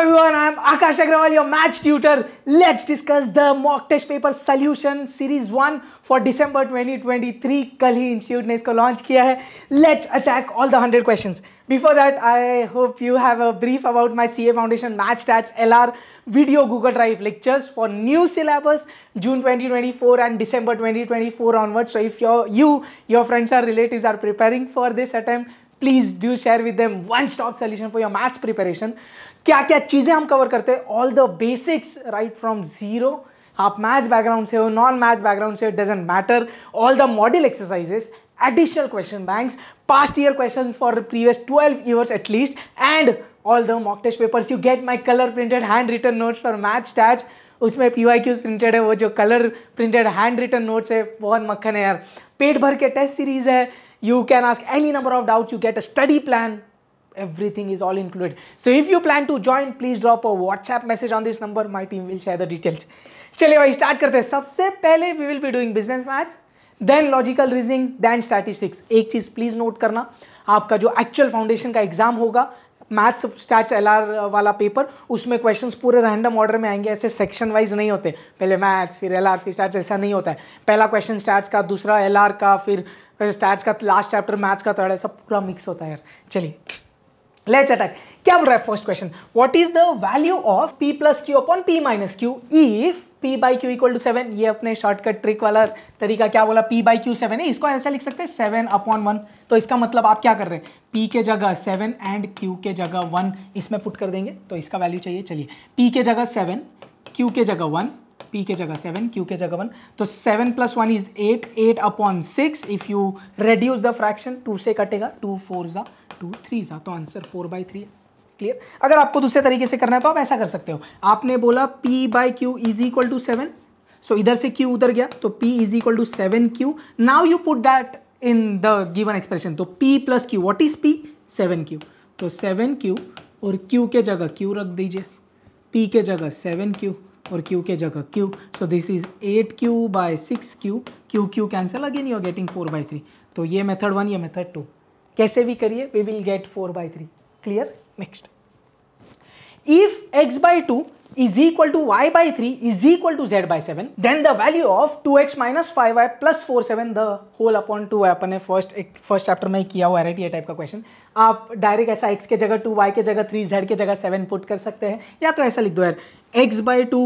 Hello everyone, I am Akash Agrawal, your match tutor. Let's discuss the mock test paper solution series 1 for December 2023. Kali Institute has launched it. let Let's attack all the 100 questions. Before that, I hope you have a brief about my CA Foundation Match Stats LR video Google Drive lectures for new syllabus June 2024 and December 2024 onwards. So if your you, your friends or relatives are preparing for this attempt, please do share with them one stop solution for your maths preparation क्या क्या चीज़ें हम cover करते हैं all the basics right from zero आप maths background से हो non maths background से हो doesn't matter all the model exercises additional question bank past year question for previous twelve years at least and all the mock test test you get my colour printed handwritten notes for math टैच उसमें P Y Qs printed है वो जो colour printed handwritten notes है बहुत मक्खन है यार पेट भर के टेस्ट सीरीज है you can ask any number of doubts you get a study plan everything is all included so if you plan to join please drop a whatsapp message on this number my team will share the details चलिए भाई start करते हैं सबसे पहले we will be doing business maths then logical reasoning then statistics एक चीज़ please note करना आपका जो एक्चुअल फाउंडेशन का एग्जाम होगा मैथ्स स्टैट्स एल वाला पेपर उसमें क्वेश्चंस पूरे रैंडम ऑर्डर में आएंगे ऐसे सेक्शन वाइज नहीं होते पहले मैथ्स फिर एल फिर स्टैट्स ऐसा नहीं होता है पहला क्वेश्चन स्टैट्स का दूसरा एल का फिर फिर स्टैट्स का लास्ट चैप्टर मैथ्स का थर्ड है सब पूरा मिक्स होता है यार चलिए लेट्स अटैक क्या बोल रहा है first question what is the value of P plus q upon p minus q if p by q equal to seven ये अपने शॉर्टकट ट्रिक वाला तरीका क्या बोला पी बाई क्यू सेवन है इसको ऐसा लिख सकते हैं सेवन अपॉन वन तो इसका मतलब आप क्या कर रहे हैं पी के जगह सेवन एंड क्यू के जगह वन इसमें पुट कर देंगे तो इसका वैल्यू चाहिए चलिए पी के जगह सेवन क्यू के जगह वन पी के जगह सेवन क्यू के जगह वन तो seven plus one is eight eight upon six if you reduce the fraction two से कटेगा टू फोर ज़ा टू थ्री ज़ा तो answer four by three clear अगर आपको दूसरे तरीके से करना है तो आप ऐसा कर सकते हो आपने बोला p by q is equal to seven so इधर से क्यू उधर गया तो p is equal to seven q now you put that in the given expression तो p plus q what is p seven q तो seven q और q के जगह क्यू रख दीजिए पी के जगह सेवन क्यू और क्यू के जगह q so this is eight q by six q q q cancel again you are getting four by three तो ये मेथड वन ये मेथड टू कैसे भी करिए we will get four by three clear next if x by two is equal to y by 3 is equal to z by 7 then the value of 2x minus 5y plus 4 7 the whole upon 2 अपन first एक first chapter में किया हुआ है type का question आप direct ऐसा x के जगह वाई के जगह 3z के जगह 7 पुट कर सकते हैं या तो ऐसा लिख दो यार x by 2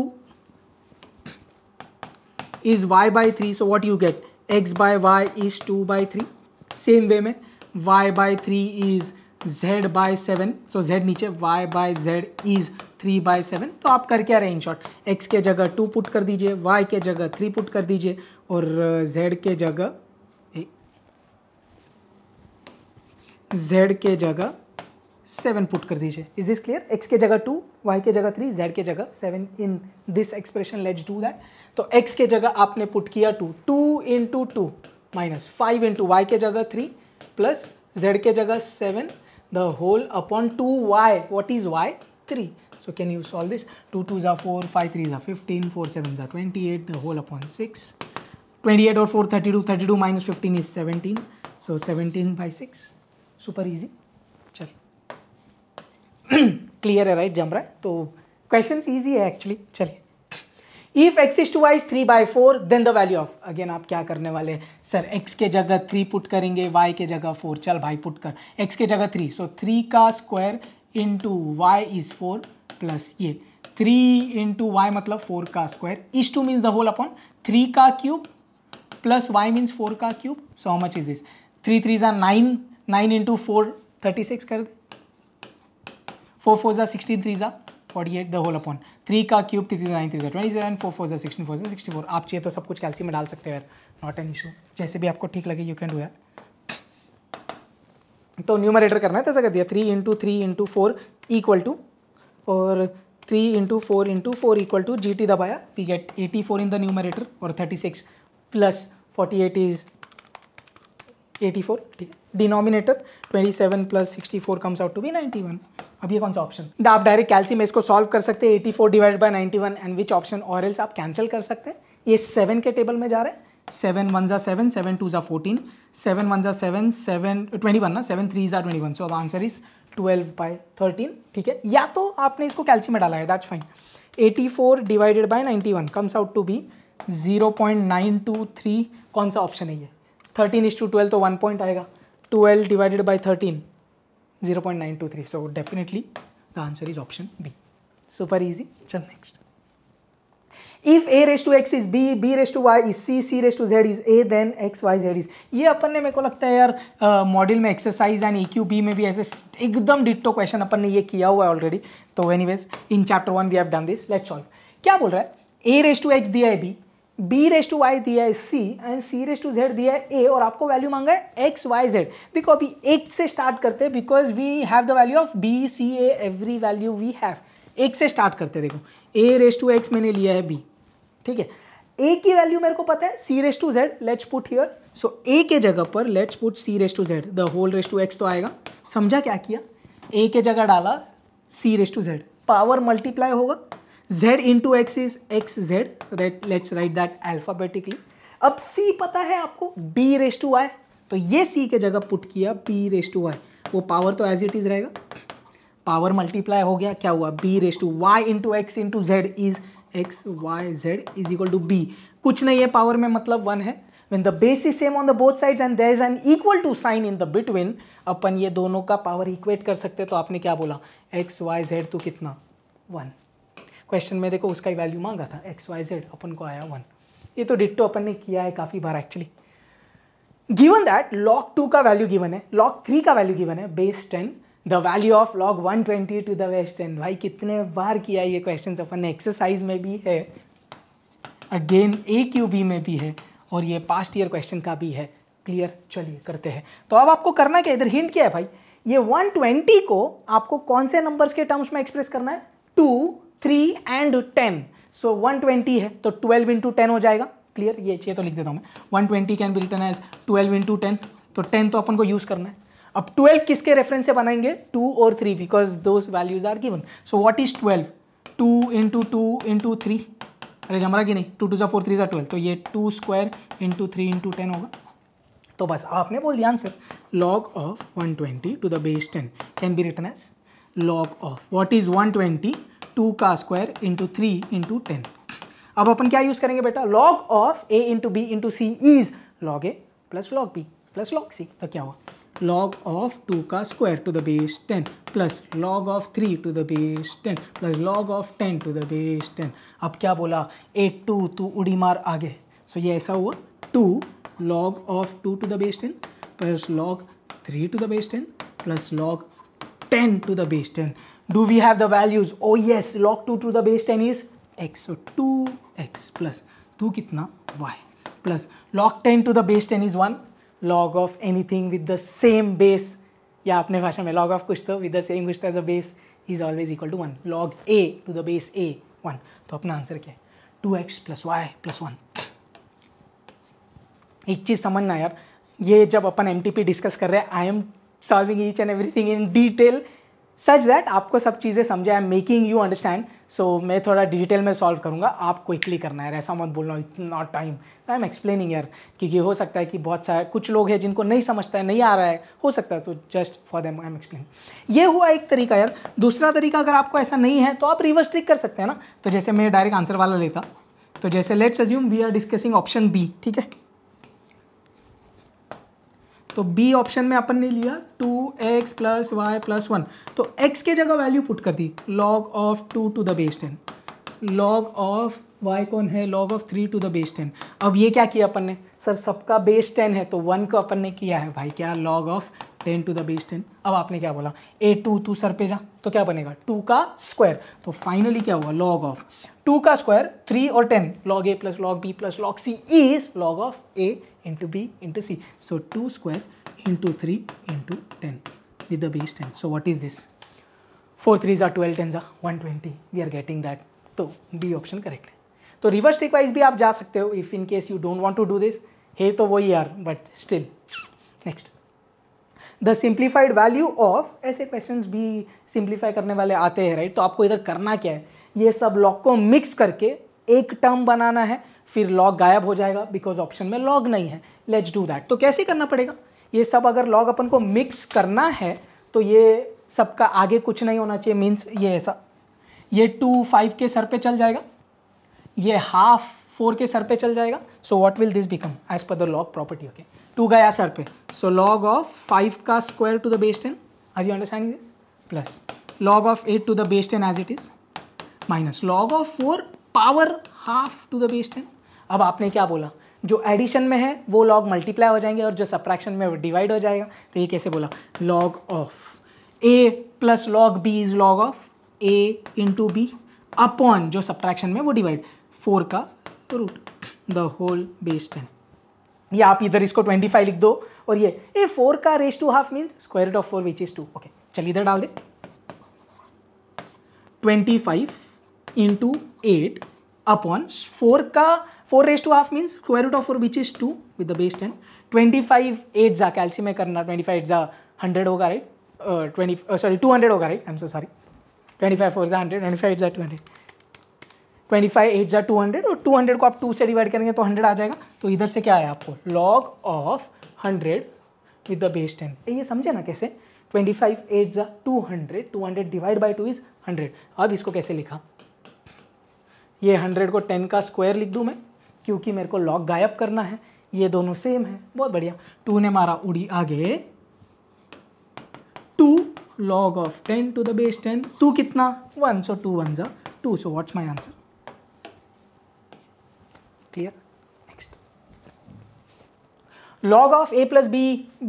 is y by 3 so what you get x by y is 2 by 3 same way mein y by 3 is z by 7 so z niche y by z is 3 by 7 तो आप कर क्या रहे इन शॉर्ट x के जगह 2 put कर दीजिए y के जगह 3 पुट कर दीजिए और z के जगह z के जगह सेवन पुट कर दीजिए इज दिस क्लियर एक्स के जगह टू वाई के जगह थ्री जेड के जगह seven in this expression let's do that तो एक्स के जगह आपने पुट किया two two into two minus five into y के जगह थ्री प्लस जेड के जगह seven the whole upon two y what is y three so can you solve this two two जा फोर फाइव थ्री जा fifteen four seven जा twenty eight the whole upon six twenty eight और four thirty to thirty two minus fifteen is seventeen so seventeen by six super easy clear है right जम रहा है तो question easy है actually चलिए if x is to y three by four then the value of again आप क्या करने वाले सर एक्स के जगह थ्री पुट करेंगे वाई के जगह फोर चल भाई पुट कर एक्स के जगह थ्री सो थ्री का square into y is four plus ये थ्री इंटू वाई मतलब फोर का square is to means the whole upon three का cube plus y means four का cube so how much is this three three ज़ा nine nine into four thirty six कर दे four four ज़ा sixteen three ज़ा forty eight the whole upon three का cube three three nine three ज़ा twenty seven four four ज़ा sixteen four ज़ा sixty four आप चाहिए तो सब कुछ कैल्सियम में डाल सकते हैं नॉट एन इशू जैसे भी आपको ठीक लगे यू कैन डू दैट तो न्यूमरेटर करना है तो ऐसा कर दिया three into three into four equal to और three into four into four equal to G T दबाया we get eighty four in the numerator और thirty six plus forty eight is eighty four ठीक है denominator twenty seven plus sixty four comes out to be ninety one अब ये कौन सा option आप direct कैल्सी में इसको सॉल्व कर सकते हैं eighty four divide by ninety one and which option और एल्स आप कैंसिल कर सकते हैं ये सेवन के टेबल में जा रहे हैं सेवन वन ज़ा सेवन सेवन टू ज़ा फोर्टीन सेवन वन ज़ा सेवन सेवन ट्वेंटी वन ना सेवन थ्री ज़ा ट्वेंटी वन सो अब answer is twelve by thirteen ठीक है या तो आपने इसको कैल्सियम में डाला है that's fine eighty four divided by ninety one comes out to be zero point nine two three कौन सा ऑप्शन है ये थर्टीन इज टू ट्वेल्व तो वन पॉइंट आएगा twelve divided by thirteen zero point nine two three so definitely the answer is option B super easy चल next if a raise to x is b b raise to y is c c raise to Z is a then x y z is ये अपन ने मेरे को लगता है यार model uh, में exercise and E Q B में भी ऐसे एकदम डिट्टो क्वेश्चन अपन ने ये किया हुआ है ऑलरेडी तो anyways in chapter one we have done this let solve क्या बोल रहा है ए रेस टू एक्स दिया है b b raise to y दिया है c and c raise to z दिया है ए और आपको वैल्यू मांगा है एक्स वाई जेड देखो अभी एक से स्टार्ट करते हैं because we have the value of b c every value we have एक से स्टार्ट करते हैं देखो ए रेस टू एक्स मैंने लिया है बी ठीक है ए की वैल्यू मेरे को पता है c raise to z let's put here so a के जगह पर let's put c raise to z the whole raise to x तो आएगा समझा क्या किया ए के जगह डाला c raise to z power multiply होगा z into x is x z let's write that alphabetically अब c पता है आपको b raised to y तो ये c के जगह पुट किया b raised to y वो पावर तो एज इट इज रहेगा पावर मल्टीप्लाई हो गया क्या हुआ b raised to y into x into z is x y z is equal to b कुछ नहीं है पावर में मतलब वन है when the base is same on the both sides and there is an equal to sign in the between अपन ये दोनों का power equate कर सकते तो आपने क्या बोला एक्स वाई जेड तो कितना वन क्वेश्चन में देखो उसका ही वैल्यू मांगा था एक्स वाई जेड अपन को आया वन ये तो डिट्टो अपन ने किया है काफ़ी बार actually given that log two का वैल्यू गिवन है लॉग थ्री का वैल्यू गिवन है base ten the value of log one twenty to the base ten भाई कितने बार किया ये क्वेश्चन अपन ने एक्सरसाइज में भी है अगेन ए क्यू बी में भी है और ये पास्ट ईयर क्वेश्चन का भी है क्लियर चलिए करते हैं तो अब आपको करना क्या इधर हिंट क्या है भाई ये 120 को आपको कौन से नंबर्स के टर्म्स में एक्सप्रेस करना है two three and ten so one twenty है तो ट्वेल्व इंटू टेन हो जाएगा क्लियर ये चाहिए तो लिख देता हूँ मैं one twenty can be written as twelve into ten तो टेन तो अपन को यूज़ करना है अब ट्वेल्व किसके रेफरेंस से बनाएंगे टू और three because those values are given so what is twelve two into two into three अरे जमरा की नहीं टू टू जो फोर थ्री जो ट्वेल्व तो ये two square into three into ten होगा तो बस आपने बोल दिया answer of one twenty to the base ten can be written as log of what is one twenty two का square into three into ten अब अपन क्या यूज करेंगे बेटा log of A into b into c is log a plus log b plus log c तो क्या हुआ log of two का square to the base ten plus log of three to the base ten plus log of ten to the base ten अब क्या बोला ए to to उड़ी मार आगे सो ये ऐसा हुआ two log of two to the base ten plus log three to the base ten plus log ten to the base ten Do we have the values? Oh yes, log 2 to the base 10 is x. So 2x plus 2 kitna? y plus log 10 to the base 10 is 1. Log of anything with the same base ya apne bhasha mein log of kuch to with the same kuch as the base is always equal to 1. Log a to the base a 1. to apna answer kya 2x plus y plus 1 एक चीज़ समझना यार ये जब अपन M discuss कर रहे हैं I am solving each and everything in detail such that आपको सब चीज़ें समझे I am making you understand so मैं थोड़ा डिटेल में सॉल्व करूँगा आप क्विकली करना है ऐसा मत बोलना not time I am explaining यार क्योंकि हो सकता है कि बहुत सारे कुछ लोग हैं जिनको नहीं समझता है नहीं आ रहा है हो सकता है तो just for them I am explain ये हुआ एक तरीका यार दूसरा तरीका अगर आपको ऐसा नहीं है तो आप रिवर्स ट्रिक कर सकते हैं ना तो जैसे मैं डायरेक्ट आंसर वाला लेता तो जैसे let's assume we are discussing option B ठीक है तो बी ऑप्शन में अपन ने लिया two x plus y plus one तो x के जगह वैल्यू पुट कर दी log of two to the base ten log of y कौन है log of three to the base ten अब ये क्या किया अपन ने सर सबका बेस टेन है तो वन को अपन ने किया है भाई क्या log of ten to the base ten अब आपने क्या बोला ए टू तू सर पे जा तो क्या बनेगा टू का स्क्वायर तो फाइनली क्या हुआ लॉग ऑफ टू का स्क्वायर थ्री और ten log a plus log b plus log c is log of A into b into c so two square into three into ten the base ten so what is this four three जा twelve ten जा one twenty we are getting that तो B option correct है तो reverse tech wise भी आप जा सकते हो if in case you don't want to do this हे तो वही are but still next the simplified value of ऐसे क्वेश्चन भी सिंप्लीफाई करने वाले आते हैं राइट तो आपको इधर करना क्या है ये सब लॉग को मिक्स करके एक टर्म बनाना है फिर लॉग गायब हो जाएगा बिकॉज ऑप्शन में लॉग नहीं है लेट्स डू दैट तो कैसे करना पड़ेगा ये सब अगर लॉग अपन को मिक्स करना है तो ये सबका आगे कुछ नहीं होना चाहिए मीन्स ये ऐसा ये टू फाइव के सर पे चल जाएगा ये हाफ फोर के सर पे चल जाएगा so what will this become as पर the log property okay two गया सर पे सो लॉग ऑफ फाइव का square to the base ten are you understanding this plus log of eight to the base ten as it is minus log of four power half to the base ten अब आपने क्या बोला जो addition में है वो log multiply हो जाएंगे और जो सप्रैक्शन में वो डिवाइड हो जाएगा तो ये कैसे बोला log of A plus log b is log of A into b upon जो सप्रैक्शन में वो डिवाइड फोर का root the whole base ten या आप इधर इसको ट्वेंटी फाइव लिख दो और ये ए फोर का raise to half means square root of four which is two okay चलिए इधर डाल दे twenty five into eight upon four का four raise to half means square root of four which is two with the base ten twenty five eight जा calcium में करना twenty five eight जा hundred होगा right twenty sorry two hundred होगा right answer so sorry twenty five four जा hundred twenty five eight जा two hundred twenty five eight जा two hundred और टू हंड्रेड को आप टू से डिवाइड करेंगे तो हंड्रेड आ जाएगा तो इधर से क्या आया आपको log of hundred with the base ten ये समझे ना कैसे ट्वेंटी फाइव एट जा two hundred two hundred divide by two is hundred अब इसको कैसे लिखा ये हंड्रेड को टेन का स्क्वायर लिख दूँ मैं क्योंकि मेरे को लॉग गायब करना है ये दोनों सेम है बहुत बढ़िया टू ने मारा उड़ी आगे two log of ten to the base ten two कितना one so two one are two so what's my answer clear log of A plus b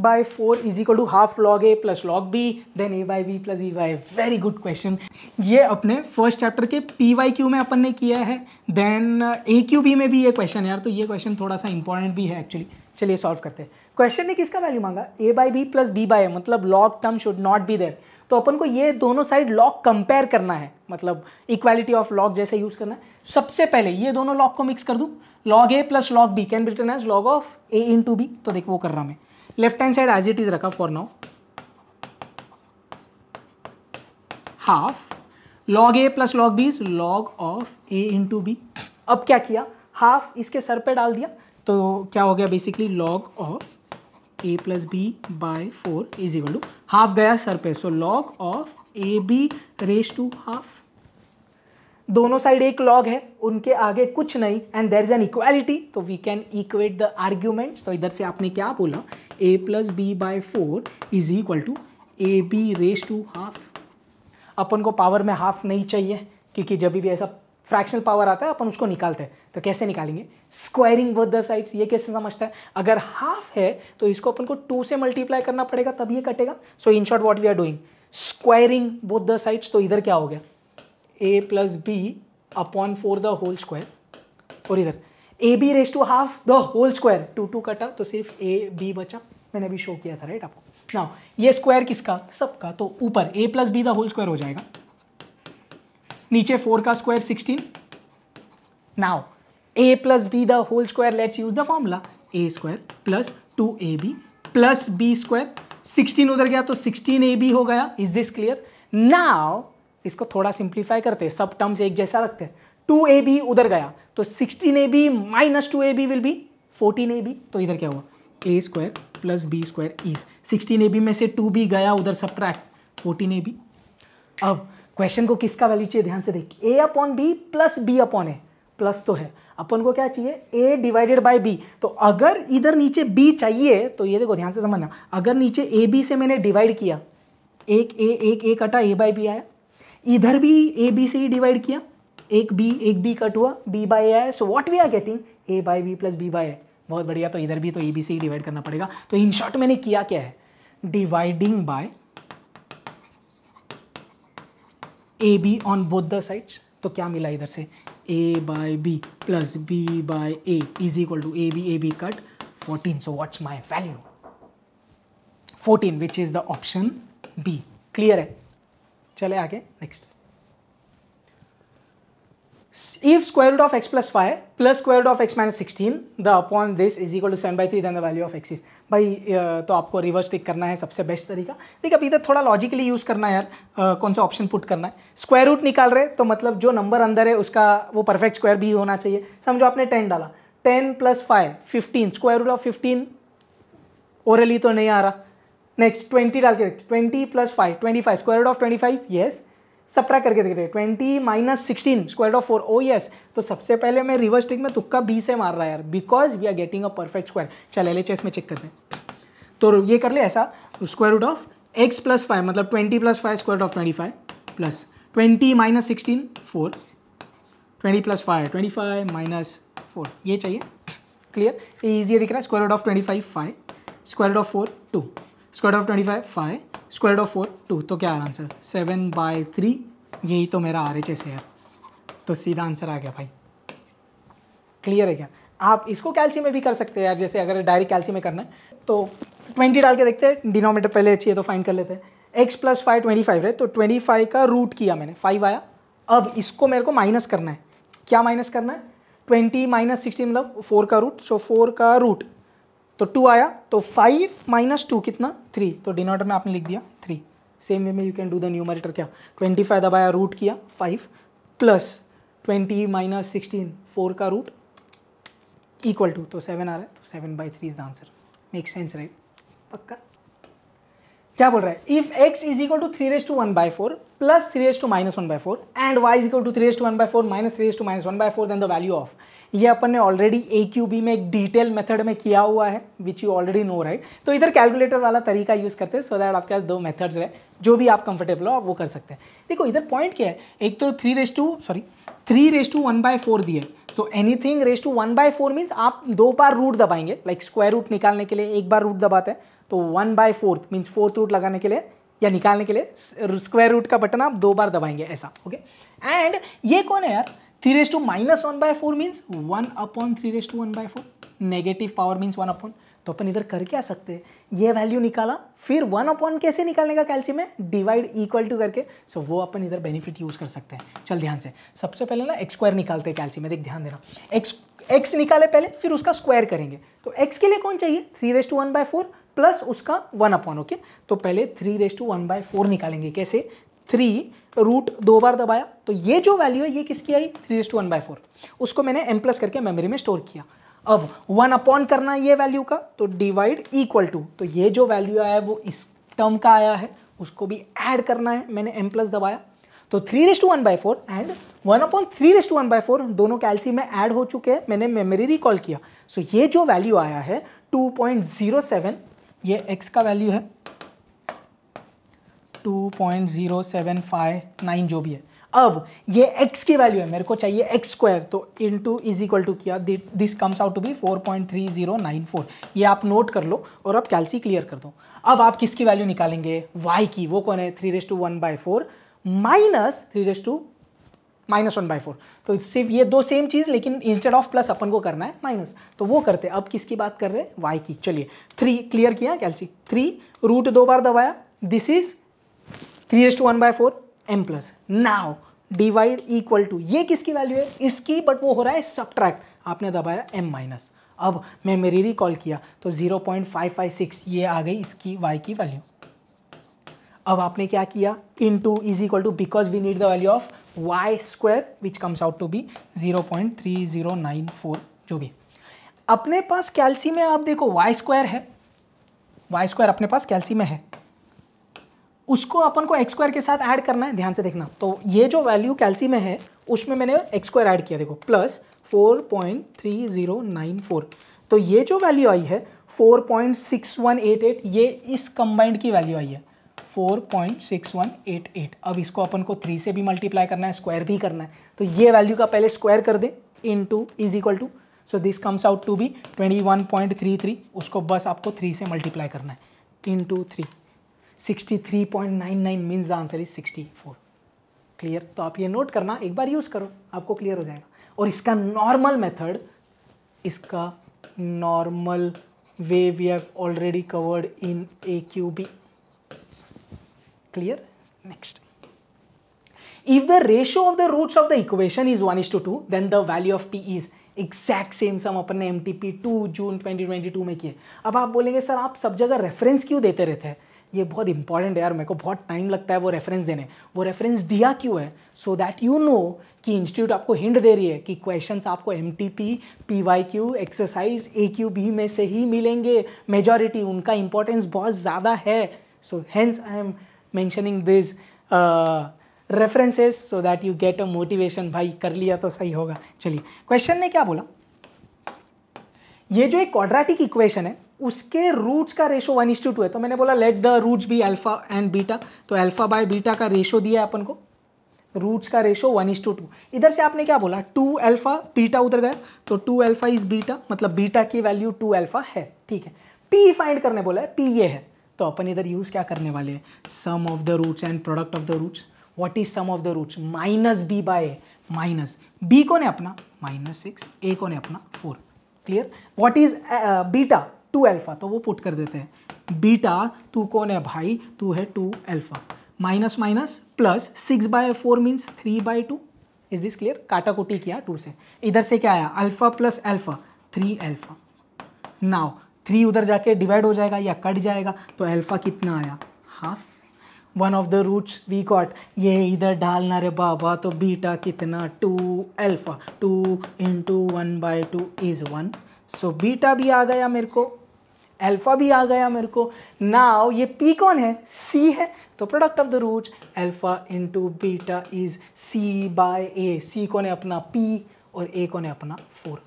by four is equal to half log a plus log b then a by b plus b by very good question ये अपने first chapter के P Y Q में अपन ने किया है then ए Q B में भी ये क्वेश्चन यार तो ये क्वेश्चन थोड़ा सा इंपॉर्टेंट भी है एक्चुअली चलिए सॉल्व करते हैं क्वेश्चन ने किसका वैल्यू मांगा a by b plus b by मतलब log term should not be there तो अपन को ये दोनों साइड लॉग कंपेयर करना है मतलब इक्वालिटी ऑफ लॉग जैसे यूज़ करना है सबसे पहले ये दोनों लॉग को मिक्स कर दूँ log a plus log b can be written as log of a into b तो देखो वो कर रहा मैं left hand side as it is रखा for now half log a plus log b is log of A into b अब क्या किया हाफ इसके सर पे डाल दिया तो क्या हो गया basically log of A plus b by four is equal to half गया सर पे so log of a b raise to half दोनों साइड एक लॉग है उनके आगे कुछ नहीं and there is an equality तो we can equate the arguments तो इधर से आपने क्या बोला a plus b by four is equal to A b raise to half अपन को पावर में हाफ नहीं चाहिए क्योंकि जब भी ऐसा फ्रैक्शनल पावर आता है अपन उसको निकालते हैं तो कैसे निकालेंगे स्क्वायरिंग बोथ द साइड्स ये कैसे समझता है अगर हाफ है तो इसको अपन को टू से मल्टीप्लाई करना पड़ेगा तब ये कटेगा so in short what we are doing squaring both the sides तो इधर क्या हो गया a plus b upon four the whole square और इधर a b raise to half the whole square two two कटा तो सिर्फ ए बी बचा मैंने अभी शो किया था राइट आपको ना ये स्क्वायर किसका सबका तो ऊपर a plus b the whole square हो जाएगा नीचे फोर का square sixteen now a plus b the whole square let's use the formula a square plus two A b plus b square sixteen उधर गया तो सिक्सटीन ए बी हो गया is this clear now इसको थोड़ा simplify करते सब terms एक जैसा रखते हैं टू ए बी उधर गया तो sixteen a b minus two A b will be fourteen a b तो इधर क्या हुआ a square plus b square is sixteen a b में से टू बी गया उधर subtract fourteen a b अब क्वेश्चन को किसका वैल्यू चाहिए ध्यान से देखिए a upon b plus b upon A plus तो है अपन को क्या चाहिए ए डिवाइडेड बाय बी तो अगर इधर नीचे बी चाहिए तो ये देखो ध्यान से समझना अगर नीचे ए बी से मैंने डिवाइड किया एक ए एक ए कटा ए बाई बी आया इधर भी ए बी से ही डिवाइड किया एक बी एक बी कट हुआ b by a so what we are getting a by b plus b by a बहुत बढ़िया तो इधर भी तो ए बी से ही डिवाइड करना पड़ेगा तो इन शॉर्ट मैंने किया क्या है dividing by a b on both the sides तो क्या मिला इधर से a by b plus b by a is equal to A b a b cut fourteen so what's my value fourteen which is the option B clear है चले आगे next if square root of x plus five plus square root of x minus sixteen the upon this is equal to seven by three then the value of x is भाई तो आपको reverse टिक करना है सबसे best तरीका देखिए अब इधर तो थोड़ा लॉजिकली यूज़ करना है यार कौन सा ऑप्शन पुट करना है स्क्वायर रूट निकाल रहे तो मतलब जो नंबर अंदर है उसका वो परफेक्ट स्क्वायर भी होना चाहिए समझो आपने टेन डाला ten plus five fifteen square root of fifteen orally तो नहीं आ रहा नेक्स्ट ट्वेंटी डाल के देखते twenty plus five twenty five square of twenty five yes सप्रा करके देख रहे हैं twenty minus sixteen square of four oh yes तो सबसे पहले मैं रिवर्स टिक में तुक्का बी से मार रहा है यार because we are getting a perfect square चल एल एच एस में चेक करते हैं तो ये कर ले ऐसा square root of x plus five मतलब twenty plus five square root of twenty five plus twenty minus sixteen four twenty plus five twenty five minus four ये चाहिए क्लियर ये ईजी दिख रहा है square root of twenty five five square root of four to square of twenty five five square of four two तो क्या आ रहा answer seven by three यही तो मेरा आर एच एस है तो सीधा आंसर आ गया भाई क्लियर है क्या आप इसको कैल्सियम में भी कर सकते हैं यार जैसे अगर डायरेक्ट कैल्सियम में करना है तो ट्वेंटी डाल के देखते हैं डिनोमीटर पहले अच्छी है तो फाइंड कर लेते हैं x plus five twenty five है तो ट्वेंटी फाइव का रूट किया मैंने फाइव आया अब इसको मेरे को माइनस करना है क्या माइनस करना है ट्वेंटी माइनस सिक्सटीन मतलब फोर का रूट सो फोर का रूट तो टू आया तो फाइव माइनस टू कितना थ्री तो डिनोटर में आपने लिख दिया थ्री सेम वे में you can do the numerator क्या ट्वेंटी फाइव दबाया रूट किया five plus twenty minus sixteen four का रूट इक्वल टू तो सेवन आ रहा है तो seven by three is the answer make sense right पक्का क्या बोल रहा है if x is equal to three raise to one by four plus three raise to minus one by four and y is equal to three raise to one by four minus three raise to minus one by four then the value of ये अपन ने already ए में एक detail method में किया हुआ है which you already know right तो इधर कैलकुलेटर वाला तरीका यूज़ करते हैं सो दैट आपके पास दो मेथड्स है जो भी आप कंफर्टेबल हो आप वो कर सकते हैं देखो इधर पॉइंट क्या है एक तो three raise to sorry three raise to one by four दिए तो anything raise to one by four means आप दो बार रूट दबाएंगे लाइक स्क्वायर रूट निकालने के लिए एक बार रूट दबाते हैं तो one by fourth means fourth root लगाने के लिए या निकालने के लिए स्क्वायर रूट का बटन आप दो बार दबाएंगे ऐसा ओके एंड ये कौन है यार three raise to minus one by four means one upon three raise to one by four negative power means one upon तो अपन इधर करके आ सकते हैं ये वैल्यू निकाला फिर वन अपॉन कैसे निकालने का कैल्सियम है डिवाइड इक्वल टू करके सो वो अपन इधर बेनिफिट यूज़ कर सकते हैं चल ध्यान से सबसे पहले ना एक्स स्क्वायर निकालते हैं में देख ध्यान देना एक्स एक्स निकाले पहले फिर उसका स्क्वायर करेंगे तो एक्स के लिए कौन चाहिए three raise to one by four plus उसका वन अपॉन ओके तो पहले three raise to one by four निकालेंगे कैसे थ्री रूट दो बार दबाया तो ये जो वैल्यू है ये किसकी आई three raise to one by four उसको मैंने एम प्लस करके मेमोरी में स्टोर किया अब वन अपॉन करना है ये वैल्यू का तो डिवाइड इक्वल टू तो ये जो वैल्यू आया है वो इस टर्म का आया है उसको भी ऐड करना है मैंने एम प्लस दबाया तो three raise to one by four and one upon three raise to one by four दोनों कैलसी में ऐड हो चुके हैं मैंने मेमोरी रिकॉल किया सो so, ये जो वैल्यू आया है टू पॉइंट जीरो सेवन ये एक्स का वैल्यू है 2.0759 जो भी है अब ये x की वैल्यू है मेरे को चाहिए एक्स स्क्वायर तो into is equal to किया this comes out to be 4.3094 ये आप नोट कर लो और अब कैलसी क्लियर कर दो अब आप किसकी वैल्यू निकालेंगे y की वो कौन है three raise to one by four minus three raise to minus one by four तो सिर्फ ये दो सेम चीज़ लेकिन इंस्टेड ऑफ प्लस अपन को करना है माइनस तो वो करते अब किसकी बात कर रहे हैं वाई की चलिए थ्री क्लियर किया कैलसी थ्री रूट दो बार दबाया this is three raise to one by four M plus now divide equal to ये किसकी वैल्यू है इसकी बट वो हो रहा है सब्ट्रैक्ट आपने दबाया एम माइनस अब मैं मेरी रिकॉल किया तो 0.556 ये आ गई इसकी y की वैल्यू अब आपने क्या किया into is equal to because we need the value of y square which comes out to be 0.3094 जो भी अपने पास कैल्सी में आप देखो वाई स्क्वायर है वाई स्क्वायर अपने पास कैल्सी में है उसको अपन को एक्सक्वायर के साथ ऐड करना है ध्यान से देखना तो ये जो वैल्यू कैल्सी में है उसमें मैंने एक्सक्वायर ऐड किया देखो plus four point three zero nine four तो ये जो वैल्यू आई है four point six one eight eight ये इस कंबाइंड की वैल्यू आई है four point six one eight eight अब इसको अपन को थ्री से भी मल्टीप्लाई करना है स्क्वायर भी करना है तो ये वैल्यू का पहले स्क्वायर कर दे into is equal to so this comes out to be twenty one point three three उसको बस आपको थ्री से मल्टीप्लाई करना है into three 63.99 means the answer is 64 clear तो आप ये नोट करना एक बार यूज़ करो आपको क्लियर हो जाएगा और इसका नॉर्मल मेथड इसका normal way we have already covered in A Q B clear next if the ratio of the roots of the equation is one is to two then the value of t is exact same sum अपन ने M T P two June twenty twenty two में किए अब आप बोलेंगे sir आप सब जगह रेफरेंस क्यों देते रहते हैं ये बहुत इंपॉर्टेंट है यार मेरे को बहुत टाइम लगता है वो रेफरेंस देने वो रेफरेंस दिया क्यों है सो दैट यू नो कि इंस्टीट्यूट आपको हिंट दे रही है कि क्वेश्चन आपको M T P P Y Q exercise A Q B में से ही मिलेंगे मेजॉरिटी उनका इंपॉर्टेंस बहुत ज़्यादा है so hence I am mentioning this references so that you get a motivation भाई कर लिया तो सही होगा चलिए क्वेश्चन ने क्या बोला ये जो एक क्वाड्रेटिक इक्वेशन है उसके रूट्स का ratio one is to two है तो मैंने बोला let the roots be alpha and beta तो अल्फा बाय बीटा का रेशो दिया है अपन को रूट्स का ratio one is to two इधर से आपने क्या बोला टू एल्फा बीटा उधर गया तो टू एल्फा इज बीटा मतलब बीटा की वैल्यू टू एल्फा है ठीक है पी फाइंड करने बोला है पी ये है तो अपन इधर यूज़ क्या करने वाले हैं sum of the roots and product of the roots what is sum of the roots minus b by minus b कौन है अपना माइनस सिक्स ए कौन है अपना four clear what is beta two alpha तो वो पुट कर देते हैं बीटा तू कौन है भाई तू है two alpha minus minus plus six by four means three by two is this clear काटाकुटी किया टू से इधर से क्या आया alpha plus alpha three alpha now three उधर जाके डिवाइड हो जाएगा या कट जाएगा तो एल्फा कितना आया half one of the roots we got ये इधर डालना रे बाबा तो बीटा कितना two alpha two into one by two is one so beta भी आ गया मेरे को अल्फ़ा भी आ गया मेरे को ना ये पी कौन है सी है तो product of the root alpha into beta is c by a c कौन है अपना पी और ए कौन है अपना फोर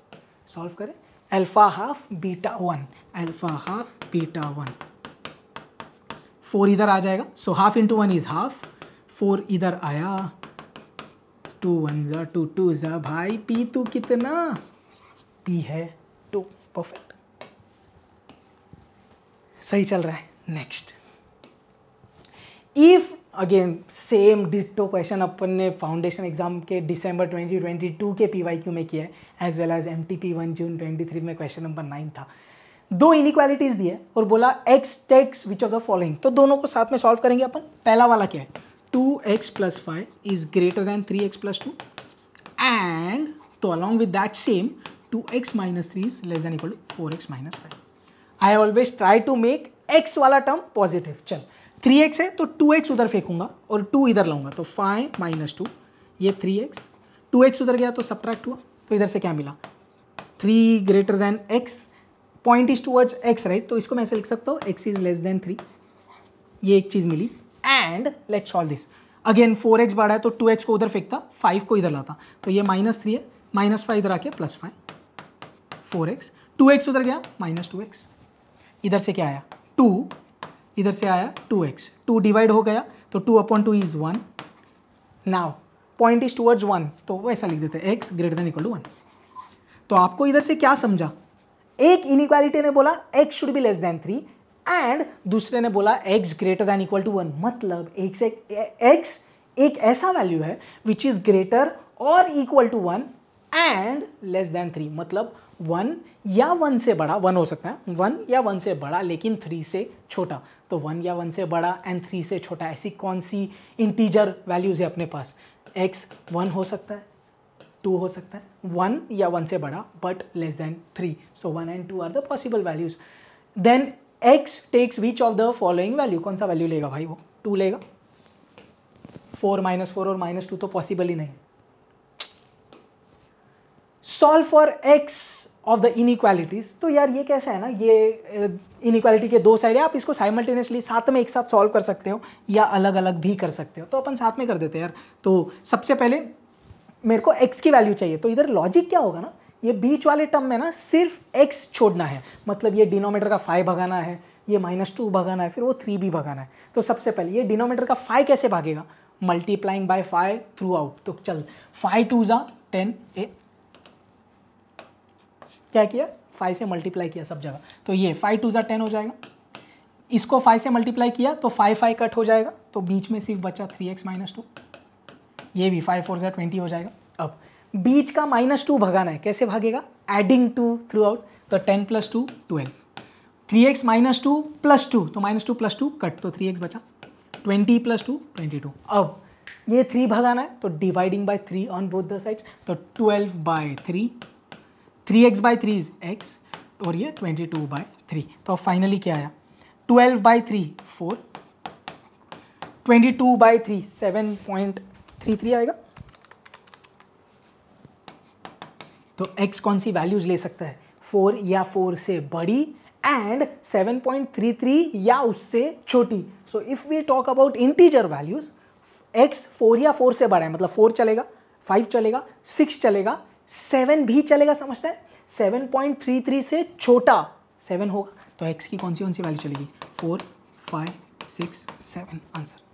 सॉल्व करें alpha half beta one alpha half beta one four इधर आ जाएगा so half into one is half four इधर आया टू वन ज़ा टू टू ज़ा भाई पी तू कितना पी है टू परफेक्ट सही चल रहा है next if again same ditto question अपन ने फाउंडेशन एग्जाम के दिसंबर 2022 के पीवाईक्यू में किया है as well as M T P one June twenty में क्वेश्चन नंबर नाइन था दो इनिक्वालिटीज दिए और बोला x takes which of the following तो दोनों को साथ में सॉल्व करेंगे अपन पहला वाला क्या है two x plus five is greater than three x plus two and तो along with that same two x minus three is less than equal to four x minus five I always try to make x वाला term positive चल three x है तो two x उधर फेंकूंगा और to इधर लाऊंगा तो फाइव माइनस टू ये थ्री एक्स टू एक्स उधर गया तो सब्ट्रैक्ट हुआ तो इधर से क्या मिला three greater than x point is towards x right तो इसको मैं ऐसे लिख सकता हूँ x is less than three ये एक चीज़ मिली and let solve this again four x बढ़ा है तो टू एक्स को उधर फेंकता फाइव को इधर लाता तो ये माइनस थ्री है माइनस फाइव इधर आके plus five four x two x उधर गया माइनस टू एक्स इधर से क्या आया टू इधर से आया टू एक्स टू डिवाइड हो गया तो two upon two is one now point is towards one तो वैसा लिख देते हैं x greater than equal to one तो आपको इधर से क्या समझा एक इनिक्वालिटी ने बोला x should be less than three and दूसरे ने बोला x greater than equal to one मतलब एक्स एक्स एक ऐसा वैल्यू है विच इज़ ग्रेटर और equal to one and less than three मतलब वन या वन से बड़ा वन हो सकता है वन या वन से बड़ा लेकिन थ्री से छोटा तो वन या वन से बड़ा एंड थ्री से छोटा ऐसी कौन सी इंटीजर वैल्यूज़ है अपने पास एक्स वन हो सकता है टू हो सकता है वन या वन से बड़ा but less than three so one and two are the possible values then x takes which of the following value कौन सा वैल्यू लेगा भाई वो टू लेगा फोर माइनस फोर और माइनस टू तो पॉसिबल ही नहीं solve for x of the inequalities तो यार ये कैसा है ना ये इनक्वालिटी के दो साइड है आप इसको साइमल्टेनियसली साथ में एक साथ सॉल्व कर सकते हो या अलग अलग भी कर सकते हो तो अपन साथ में कर देते हैं यार तो सबसे पहले मेरे को एक्स की वैल्यू चाहिए तो इधर लॉजिक क्या होगा ना ये बीच वाले टर्म में ना सिर्फ एक्स छोड़ना है मतलब ये डिनोमीटर का फाइव भगाना है ये माइनस टू भगाना है फिर वो थ्री भी भगाना है तो सबसे पहले ये डिनोमीटर का फाइव कैसे भागेगा multiplying by five throughout तो चल फाइव टू ज़ा टेन ए क्या किया फाइव से मल्टीप्लाई किया सब जगह तो ये फाइव टू ज़ा टेन हो जाएगा इसको फाइव से मल्टीप्लाई किया तो फाइव फाइव कट हो जाएगा तो बीच में सिर्फ बचा थ्री एक्स माइनस टू ये भी फाइव फोर ज़ा ट्वेंटी हो जाएगा अब बीच का माइनस टू भगाना है कैसे भागेगा एडिंग टू थ्रू आउट तो ten plus two twelve three x minus two plus two तो minus two plus two cut तो थ्री एक्स बचा twenty plus two twenty two अब ये थ्री भगाना है तो dividing by three on both the sides तो twelve by three three x by three is x और ये ट्वेंटी टू बाई थ्री तो अब फाइनली क्या आया twelve by three four twenty two by three seven point three three आएगा तो x कौन सी वैल्यूज ले सकता है फोर या फोर से बड़ी एंड 7.33 या उससे छोटी so if we talk about integer values x four या फोर से बड़ा है मतलब फोर चलेगा फाइव चलेगा सिक्स चलेगा सेवन भी चलेगा समझता है सेवन पॉइंट थ्री थ्री से छोटा सेवन होगा तो एक्स की कौन सी कौन सी वैल्यू चलेगी four five six seven answer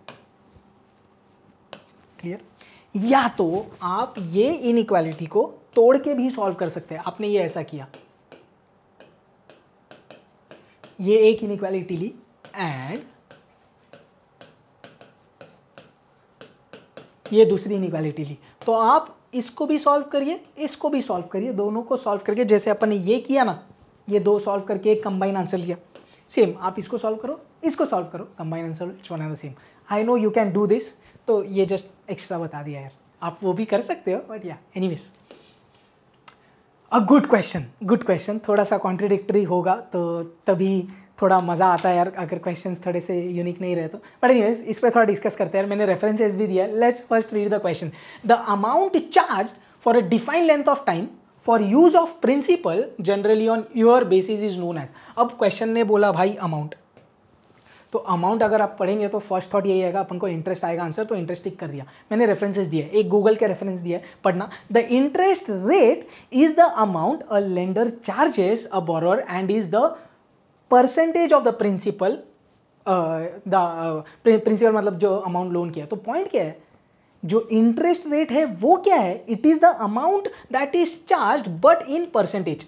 clear या तो आप ये इक्वालिटी को तोड़ के भी सॉल्व कर सकते हैं आपने ये ऐसा किया ये एक इनक्वालिटी ली एंड ये दूसरी इनक्वालिटी ली तो आप इसको भी सॉल्व करिए इसको भी सॉल्व करिए दोनों को सॉल्व करके जैसे अपन ने ये किया ना ये दो सॉल्व करके एक कंबाइन आंसर लिया सेम आप इसको सॉल्व करो इसको सॉल्व करो combine answer it's the same I know you can do this तो ये जस्ट एक्स्ट्रा बता दिया यार आप वो भी कर सकते हो बट या anyways a good question good question थोड़ा सा कॉन्ट्रेडिक्टरी होगा तो तभी थोड़ा मज़ा आता है यार अगर क्वेश्चंस थोड़े से यूनिक नहीं रहे तो बट एनीवेज इस पर थोड़ा डिस्कस करते हैं यार मैंने रेफरेंसेज भी दिया let's first read the question the amount charge for a defined length of time for use of principal generally on your basis is known as अब क्वेश्चन ने बोला भाई अमाउंट तो अमाउंट अगर आप पढ़ेंगे तो फर्स्ट थॉट यही आएगा अपन को इंटरेस्ट आएगा आंसर तो इंटरेस्ट टिक कर दिया मैंने रेफरेंसेस दिए एक गूगल के रेफरेंस दिए पढ़ना the interest rate is the amount a lender charges a borrower and is the percentage of the principal the principal मतलब जो अमाउंट लोन किया तो पॉइंट क्या है जो इंटरेस्ट रेट है वो क्या है it is the amount that is charge but in percentage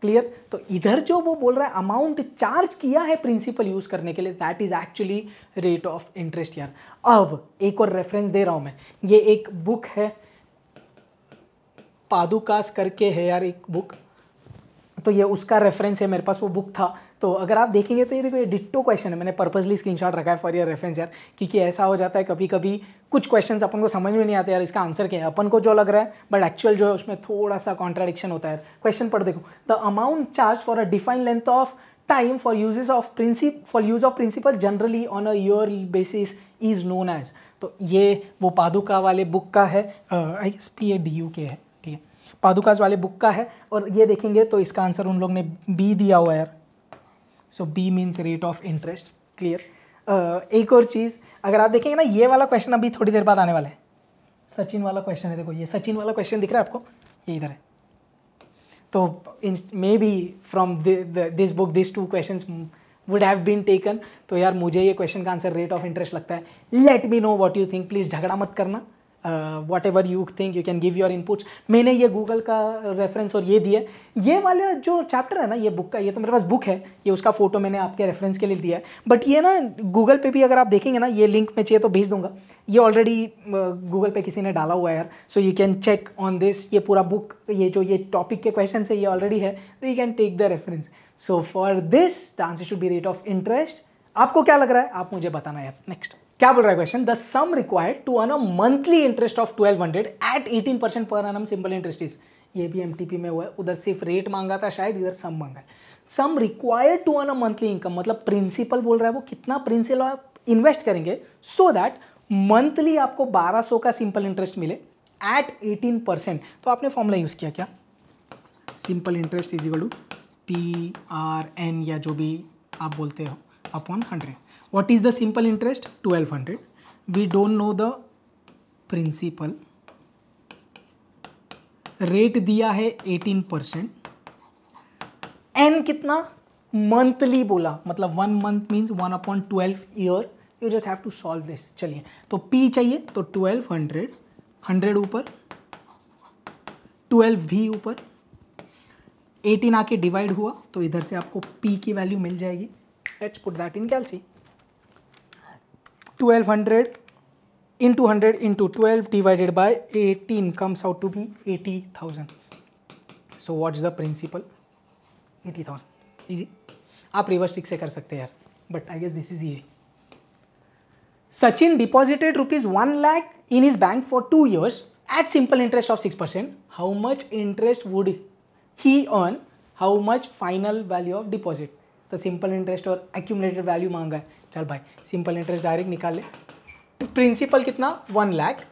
clear तो इधर जो वो बोल रहा है अमाउंट चार्ज किया है प्रिंसिपल यूज़ करने के लिए that is actually rate of interest यार अब एक और रेफरेंस दे रहा हूं मैं ये एक बुक है पादुकास करके है यार एक बुक तो ये उसका रेफरेंस है मेरे पास वो बुक था तो अगर आप देखेंगे तो ये देखो ये डिट्टो क्वेश्चन है मैंने पर्पजली स्क्रीनशॉट रखा है फॉर योर रेफरेंस यार क्योंकि ऐसा हो जाता है कभी कभी कुछ क्वेश्चंस अपन को समझ में नहीं आते यार इसका आंसर क्या है अपन को जो लग रहा है बट एक्चुअल जो है उसमें थोड़ा सा कॉन्ट्राडिक्शन होता है क्वेश्चन पढ़ देखो the amount charge for a define length of time for uses of principal for use of principal generally on a year basis is known as तो ये वो पादुका वाले बुक का है I S P A D U K है पादुकाज वाले book का है और ये देखेंगे तो इसका आंसर उन लोग ने बी दिया हुआ है so B means rate of interest clear एक और चीज़ अगर आप देखेंगे ना ये वाला क्वेश्चन अभी थोड़ी देर बाद आने वाला है सचिन वाला क्वेश्चन है देखो ये सचिन वाला क्वेश्चन दिख रहा है आपको ये इधर है तो maybe from this book this two question would have been taken तो यार मुझे ये क्वेश्चन का आंसर रेट ऑफ इंटरेस्ट लगता है let me know what you think please झगड़ा मत करना whatever you think you can give your inputs मैंने ये गूगल का रेफरेंस और ये दिया ये वाला जो चैप्टर है ना ये बुक का ये तो मेरे पास बुक है ये उसका फोटो मैंने आपके रेफरेंस के लिए दिया है बट ये ना गूगल पे भी अगर आप देखेंगे ना ये लिंक में चाहिए तो भेज दूंगा ये ऑलरेडी गूगल uh, पे किसी ने डाला हुआ है यार so you can check on this ये पूरा बुक ये जो ये टॉपिक के क्वेश्चन है ये ऑलरेडी है तो you can take the reference so for this the answer should be rate of interest आपको क्या लग रहा है आप मुझे बताना यार नेक्स्ट क्या बोल रहा है question the sum required to earn a monthly interest of 1200 at eighteen percent per annum simple interest is ये भी एमटीपी में हुआ है उधर सिर्फ रेट मांगा था शायद इधर सम मांगा है sum required to earn a monthly income मतलब प्रिंसिपल बोल रहा है वो कितना प्रिंसिपल आप इन्वेस्ट करेंगे सो दैट मंथली आपको 1200 का सिंपल इंटरेस्ट मिले एट एटीन परसेंट तो आपने फॉर्मूला यूज़ किया क्या simple interest is equal to P R N या जो भी आप बोलते हो upon hundred what is the simple interest 1200 we don't know the principal rate दिया है 18 परसेंट एन कितना मंथली बोला मतलब one month means one upon twelve year you just have to solve this चलिए तो पी चाहिए तो ट्वेल्व हंड्रेड हंड्रेड ऊपर ट्वेल्व भी ऊपर एटीन आके डिवाइड हुआ तो इधर से आपको पी की वैल्यू मिल जाएगी एच put that in calci 1200 into 100 into 12 divided by 18 comes out to be 80,000. So what's the principle? 80,000. Easy. You can reverse it. But I guess this is easy. Sachin deposited rupees 1 lakh in his bank for 2 years at simple interest of 6%. How much interest would he earn? How much final value of deposit? तो simple interest और accumulated value मांगा है चल भाई simple interest direct निकाल ले principal कितना one lakh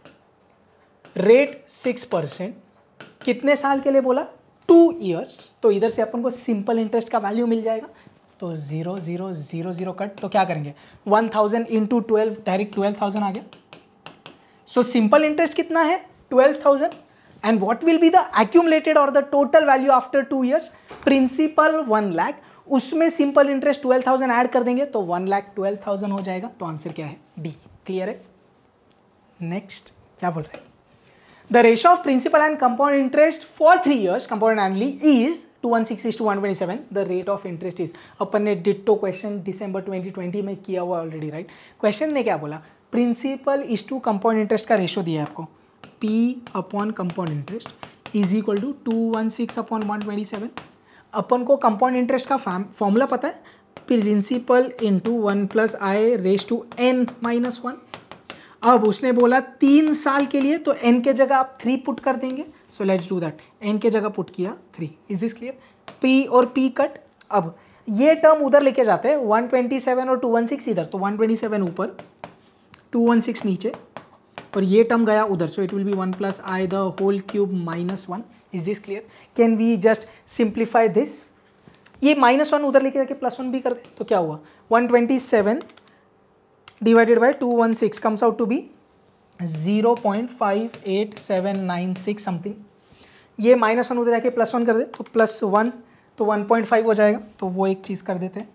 rate six percent कितने साल के लिए बोला टू ईयर्स तो इधर से अपन को सिंपल इंटरेस्ट का वैल्यू मिल जाएगा तो zero zero zero zero cut तो क्या करेंगे one thousand into twelve direct twelve thousand आ गया सो सिंपल इंटरेस्ट कितना है twelve thousand and what will be the accumulated और the total value after two years principal one lakh उसमें simple interest twelve thousand add कर देंगे तो one lakh twelve thousand हो जाएगा तो आंसर क्या है डी क्लियर है नेक्स्ट क्या बोल रहे हैं the ratio of principal and compound interest for three years compound annually is two one six to one twenty seven the rate of interest is अपन ने ditto question December twenty twenty में किया हुआ already right question ने क्या बोला principal is to compound interest का ratio दिया है आपको P upon compound interest is equal to two one six upon one twenty seven अपन को कंपाउंड इंटरेस्ट का फॉर्मूला पता है principal into one plus I raise to N minus one अब उसने बोला तीन साल के लिए तो एन के जगह आप थ्री पुट कर देंगे so let's do that N के जगह पुट किया three is this clear P और पी कट अब ये टर्म उधर लेके जाते हैं 127 और 216 इधर तो 127 ऊपर 216 नीचे और ये टर्म गया उधर so it will be one plus I the whole cube minus one is this clear can we just simplify this ये माइनस वन उधर लेके जाके प्लस वन भी कर दे तो क्या हुआ one twenty seven divided by two one six comes out to be zero point five eight seven nine six something ये माइनस वन उधर जाके प्लस वन कर दे तो प्लस वन तो वन पॉइंट फाइव हो जाएगा तो वो एक चीज़ कर देते हैं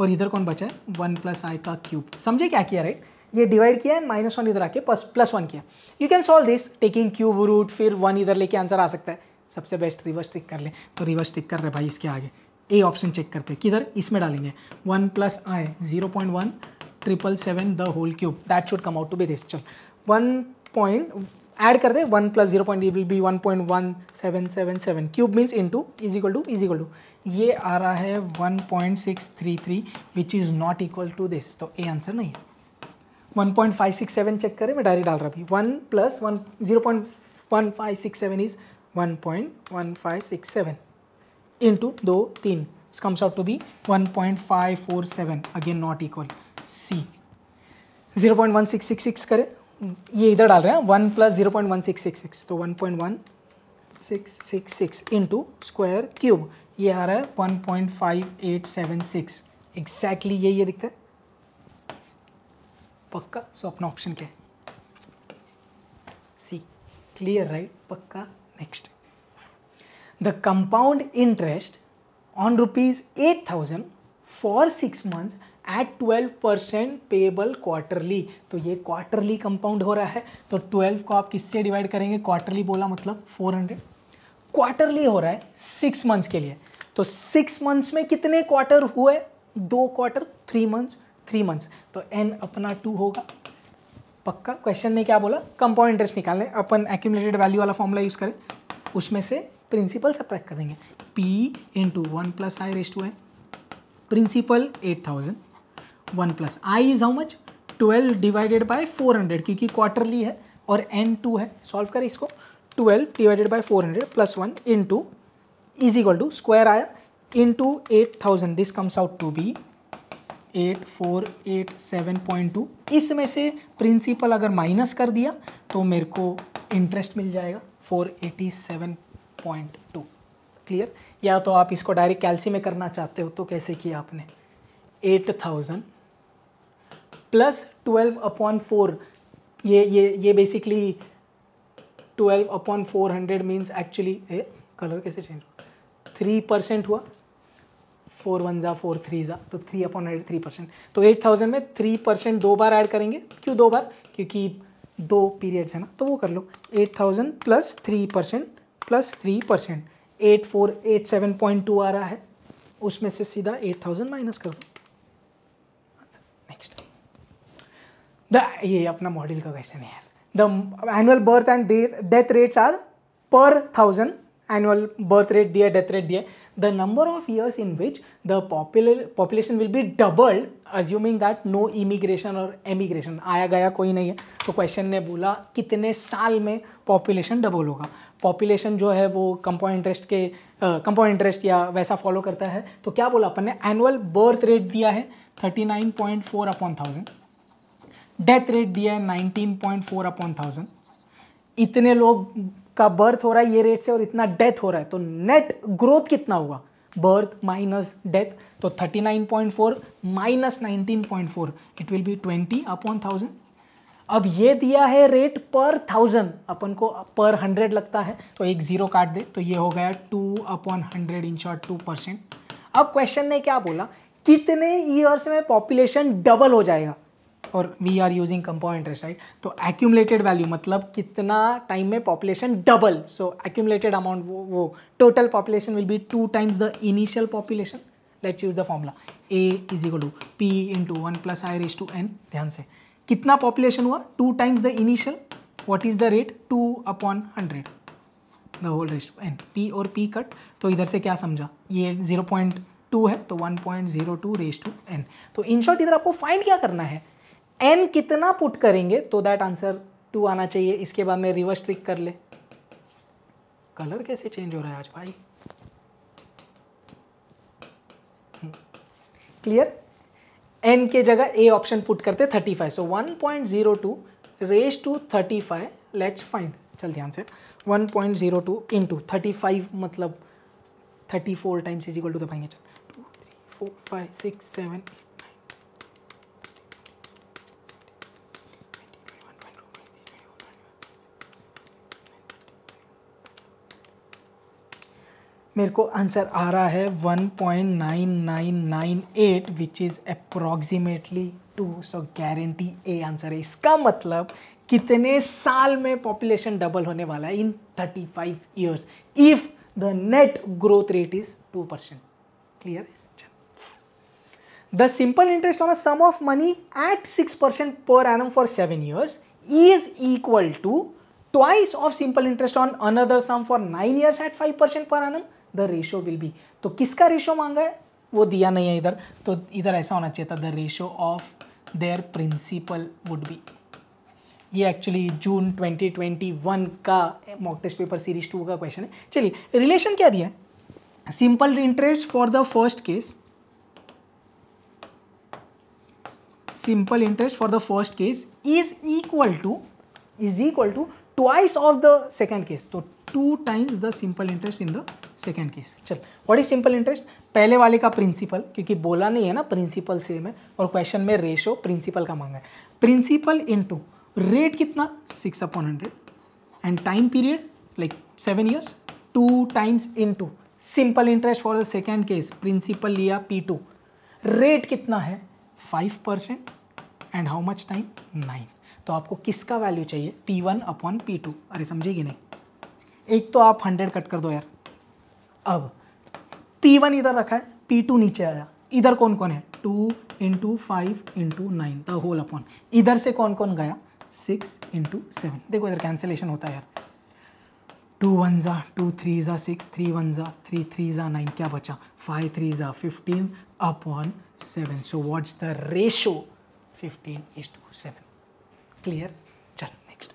और इधर कौन बचा है वन प्लस आई का क्यूब समझे क्या किया राइट ये डिवाइड किया एंड माइनस वन इधर आके प्लस प्लस वन किया you can solve this taking cube root फिर वन इधर लेके आंसर आ सकता है सबसे बेस्ट रिवर्स ट्रिक कर ले तो रिवर्स ट्रिक कर रहे भाई इसके आगे ए ऑप्शन चेक करते हैं किधर इसमें डालेंगे one plus I zero point one triple seven the whole cube that should come out to be this चल वन पॉइंट एड कर दे one plus zero point will be one point one seven seven seven cube means into is equal to is equal to ये आ रहा है one point six three three which is not equal to this तो A answer नहीं है 1.567 check करें मैं direct डाल रहा अभी one plus one zero point one five six seven is one point one five six seven into दो तीन comes out to be one point five four seven again not equal C zero point one six six six करें ये इधर डाल रहे हैं one plus zero point one six six six तो one point one six six six into square cube ये आ रहा है 1.5876 एग्जैक्टली exactly ये ये दिखता है पक्का सो अपना ऑप्शन क्या है सी क्लियर राइट पक्का next the compound interest on rupees eight thousand for six months at twelve percent payable quarterly तो ये क्वार्टरली कंपाउंड हो रहा है तो ट्वेल्व को आप किससे डिवाइड करेंगे क्वार्टरली बोला मतलब फोर हंड्रेड क्वार्टरली हो रहा है सिक्स मंथ्स के लिए तो सिक्स मंथ्स में कितने क्वार्टर हुए दो quarter three months three months तो एन अपना टू होगा पक्का क्वेश्चन ने क्या बोला कंपाउंड इंटरेस्ट निकालने अपन एक्यूमलेटेड वैल्यू वाला फॉर्मूला यूज़ करें उसमें से प्रिंसिपल ट्रैक कर देंगे P into one plus I raise to n principal eight thousand one plus I is how much twelve divided by four hundred क्योंकि क्वार्टरली है और एन टू है सॉल्व करें इसको twelve divided by four hundred plus one into is equal to square आया into eight thousand this comes out to be eight four eight seven point two इसमें से principal अगर minus कर दिया तो मेरे को इंटरेस्ट मिल जाएगा four eighty seven point two clear या तो आप इसको डायरेक्ट कैलसी में करना चाहते हो तो कैसे किया आपने eight thousand plus twelve upon four ये ये ये basically twelve upon four hundred means actually colour कैसे चेंज हुआ थ्री परसेंट हुआ फोर वन ज़ा फोर थ्री ज़ा तो three upon hundred three percent तो एट थाउजेंड में थ्री परसेंट दो बार ऐड करेंगे क्यों दो बार क्योंकि दो पीरियड्स है ना तो वो कर लो eight thousand plus three percent plus three percent eight four eight seven point two आ रहा है उसमें से सीधा एट थाउजेंड माइनस कर दो नेक्स्ट अच्छा, द ये अपना मॉडल का क्वेश्चन है यार the annual birth and death rates are per thousand annual birth rate दिया डेथ रेट दिया the number of years in which the popul population will be doubled assuming that no immigration or emigration आया गया कोई नहीं है तो question ने बोला कितने साल में पॉपुलेशन डबल होगा पॉपुलेशन जो है वो कंपाउंड इंटरेस्ट के कंपाउंड इंटरेस्ट या वैसा फॉलो करता है तो क्या बोला अपन ने एनुअल बर्थ रेट दिया है thirty nine point four upon thousand death rate दिया है nineteen point four upon thousand इतने लोग का बर्थ हो रहा है ये रेट से और इतना डेथ हो रहा है तो नेट ग्रोथ कितना हुआ बर्थ माइनस डेथ तो 39.4 minus 19.4 it will be 20 upon thousand अब ये दिया है रेट पर थाउजेंड अपन को पर हंड्रेड लगता है तो एक ज़ीरो काट दे तो ये हो गया two upon hundred in short two percent अब क्वेश्चन ने क्या बोला कितने ईयर्स में पॉपुलेशन डबल हो जाएगा और we are using compound interest right तो एक्यूमलेटेड वैल्यू मतलब कितना टाइम में population double so accumulated amount वो वो total population will be two times the initial population let's use the formula A is equal to P into one plus i raise to n ध्यान से कितना population हुआ two times the initial what is the rate two upon hundred the whole raise to N P और P cut तो इधर से क्या समझा ये जीरो पॉइंट टू है तो one point zero two raise to n तो इन शॉर्ट इधर आपको फाइंड क्या करना है एन कितना पुट करेंगे तो दैट आंसर टू आना चाहिए इसके बाद में रिवर्स ट्रिक कर ले कलर कैसे चेंज हो रहा है आज भाई क्लियर एन के जगह ए ऑप्शन पुट करते 35 so one point zero two raise to thirty five let's find चल ध्यान से 1.02 point zero two into thirty five मतलब thirty four times is equal to दाइंगे चल two three four five six seven मेरे को answer आ रहा है 1.9998 which is approximately two so guarantee A answer है इसका मतलब कितने साल में पॉपुलेशन डबल होने वाला है in 35 five years if the net growth rate is two percent clear the simple interest on a sum of money at six percent per annum for seven years is equal to twice of simple interest on another sum for nine years at five percent per annum the ratio will be तो किसका ratio मांगा है वो दिया नहीं है इधर तो इधर ऐसा होना चाहिए था the ratio of their principal would be ये एक्चुअली जून 2021 का mock test paper series two का क्वेश्चन है चलिए रिलेशन क्या दिया है simple interest for the first case simple interest for the first case is equal to is equal to twice of the second case तो two times the simple interest in the second case चल what is simple interest पहले वाले का principal क्योंकि बोला नहीं है ना प्रिंसिपल सेम है और क्वेश्चन में रेशो प्रिंसिपल का मांगा है प्रिंसिपल इंटू रेट कितना six upon hundred and time period like seven years two times into simple interest for the second case principal लिया पी टू रेट कितना है five percent and how much time nine तो आपको किसका value चाहिए P one upon P two अरे समझेगी नहीं एक तो आप हंड्रेड कट कर दो यार अब P1 इधर रखा है P2 नीचे आया इधर कौन कौन है two into five into nine the whole upon इधर से कौन कौन गया सिक्स इंटू सेवन देखो इधर कैंसिलेशन होता है यार टू वन ज़ा टू थ्री ज़ा सिक्स थ्री वन ज़ा थ्री थ्री ज़ा नाइन क्या बचा फाइव थ्री ज़ा fifteen upon seven so what's the ratio fifteen is to seven clear चल next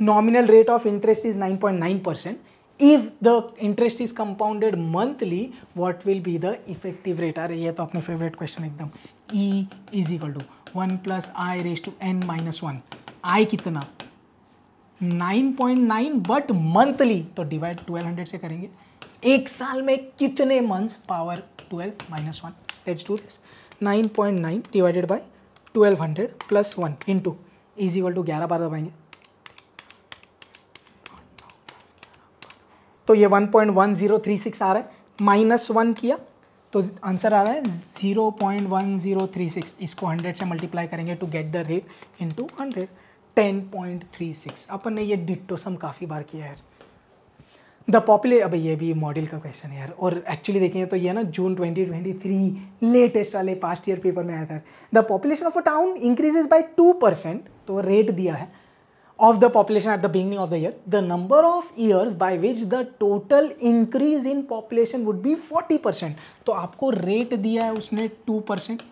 nominal rate of interest is nine point nine percent if the interest is compounded monthly what will be the effective rate अरे ये तो अपने favourite question एकदम E is equal to one plus I raise to N minus one i कितना nine point nine but monthly तो divide twelve hundred से करेंगे एक साल में कितने months power twelve minus one let's do this nine point nine divided by by hundred plus one into is equal to ग्यारह बारह दबाएंगे तो ये 1.1036 आ रहा है माइनस वन किया तो आंसर आ रहा है 0.1036 इसको 100 से मल्टीप्लाई करेंगे to get the rate into 100 10.36 अपन ने ये डिटोसम काफ़ी बार किया है द पॉपुलर अब ये भी मॉडल का क्वेश्चन है यार और एक्चुअली देखेंगे तो ये ना जून 2023 लेटेस्ट वाले पास्ट ईयर पेपर में आया था the population of a town increases by two percent तो रेट दिया है of the population at the beginning of the year, the number of years by which the total increase in population would be 40 percent तो आपको rate दिया है उसने two percent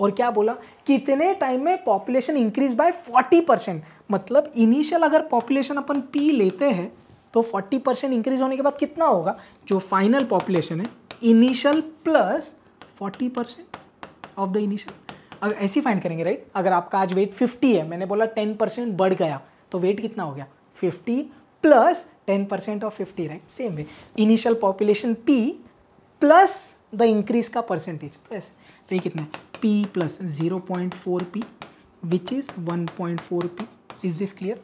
और क्या बोला कितने टाइम में population increase by forty percent मतलब इनिशियल अगर पॉपुलेशन अपन पी लेते हैं तो फोर्टी परसेंट इंक्रीज होने के बाद कितना होगा जो फाइनल पॉपुलेशन है initial plus forty percent of the initial अगर ऐसी फाइंड करेंगे राइट अगर आपका आज वेट फिफ्टी है मैंने बोला टेन परसेंट बढ़ गया तो वेट कितना हो गया fifty plus ten percent of fifty right same way initial population P plus the increase का परसेंटेज तो ऐसे तो ये कितना है P plus zero point four P which is one point four P is this clear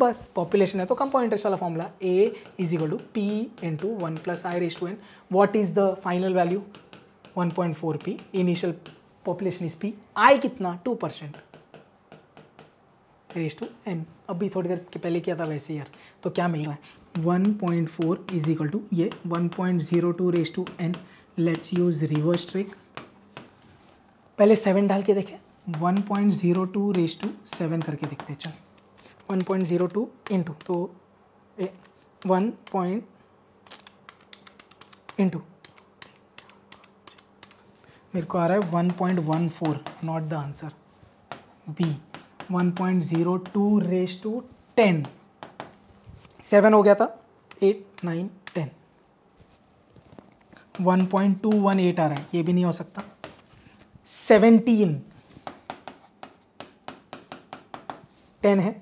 बस population है तो कम इंटरेस्ट वाला formula A is equal to P to one plus I raise to N what is the final value one point four P initial population is P i कितना two percent raise to n अभी थोड़ी देर के पहले किया था वैसे यार तो क्या मिल रहा है one point four is equal to ये one point zero two raise to n let's use reverse trick पहले सेवन डाल के देखें one point zero two raise to seven करके देखते हैं चल one point zero two into तो वन पॉइंट इंटू मेरे को आ रहा है one point one four not the answer B one point zero two raise to ten seven हो गया था eight nine ten one point two one eight आ रहा है ये भी नहीं हो सकता सेवनटीन टेन है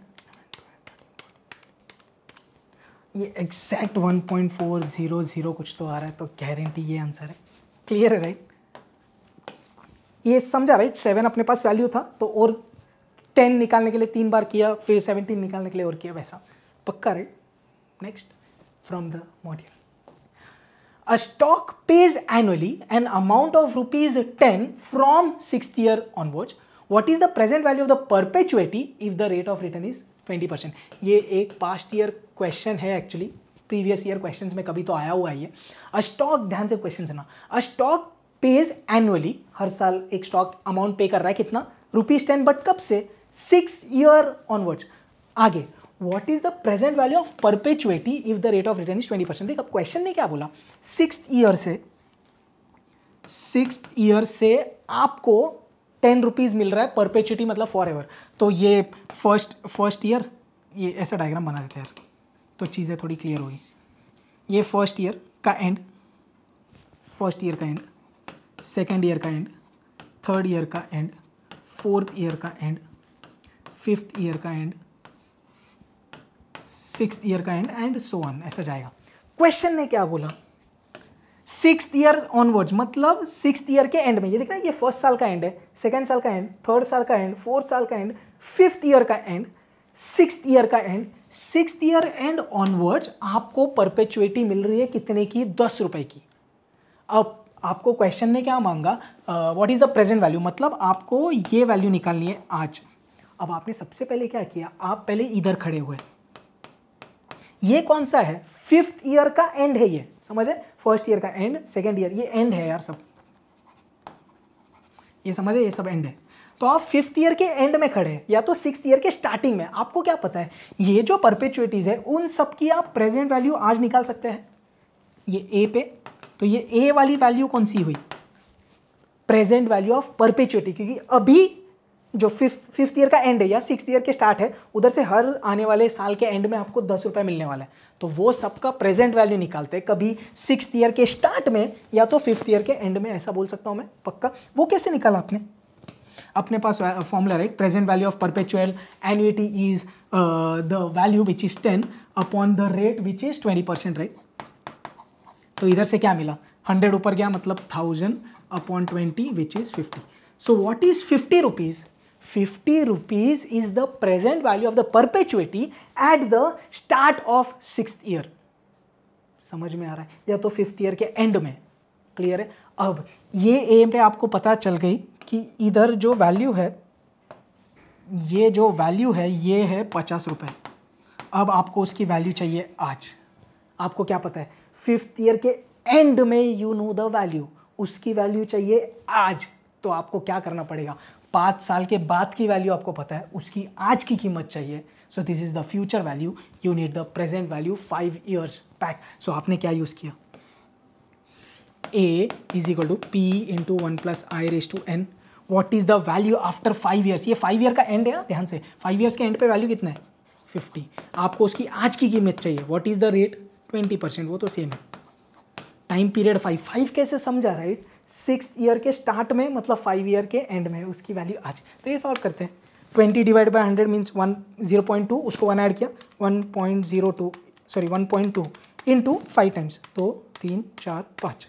ये exact one point four zero zero कुछ तो आ रहा है तो गारंटी ये आंसर है क्लियर है राइट ये समझा राइट सेवन अपने पास वैल्यू था तो और टेन निकालने के लिए तीन बार किया फिर सेवनटीन निकालने के लिए और किया वैसा पक्का rate next from the module a stock pays annually an amount of rupees ten from six year onwards what is the present value of the perpetuity if the rate of return is twenty percent ये एक past year question है actually previous year question में कभी तो आया हुआ ये a stock ध्यान से क्वेश्चन है ना अ स्टॉक पेज एनुअली हर साल एक स्टॉक अमाउंट पे कर रहा है कितना रुपीज टेन बट कब से सिक्स ईयर ऑनवर्ड्स आगे what is the present value of perpetuity if the rate of return is twenty percent देखिए क्वेश्चन ने क्या बोला सिक्स ईयर से सिक्स ईयर से आपको टेन रुपीज़ मिल रहा है परपेचुटी मतलब फॉर एवर तो ये फर्स्ट फर्स्ट ईयर ये ऐसा डायग्राम बना देते हैं यार तो चीज़ें थोड़ी क्लियर होगी ये फर्स्ट ईयर का एंड फर्स्ट ईयर का एंड सेकेंड ईयर का एंड थर्ड ईयर का एंड फोर्थ ईयर का एंड फिफ्थ ईयर का एंड सिक्स ईयर का एंड एंड सो ऑन ऐसा जाएगा क्वेश्चन ने क्या बोला सिक्स ईयर ऑनवर्ड्स मतलब सिक्स ईयर के एंड में ये देख रहे हैं ये फर्स्ट साल का एंड है सेकेंड साल का एंड थर्ड साल का एंड फोर्थ साल का एंड फिफ्थ ईयर का एंड सिक्स ईयर का end six year end onwards आपको परपेचुएटी मिल रही है कितने की दस रुपए की अब आपको क्वेश्चन ने क्या मांगा what is the present value मतलब आपको ये वैल्यू निकालनी है आज अब आपने सबसे पहले क्या किया आप पहले इधर खड़े हुए ये कौन सा है फिफ्थ ईयर का एंड है ये समझे फर्स्ट ईयर का एंड सेकेंड ईयर ये एंड है यार सब ये समझे ये सब एंड है तो आप फिफ्थ ईयर के एंड में खड़े हैं या तो सिक्स ईयर के स्टार्टिंग में आपको क्या पता है ये जो परपेचुएटीज़ है उन सब की आप प्रेजेंट वैल्यू आज निकाल सकते हैं ये ए पे तो ये ए वाली वैल्यू कौन सी हुई प्रेजेंट वैल्यू ऑफ परपेचुएटी क्योंकि अभी जो फिफ्थ फिफ्थ ईयर का एंड है या सिक्स ईयर के स्टार्ट है उधर से हर आने वाले साल के एंड में आपको दस रुपये मिलने वाला है तो वो सबका प्रेजेंट वैल्यू निकालते हैं कभी सिक्स ईयर के स्टार्ट में या तो फिफ्थ ईयर के एंड में ऐसा बोल सकता हूँ मैं पक्का वो कैसे निकाला आपने अपने पास formula right present value of perpetual annuity is the value which is ten upon the rate which is twenty percent right तो इधर से क्या मिला हंड्रेड ऊपर गया मतलब thousand upon twenty which is fifty so what is fifty rupees 50 rupees is the present value of the perpetuity at the start of six year समझ में आ रहा है या तो फिफ्थ ईयर के एंड में क्लियर है अब ये ए पे आपको पता चल गई कि इधर जो वैल्यू है ये जो वैल्यू है ये है पचास रुपये अब आपको उसकी वैल्यू चाहिए आज आपको क्या पता है फिफ्थ ईयर के एंड में यू नो द वैल्यू उसकी वैल्यू चाहिए आज तो आपको क्या करना पड़ेगा पाँच साल के बाद की वैल्यू आपको पता है उसकी आज की कीमत चाहिए so this is the future value you need the present value five years back so आपने क्या यूज़ किया A is equal to P into one plus I raise to N what is the value after five years ये five year का end है ध्यान से five years के end पे वैल्यू कितना है फिफ्टी आपको उसकी आज की कीमत चाहिए what is the rate twenty percent वो तो सेम है टाइम पीरियड फाइव फाइव कैसे समझा राइट right? सिक्स ईयर के स्टार्ट में मतलब फाइव ईयर के एंड में उसकी वैल्यू आज तो ये सॉल्व करते हैं twenty divide by hundred means one zero point two उसको वन ऐड किया one point zero two sorry one point two into five times दो तीन चार पाँच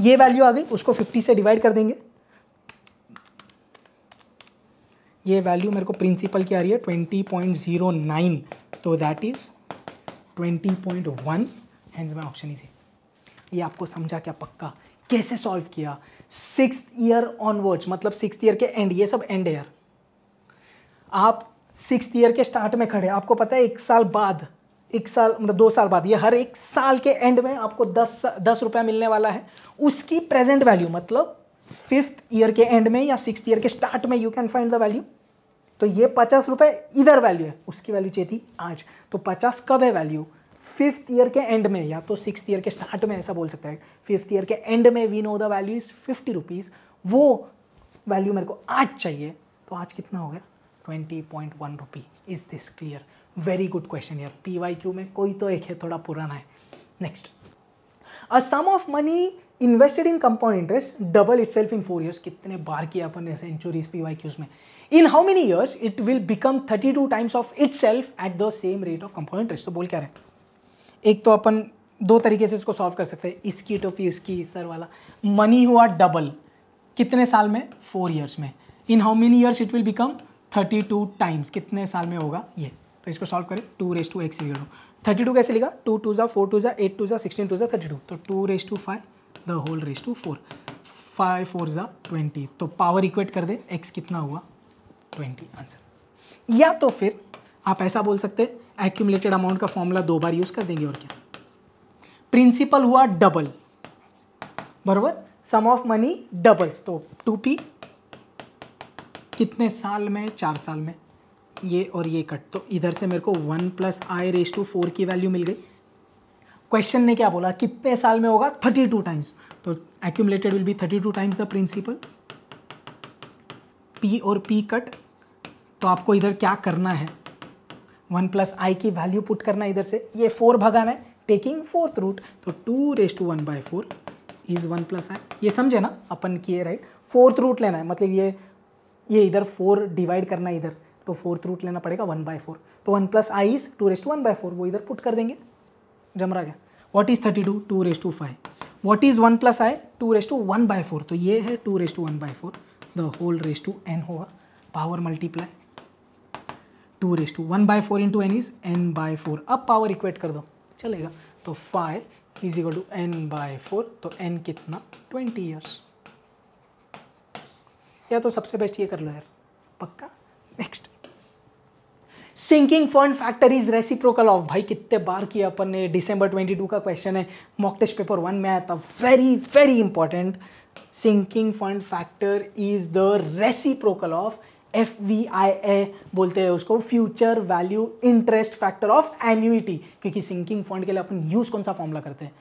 ये वैल्यू आ गई उसको फिफ्टी से डिवाइड कर देंगे ये वैल्यू मेरे को प्रिंसिपल की आ रही है ट्वेंटी पॉइंट जीरो नाइन तो that is twenty point one hence my option से ये आपको समझा क्या पक्का कैसे सॉल्व किया सिक्स ईयर ऑनवर्ड्स मतलब सिक्स ईयर के एंड ये सब एंड ईयर आप सिक्स ईयर के स्टार्ट में खड़े आपको पता है एक साल बाद एक साल मतलब दो साल बाद ये हर एक साल के एंड में आपको दस दस रुपया मिलने वाला है उसकी प्रेजेंट वैल्यू मतलब फिफ्थ ईयर के एंड में या सिक्स ईयर के स्टार्ट में you can find the value तो ये पचास रुपये इधर वैल्यू है उसकी वैल्यू चाहिए थी आज तो पचास कब है वैल्यू फिफ्थ ईयर के एंड में या तो सिक्स ईयर के स्टार्ट में ऐसा बोल सकते हैं फिफ्थ ईयर के एंड में we know the value is fifty rupees वो वैल्यू मेरे को आज चाहिए तो आज कितना हो गया twenty point one rupee is this clear very good question यार पी वाई क्यू में कोई तो एक है थोड़ा पुराना है next a sum of money invested in compound interest double itself in four years कितने बार किया अपन ने सेंचुरीज पी वाई क्यूज में in how many years it will become thirty two times of itself at the same rate of compound interest तो बोल क्या रहे हैं एक तो अपन दो तरीके से इसको सॉल्व कर सकते हैं इसकी टोपी उसकी सर वाला मनी हुआ डबल कितने साल में फोर ईयर्स में in how many years it will become thirty two times कितने साल में होगा ये तो इसको सॉल्व करें two raise to x zero thirty two कैसे लिखा टू टू ज़ा फोर टू ज़ा एट टू ज़ा सिक्सटीन टू ज़ा थर्टी टू तो two raise to five the whole raise to four five four ज़ा ट्वेंटी तो पावर इक्वेट कर दे एक्स कितना हुआ ट्वेंटी आंसर या तो फिर आप ऐसा बोल सकते हैं एक्यूमलेटेड अमाउंट का फॉर्मूला दो बार यूज़ कर देंगे और क्या प्रिंसिपल हुआ डबल बरबर सम ऑफ मनी डबल्स तो टू पी कितने साल में चार साल में ये और ये कट तो इधर से मेरे को one plus I raise to four की वैल्यू मिल गई क्वेश्चन ने क्या बोला कितने साल में होगा थर्टी टू टाइम्स तो accumulated will be thirty two times the principal P और पी कट तो आपको इधर क्या करना है वन प्लस आई की वैल्यू पुट करना इधर से ये फोर भगाना है टेकिंग फोर्थ रूट तो two raise to one by four is one plus I ये समझे ना अपन किए राइट फोर्थ रूट लेना है मतलब ये ये इधर फोर डिवाइड करना है इधर तो फोर्थ रूट लेना पड़ेगा वन बाई फोर तो one plus I is two raise to one by four वो इधर पुट कर देंगे जमरा गया what is thirty two two raise to five what is one plus I two raise to one by four तो ये है two raise to one by four the whole raise to N होगा power multiply two raise to one by four into N is an by four अब power equate कर दो चलेगा तो five is equal to N by four तो N कितना twenty years या तो सबसे बेस्ट ये कर लो यार पक्का next sinking fund factor is reciprocal of भाई कितने बार किया अपन ने ट्वेंटी 22 का क्वेश्चन है मॉक टेस्ट पेपर वन में आया था very very important sinking fund factor is the reciprocal of F V I A बोलते हैं उसको future value interest factor of annuity क्योंकि सिंकिंग फंड के लिए अपन यूज़ कौन सा फॉर्मूला करते हैं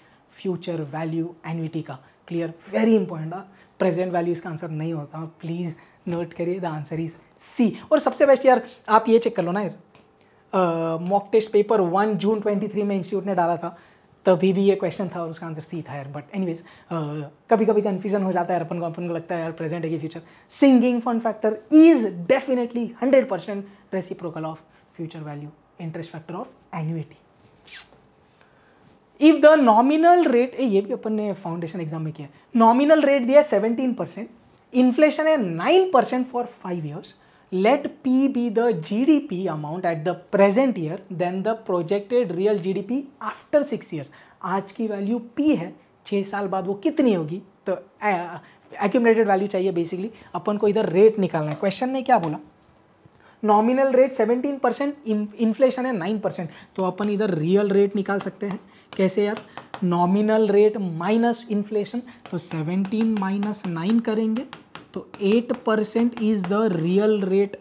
फ्यूचर वैल्यू एन्यूटी का क्लियर वेरी इंपॉर्टेंट है प्रेजेंट वैल्यू इसका आंसर नहीं होता प्लीज़ नोट करिए द आंसर इज सी और सबसे बेस्ट यार आप ये चेक कर लो ना यार mock test paper one June twenty three में इंस्टीट्यूट ने डाला था तभी भी ये क्वेश्चन था और उसका आंसर सी था यार बट एनी एनीवेज कभी कभी कन्फ्यूजन हो जाता है अपन को अपन को लगता है यार प्रेजेंट है कि future sinking fund factor is definitely hundred percent reciprocal of future value interest factor of annuity if the nominal rate ये भी अपन ने फाउंडेशन एग्जाम में किया नॉमिनल रेट दिया सेवेंटीन परसेंट इन्फ्लेशन है nine percent for five years let P be the G D P amount at the present year then the projected real G D P after six years आज की value P है छः साल बाद वो कितनी होगी तो एक्यूमलेटेड वैल्यू चाहिए बेसिकली अपन को इधर रेट निकालना है क्वेश्चन ने क्या बोला नॉमिनल रेट 17 परसेंट इन्फ्लेशन है नाइन परसेंट तो अपन इधर रियल रेट निकाल सकते हैं कैसे यार नॉमिनल रेट माइनस इन्फ्लेशन तो 17 माइनस नाइन करेंगे तो eight percent is the real rate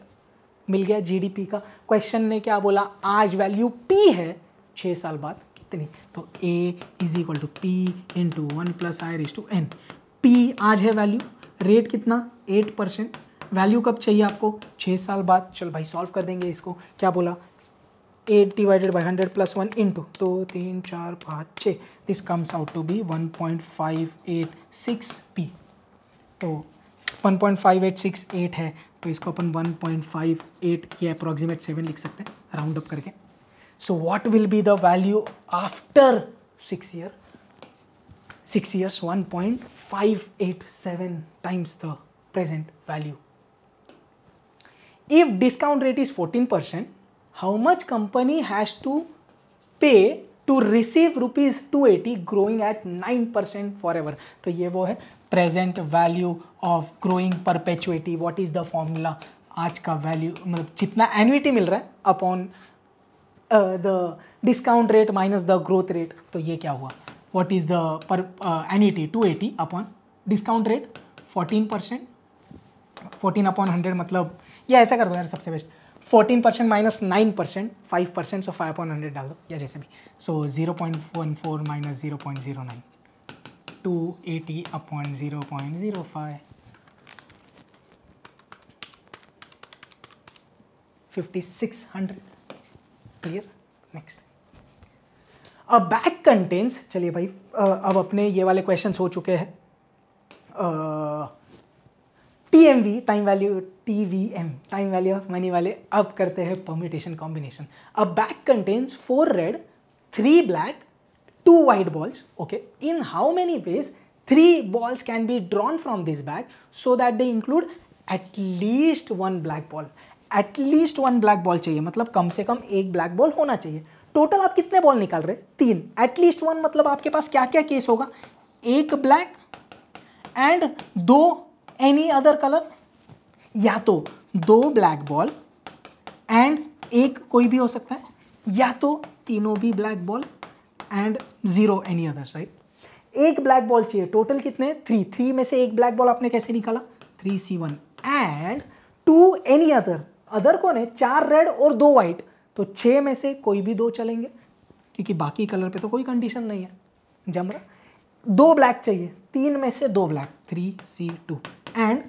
मिल गया जीडीपी का क्वेश्चन ने क्या बोला आज वैल्यू पी है छः साल बाद कितनी तो A is equal to P into one plus I raise to N P आज है वैल्यू रेट कितना एट परसेंट वैल्यू कब चाहिए आपको छः साल बाद चल भाई सॉल्व कर देंगे इसको क्या बोला eight divided by hundred plus one into दो तीन चार पाँच छः this comes out to be one point five eight six P तो 1.5868 है तो इसको अपन 1.58 पॉइंट अप्रोक्सीमेट 7 लिख सकते हैं राउंड अप करके so what will be the value after six year six years 1.587 times the present value if discount rate is 14 percent how much company has to pay to receive rupees two eighty growing at nine percent forever तो ये वो है present value of growing perpetuity what is the formula आज का value मतलब जितना annuity मिल रहा है upon the discount rate minus the growth rate तो ये क्या हुआ what is the per annuity two eighty upon discount rate fourteen percent fourteen upon hundred मतलब ये ऐसा कर दो यार सबसे best fourteen percent minus nine percent five percent so five upon hundred डाल दो या जैसे भी so zero point one four minus zero point zero nine clear next a bag contains चलिए भाई अब अपने ये वाले क्वेश्चन हो चुके हैं T M V time value T V M time value of money वाले अब करते हैं permutation combination a bag contains four red three black two white balls okay in how many ways three balls can be drawn from this bag so that they include at least one black ball at least one black ball chahiye matlab kam se kam ek black ball hona chahiye total aap kitne ball nikal rahe teen at least one matlab aapke paas kya kya case hoga ek black and do any other color ya to do black ball and ek koi bhi ho sakta hai ya to तीनों भी black ball and zero any others right एक black ball चाहिए total कितने three three में से एक black ball आपने कैसे निकाला three C one and two any other other कौन है चार रेड और दो व्हाइट तो छः में से कोई भी दो चलेंगे क्योंकि बाकी कलर पे तो कोई कंडीशन नहीं है जमरा दो ब्लैक चाहिए तीन में से दो black three C two and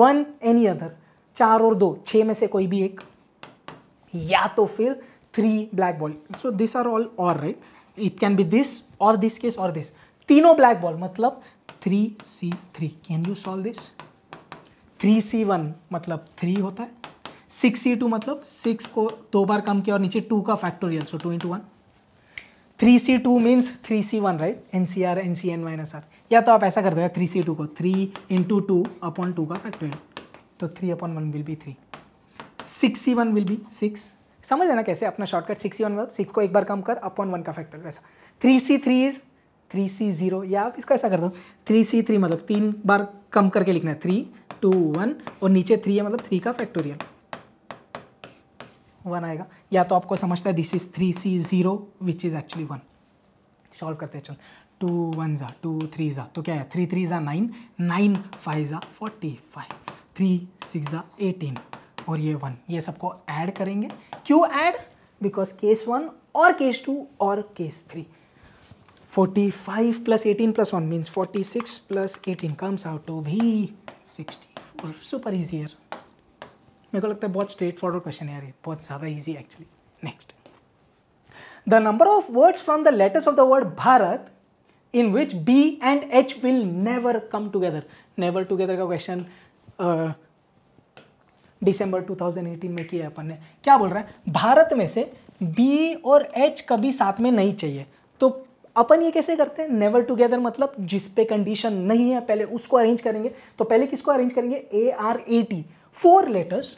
one any other चार और दो छः में से कोई भी एक या तो फिर three black ball so this are all और right it can be this और दिस केस और दिस तीनों ब्लैक बॉल मतलब three C three can you solve this three C one मतलब थ्री होता है सिक्स सी टू मतलब six को दो बार कम किया और नीचे टू का factorial so two into one three C two means three C one right N C are N C N minus R या तो आप ऐसा कर दो थ्री सी टू को three into two upon two का फैक्टोरियल तो three upon one will be three six C one will be six समझ लेना कैसे अपना शॉर्टकट सिक्स ही वन मतलब सिक्स को एक बार कम कर अपॉन वन का फैक्टर वैसा three C three is three C zero या आप इसको ऐसा कर दो थ्री सी थ्री मतलब तीन बार कम करके लिखना है थ्री टू वन और नीचे थ्री है मतलब थ्री का फैक्टोरियल वन आएगा या तो आपको समझता है this is three C zero which is actually one solve करते हैं चल टू वन ज़ा टू थ्री ज़ा तो क्या है थ्री थ्री ज़ा नाइन नाइन फाइव ज़ा फोर्टी फाइव थ्री सिक्स ज़ा एटीन और ये वन ये सबको ऐड करेंगे क्यों ऐड बिकॉज केस वन और केस टू और case three forty five plus eighteen plus one means forty six plus eighteen comes out to be sixty super easy ईयर मेरे को लगता है बहुत स्ट्रेट फॉरवर्ड क्वेश्चन है यार बहुत ज़्यादा easy actually next the number of words from the letters of the word Bharat in which B and H will never come together. Never together का क्वेश्चन दिसंबर 2018 में किया अपन ने क्या बोल रहा है भारत में से बी और एच कभी साथ में नहीं चाहिए तो अपन ये कैसे करते हैं नेवर टुगेदर मतलब जिस पे कंडीशन नहीं है पहले उसको अरेंज करेंगे तो पहले किसको अरेंज करेंगे A R A T four letters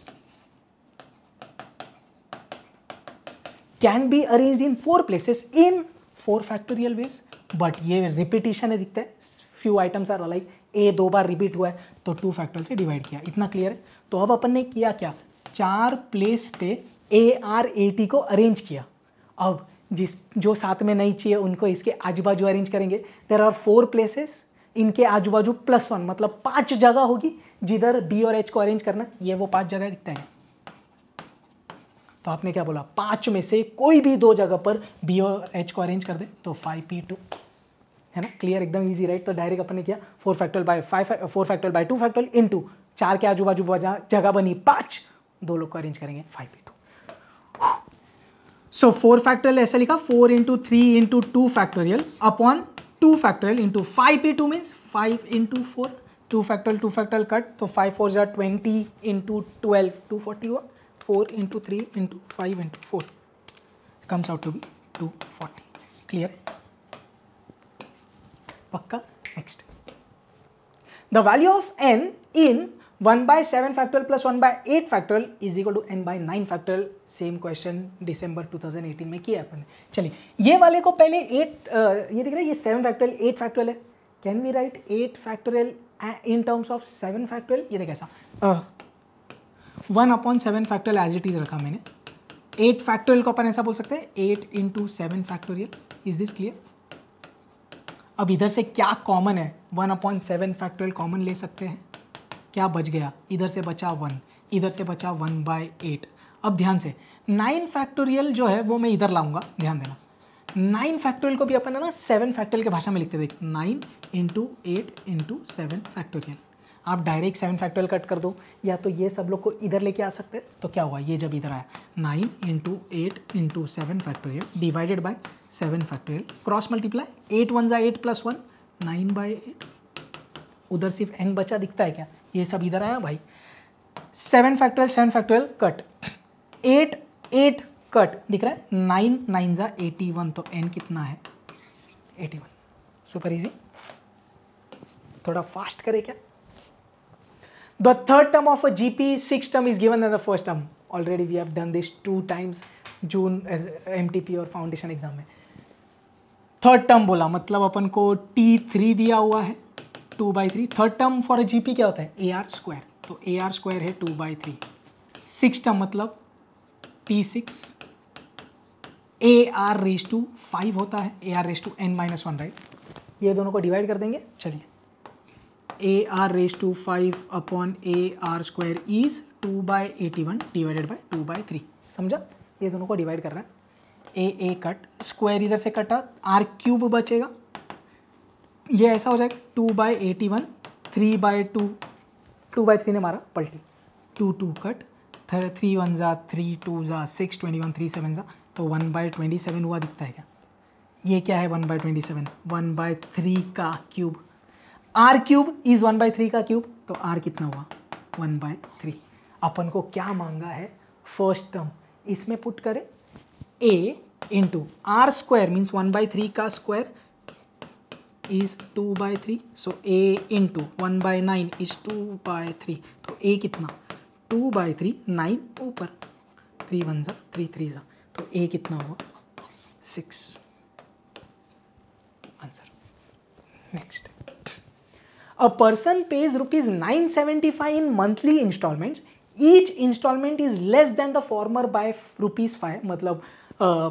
can be arrange in four places in four factorial ways but ये रिपीटिशन है दिखता है few items are alike A दो बार रिपीट हुआ है तो टू फैक्टर से डिवाइड किया इतना क्लियर है तो अब अपन ने किया क्या चार प्लेस पे ए आर ए टी को अरेंज किया अब जिस जो साथ में नहीं चाहिए उनको इसके आजू बाजू अरेंज करेंगे देर आर फोर प्लेसेस इनके आजू बाजू प्लस वन मतलब पांच जगह होगी जिधर बी और एच को अरेंज करना ये वो पांच जगह दिखता है तो आपने क्या बोला पांच में से कोई भी दो जगह पर बी और एच को अरेंज कर दे तो फाइव पी टू है ना क्लियर एकदम ईजी राइट तो डायरेक्ट अपने किया four factorial by five four factorial by two factorial into चार के आजू बाजू बजा जगह बनी पाँच दो लोग को अरेंज करेंगे five two so four factorial ऐसा लिखा four into three into two factorial upon two factorial into five P two means five into four two factorial two factorial cut तो फाइव फोर जो twenty into twelve two forty हुआ four into three into five into four comes out to be two forty clear पक्का next the value of N in one by seven factorial plus one by eight factorial is equal to N by nine factorial same question डिसंबर 2018 में किया अपन चलिए ये वाले को पहले eight ये देख रहे हैं ये सेवन फैक्टोरियल एट फैक्टोरियल है can we write eight factorial in terms of seven factorial ये देखा ऐसा one upon seven factorial as it is रखा मैंने एट फैक्टोरियल को अपन ऐसा बोल सकते हैं eight into seven factorial is this clear अब इधर से क्या कॉमन है one upon seven factorial common ले सकते हैं क्या बच गया इधर से बचा वन इधर से बचा वन बाय एट अब ध्यान से नाइन फैक्टोरियल जो है वो मैं इधर लाऊंगा ध्यान देना नाइन फैक्टोरियल को भी अपन है ना सेवन फैक्टोरियल की भाषा में लिखते देख nine into eight into seven factorial आप डायरेक्ट सेवन फैक्टोरियल कट कर दो या तो ये सब लोग को इधर लेके आ सकते हैं तो क्या हुआ ये जब इधर आया nine into eight into seven factorial divided by seven factorial cross multiply eight one ज़ा eight plus one nine by eight उधर सिर्फ एन बचा दिखता है क्या ये सब इधर आया भाई seven factorial seven factorial cut eight eight cut दिख रहा है नाइन नाइन ज़ा एटी वन तो एन कितना है एटी वन सुपर इजी थोड़ा फास्ट करे क्या the third term of a a GP, sixth term is given the first term already we have done this two times June M T P और foundation exam में third term बोला मतलब अपन को T three दिया हुआ है two by three third term for G P क्या होता है ए आर स्क्वायर तो ए आर स्क्वायर है two by three six term मतलब T six A R raise to five होता है A R raise to N minus one right ये दोनों को डिवाइड कर देंगे चलिए A R raise to five upon A R square is two by eighty one divided by two by three समझा ये दोनों को डिवाइड कर रहा है ए ए कट स्क्वायर इधर से कटा आर क्यूब बचेगा ये ऐसा हो जाएगा two by eighty one three by two two by three ने मारा पलटी two two cut three one ज़ा थ्री टू ज़ा six twenty one three seven ज़ा तो वन बाई ट्वेंटी सेवन हुआ दिखता है क्या ये क्या है one by twenty seven one by three का cube R cube is one by three का क्यूब तो आर कितना हुआ वन बाय थ्री अपन को क्या मांगा है फर्स्ट टर्म इसमें पुट करें A into R square means one by three का square is two by three so A into one by nine is two by three तो ए कितना two by three nine ऊपर three one ज़ा three three ज़ा तो A कितना हुआ six answer next a person pays rupees nine seventy five in monthly installments each installment is less than the former by rupees five मतलब uh,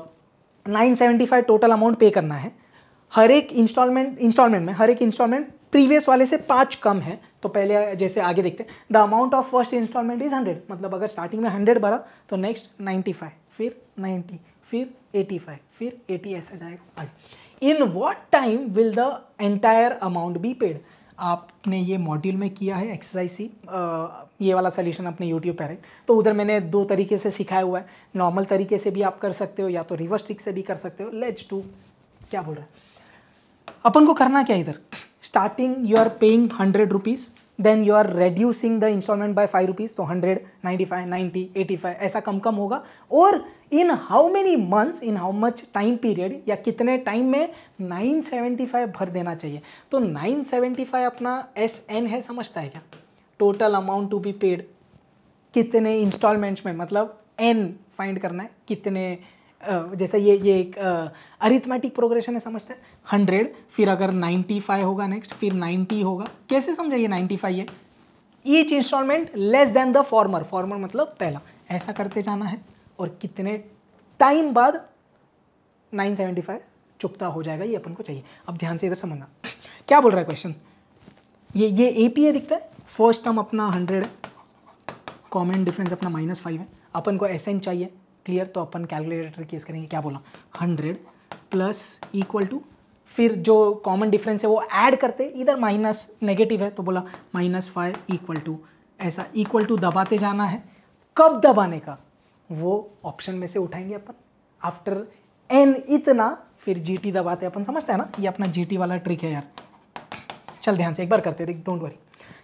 975 total amount पे करना है हर एक इंस्टॉलमेंट इंस्टॉलमेंट में हर एक इंस्टॉलमेंट प्रीवियस वाले से पाँच कम है तो पहले जैसे आगे देखते हैं the amount of first installment is hundred मतलब अगर स्टार्टिंग में हंड्रेड भरा तो नेक्स्ट नाइन्टी फाइव फिर नाइन्टी फिर एटी फाइव फिर एटी ऐसा जाएगा आगे in what time will the entire amount be paid आपने ये मॉड्यूल में किया है एक्सरसाइज सी ये वाला सोल्यूशन अपने यूट्यूब पर है तो उधर मैंने दो तरीके से सिखाया हुआ है नॉर्मल तरीके से भी आप कर सकते हो या तो रिवर्स ट्रिक से भी कर सकते हो लेट्स टू क्या बोल रहा है अपन को करना क्या इधर starting you are paying hundred rupees then you are reducing the installment by five rupees तो hundred ninety five ninety eighty five ऐसा कम कम होगा और in how many months in how much time period या कितने टाइम में nine seventy five भर देना चाहिए तो नाइन सेवेंटी फाइव अपना एस एन है समझता है क्या total amount to be paid कितने इंस्टॉलमेंट्स में मतलब एन फाइंड करना है कितने जैसा ये ये एक अरिथमेटिक प्रोग्रेशन है समझते हैं हंड्रेड फिर अगर नाइन्टी फाइव होगा नेक्स्ट फिर नाइन्टी होगा कैसे समझाइए नाइन्टी फाइव है each installment less than the former former मतलब पहला ऐसा करते जाना है और कितने टाइम बाद नाइन सेवेंटी फाइव चुपता हो जाएगा ये अपन को चाहिए अब ध्यान से इधर समझना क्या बोल रहा है क्वेश्चन ये ये ए पी ए दिखता है फर्स्ट टर्म अपना हंड्रेड है कॉमन डिफरेंस अपना माइनस फाइव है अपन को एस एन चाहिए क्लियर तो अपन कैलकुलेटर की यूज़ करेंगे क्या बोला हंड्रेड प्लस इक्वल टू फिर जो कॉमन डिफरेंस है वो ऐड करते इधर माइनस नेगेटिव है तो बोला माइनस फाइव इक्वल टू ऐसा इक्वल टू दबाते जाना है कब दबाने का वो ऑप्शन में से उठाएंगे अपन आफ्टर एन इतना फिर जी टी दबाते अपन समझते हैं ना ये अपना जी टी वाला ट्रिक है यार चल ध्यान से एक बार करते देख डोंट वरी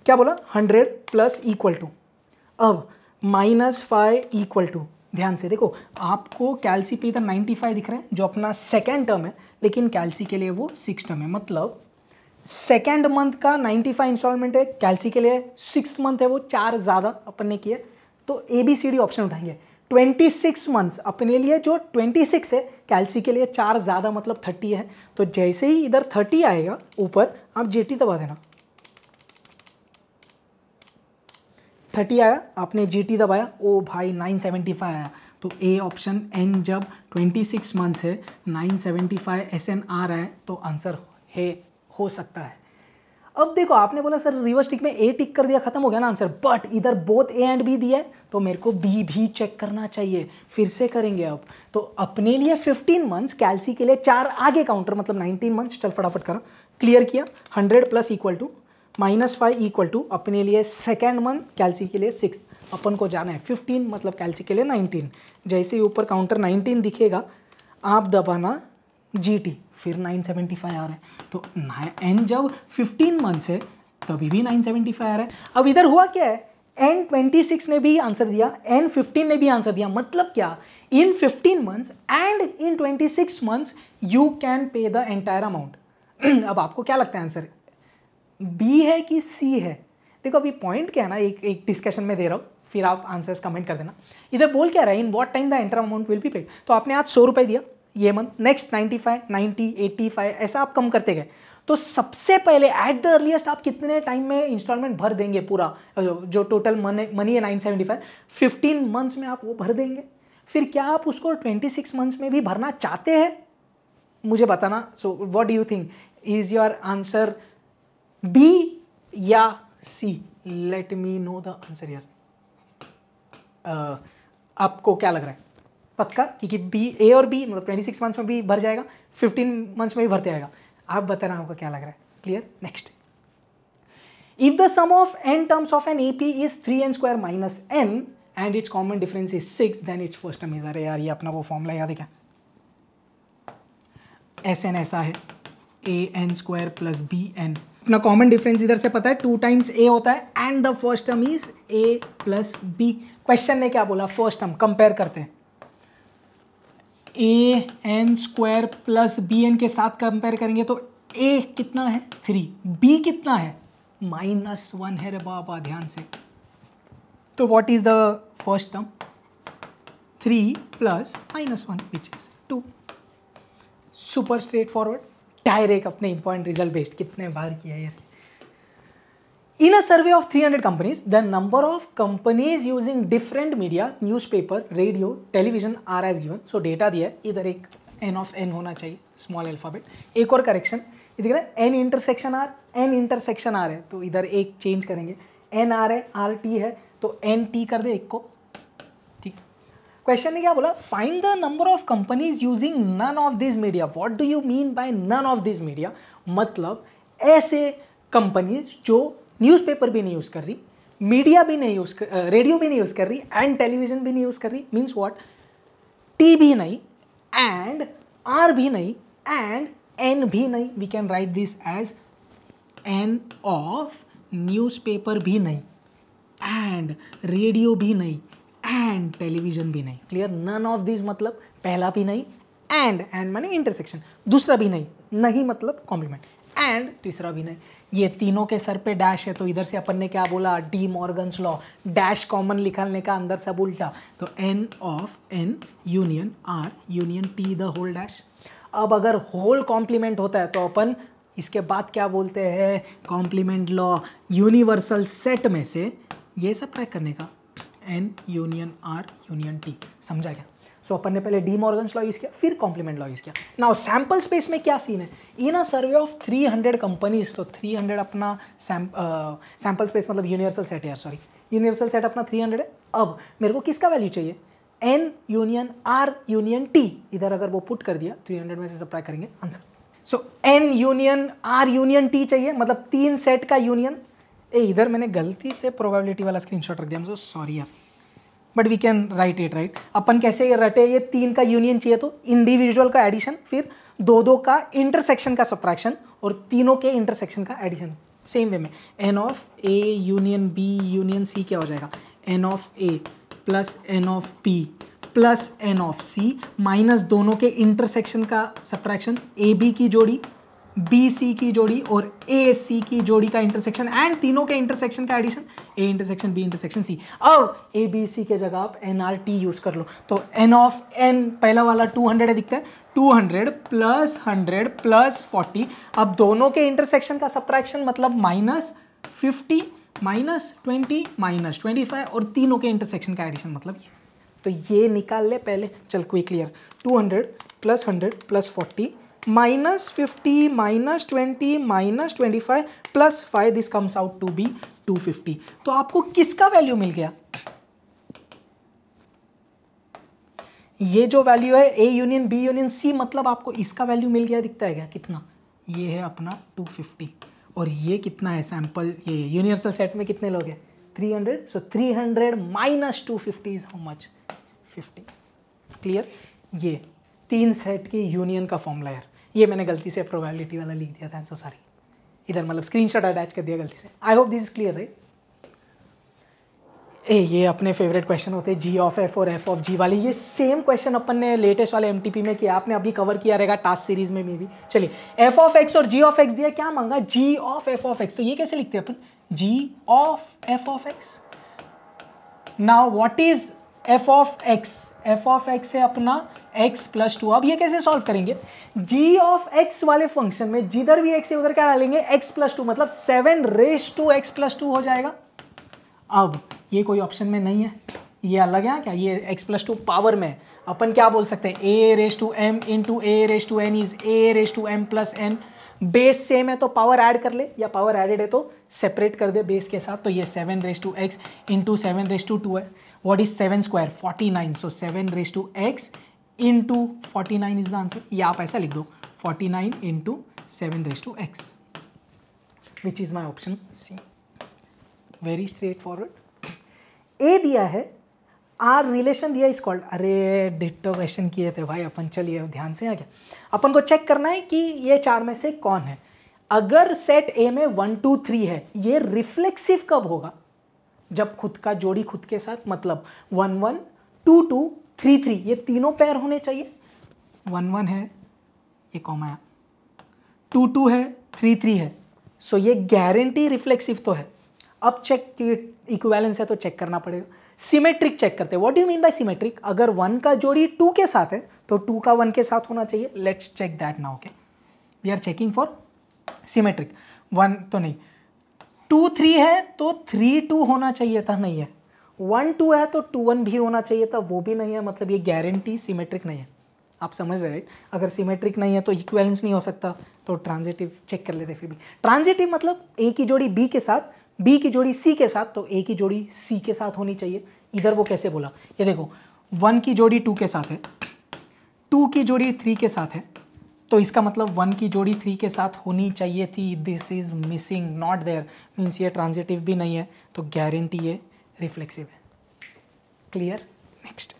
क्या बोला हंड्रेड प्लस इक्वल टू अब माइनस फाइव इक्वल टू ध्यान से देखो आपको कैलसी पे इधर 95 दिख रहे हैं जो अपना सेकेंड टर्म है लेकिन कैलसी के लिए वो सिक्स टर्म है मतलब सेकेंड मंथ का 95 इंस्टॉलमेंट है कैलसी के लिए सिक्स मंथ है वो चार ज़्यादा अपन ने किया तो A B C D option उठाएंगे 26 मंथ्स अपने लिए जो 26 है कैलसी के लिए चार ज़्यादा मतलब 30 है तो जैसे ही इधर 30 आएगा ऊपर आप जेटी दबा देना थर्टी आया आपने जी टी दबाया ओ भाई नाइन सेवेंटी फाइव आया तो ए ऑप्शन एन जब ट्वेंटी सिक्स मंथ्स है nine seventy five S N आ रहा है तो आंसर है हो सकता है अब देखो आपने बोला सर रिवर्स टिक में ए टिक कर दिया खत्म हो गया ना आंसर बट इधर बोथ ए एंड बी दिया है तो मेरे को बी भी चेक करना चाहिए फिर से करेंगे अब तो अपने लिए 15 मंथ्स कैलसी के लिए चार आगे काउंटर मतलब 19 मंथ्स चल फटाफट करो क्लियर किया 100 plus equal to minus five equal to अपने लिए सेकेंड मंथ कैल्सी के लिए सिक्स अपन को जाना है फिफ्टीन मतलब कैल्सी के लिए नाइनटीन जैसे ही ऊपर काउंटर नाइनटीन दिखेगा आप दबाना जी टी फिर नाइन सेवेंटी फाइव आ रहा है तो एन जब फिफ्टीन मंथ है तभी भी नाइन सेवेंटी फाइव आ रहा है अब इधर हुआ क्या है एन ट्वेंटी सिक्स ने भी आंसर दिया एन फिफ्टीन ने भी आंसर दिया मतलब क्या in fifteen months and in twenty six months you can pay the entire amount अब आपको क्या लगता है आंसर बी है कि सी है देखो अभी पॉइंट क्या है ना एक एक डिस्कशन में दे रहा हूँ फिर आप आंसर्स कमेंट कर देना इधर बोल क्या रहा है in what time the entire amount will be paid तो आपने आज सौ रुपये दिया ये month next ninety five ninety eighty five ऐसा आप कम करते गए तो सबसे पहले एट द अर्लीस्ट आप कितने टाइम में इंस्टॉलमेंट भर देंगे पूरा जो टोटल मनी मनी है nine seventy five fifteen months में आप वो भर देंगे फिर क्या आप उसको ट्वेंटी सिक्स मंथ्स में भी भरना चाहते हैं मुझे बताना so what do you think is your answer B या C let me know the answer यार आपको क्या लग रहा है पक्का क्योंकि बी ए और बी मतलब ट्वेंटी सिक्स मंथ्स में भी भर जाएगा फिफ्टीन मंथ्स में भी भरते आएगा आप बता हैं आपको क्या लग रहा है clear next sum of N terms of N A P is three N square minus N and it's common difference is six then it's first term is अरे यार ये अपना वो फॉर्मूला याद है क्या एस एन ऐसा है A N square plus B N अपना कॉमन डिफरेंस इधर से पता है टू टाइम्स ए होता है and the first term is A plus B question ने क्या बोला फर्स्ट टर्म कंपेयर करते हैं A N square plus B N के साथ कंपेयर करेंगे तो ए कितना है थ्री बी कितना है माइनस वन है रे बाबा ध्यान से तो what is the first term three plus minus one which is two super straightforward direct अपने इंपॉर्टेंट रिजल्ट बेस्ड कितने बार किया यार in a survey of 300 companies the number of companies using different media newspaper radio television are as given so data दिया है इधर एक N of N होना चाहिए स्मॉल अल्फ़ाबेट एक और करेक्शन इधर N intersection R N intersection R है तो इधर एक चेंज करेंगे एन आर है आर टी है तो एन टी कर दे एक को क्वेश्चन ने क्या बोला find the number of companies using none of this media what do you mean by none of this media मतलब ऐसे कंपनीज जो न्यूज़पेपर भी नहीं यूज़ कर रही मीडिया भी नहीं यूज़ रेडियो भी नहीं यूज़ कर रही एंड टेलीविज़न भी नहीं यूज़ कर रही मीन्स वॉट टी भी नहीं एंड आर भी नहीं एंड एन भी नहीं we can write this as N of newspaper भी नहीं एंड रेडियो भी नहीं एंड टेलीविजन भी नहीं क्लियर नन ऑफ दिस मतलब पहला भी नहीं एंड एंड मैंने इंटरसेक्शन दूसरा भी नहीं नहीं मतलब कॉम्प्लीमेंट एंड तीसरा भी नहीं ये तीनों के सर पे डैश है तो इधर से अपन ने क्या बोला De Morgan's law dash common निकालने का अंदर सब उल्टा तो N of N union R union T the whole dash अब अगर होल कॉम्प्लीमेंट होता है तो अपन इसके बाद क्या बोलते हैं कॉम्प्लीमेंट लॉ यूनिवर्सल सेट में से ये सब पैक करने का N union R union T समझा क्या सो so, अपन ने पहले डी मॉर्गन लॉ यूज़ किया फिर कॉम्प्लीमेंट लॉ यूज़ किया नाउ सैम्पल स्पेस में क्या सीन है इन तो अ सर्वे ऑफ 300 कंपनीज तो 300 अपना सैम्पल स्पेस मतलब यूनिवर्सल सेट है सॉरी यूनिवर्सल सेट अपना 300 है अब मेरे को किसका वैल्यू चाहिए N union R union T इधर अगर वो पुट कर दिया 300 में से सप्लाई करेंगे answer so N union R union T चाहिए मतलब तीन सेट का यूनियन ए इधर मैंने गलती से प्रोबेबिलिटी वाला स्क्रीनशॉट रख दिया मुझे सॉरी यार but we can write it right अपन कैसे रटे ये तीन का यूनियन चाहिए तो इंडिविजुअल का एडिशन फिर दो दो का इंटरसेक्शन का सप्रैक्शन और तीनों के इंटरसेक्शन का एडिशन सेम वे में N of A union B union C क्या हो जाएगा N of A plus N of P plus N of C minus दोनों के इंटरसेक्शन का सप्रैक्शन ए बी की जोड़ी बी सी की जोड़ी और ए सी की जोड़ी का इंटरसेक्शन एंड तीनों के इंटरसेक्शन का addition A intersection B intersection C अब ए बी सी के जगह आप एन आर टी यूज़ कर लो तो एन ऑफ एन पहला वाला टू हंड्रेड दिखता है two hundred plus hundred plus forty अब दोनों के इंटरसेक्शन का सप्रैक्शन मतलब minus fifty minus twenty minus twenty five और तीनों के इंटरसेक्शन का एडिशन मतलब ये तो ये निकाल ले पहले चल quick clear two hundred plus hundred plus forty minus 50 minus 20 minus 25 plus 5 this comes out to be 250 तो आपको किसका वैल्यू मिल गया ये जो वैल्यू है A union B union C मतलब आपको इसका वैल्यू मिल गया दिखता है क्या कितना ये है अपना 250 और ये कितना है सैंपल ये यूनिवर्सल सेट में कितने लोग हैं 300 so 300 minus 250 is how much 50 clear ये तीन सेट के यूनियन का फॉर्मूला यार ये मैंने गलती से प्रोबेबिलिटी वाला लिख दिया था आंसर इधर मतलब स्क्रीनशॉट अटैच कर दिया गलती से I hope this is clear right ah ये अपने फेवरेट क्वेश्चन होते हैं जी ऑफ एफ और एफ ऑफ जी वाले ये सेम क्वेश्चन अपन ने लेटेस्ट वाले एम में किया आपने अभी कवर किया रहेगा टास्क सीरीज में मे भी चलिए एफ ऑफ एक्स और जी ऑफ एक्स दिया क्या मांगा G of F of X तो ये कैसे लिखते हैं अपन G of F of X now what is F of X F of X है अपना एक्स प्लस टू अब ये कैसे सॉल्व करेंगे जी ऑफ एक्स वाले फंक्शन में जिधर भी एक्स है उधर क्या डालेंगे एक्स प्लस टू मतलब seven raise to x plus two हो जाएगा अब ये कोई ऑप्शन में नहीं है ये अलग है क्या ये एक्स प्लस टू पावर में अपन क्या बोल सकते हैं A raise to M into A raise to N is A raise to M plus N base same है तो पावर ऐड कर ले या पावर एडेड है तो सेपरेट कर दे बेस के साथ तो ये seven raise to X into seven raise to two है what is 7 square 49 so 7 raised to x into 49 is the answer ya aap aisa likh do 49 into 7 raised to x which is my option C very straightforward A diya hai R relation दिया is called अरे ditto question किए थे भाई अपन चलिए ध्यान से आ गया अपन को चेक करना है कि ये चार में से कौन है अगर सेट ए में वन टू थ्री है ये रिफ्लेक्सिव कब होगा जब खुद का जोड़ी खुद के साथ मतलब one one two two three three ये तीनों पैर होने चाहिए वन वन है ये कॉमा टू टू है थ्री थ्री है सो ये गारंटी रिफ्लेक्सिव तो है अब चेक इक्वेलेंस है तो चेक करना पड़ेगा सिमेट्रिक चेक करते हैं what do mean by symmetric अगर वन का जोड़ी टू के साथ है तो टू का वन के साथ होना चाहिए let's check that now okay we are checking for symmetric one तो नहीं टू थ्री है तो थ्री टू होना चाहिए था नहीं है वन टू है तो टू वन भी होना चाहिए था वो भी नहीं है मतलब ये गारंटी सीमेट्रिक नहीं है आप समझ रहे राइट अगर सीमेट्रिक नहीं है तो इक्वेलेंस नहीं हो सकता तो ट्रांजिटिव चेक कर लेते फिर भी ट्रांजिटिव मतलब ए की जोड़ी बी के साथ बी की जोड़ी सी के साथ तो ए की जोड़ी सी के साथ होनी चाहिए इधर वो कैसे बोला ये देखो वन की जोड़ी टू के साथ है टू की जोड़ी थ्री के साथ है तो इसका मतलब वन की जोड़ी थ्री के साथ होनी चाहिए थी this is missing not there means ये ट्रांजिटिव भी नहीं है तो गारंटी ये रिफ्लेक्सिव है clear next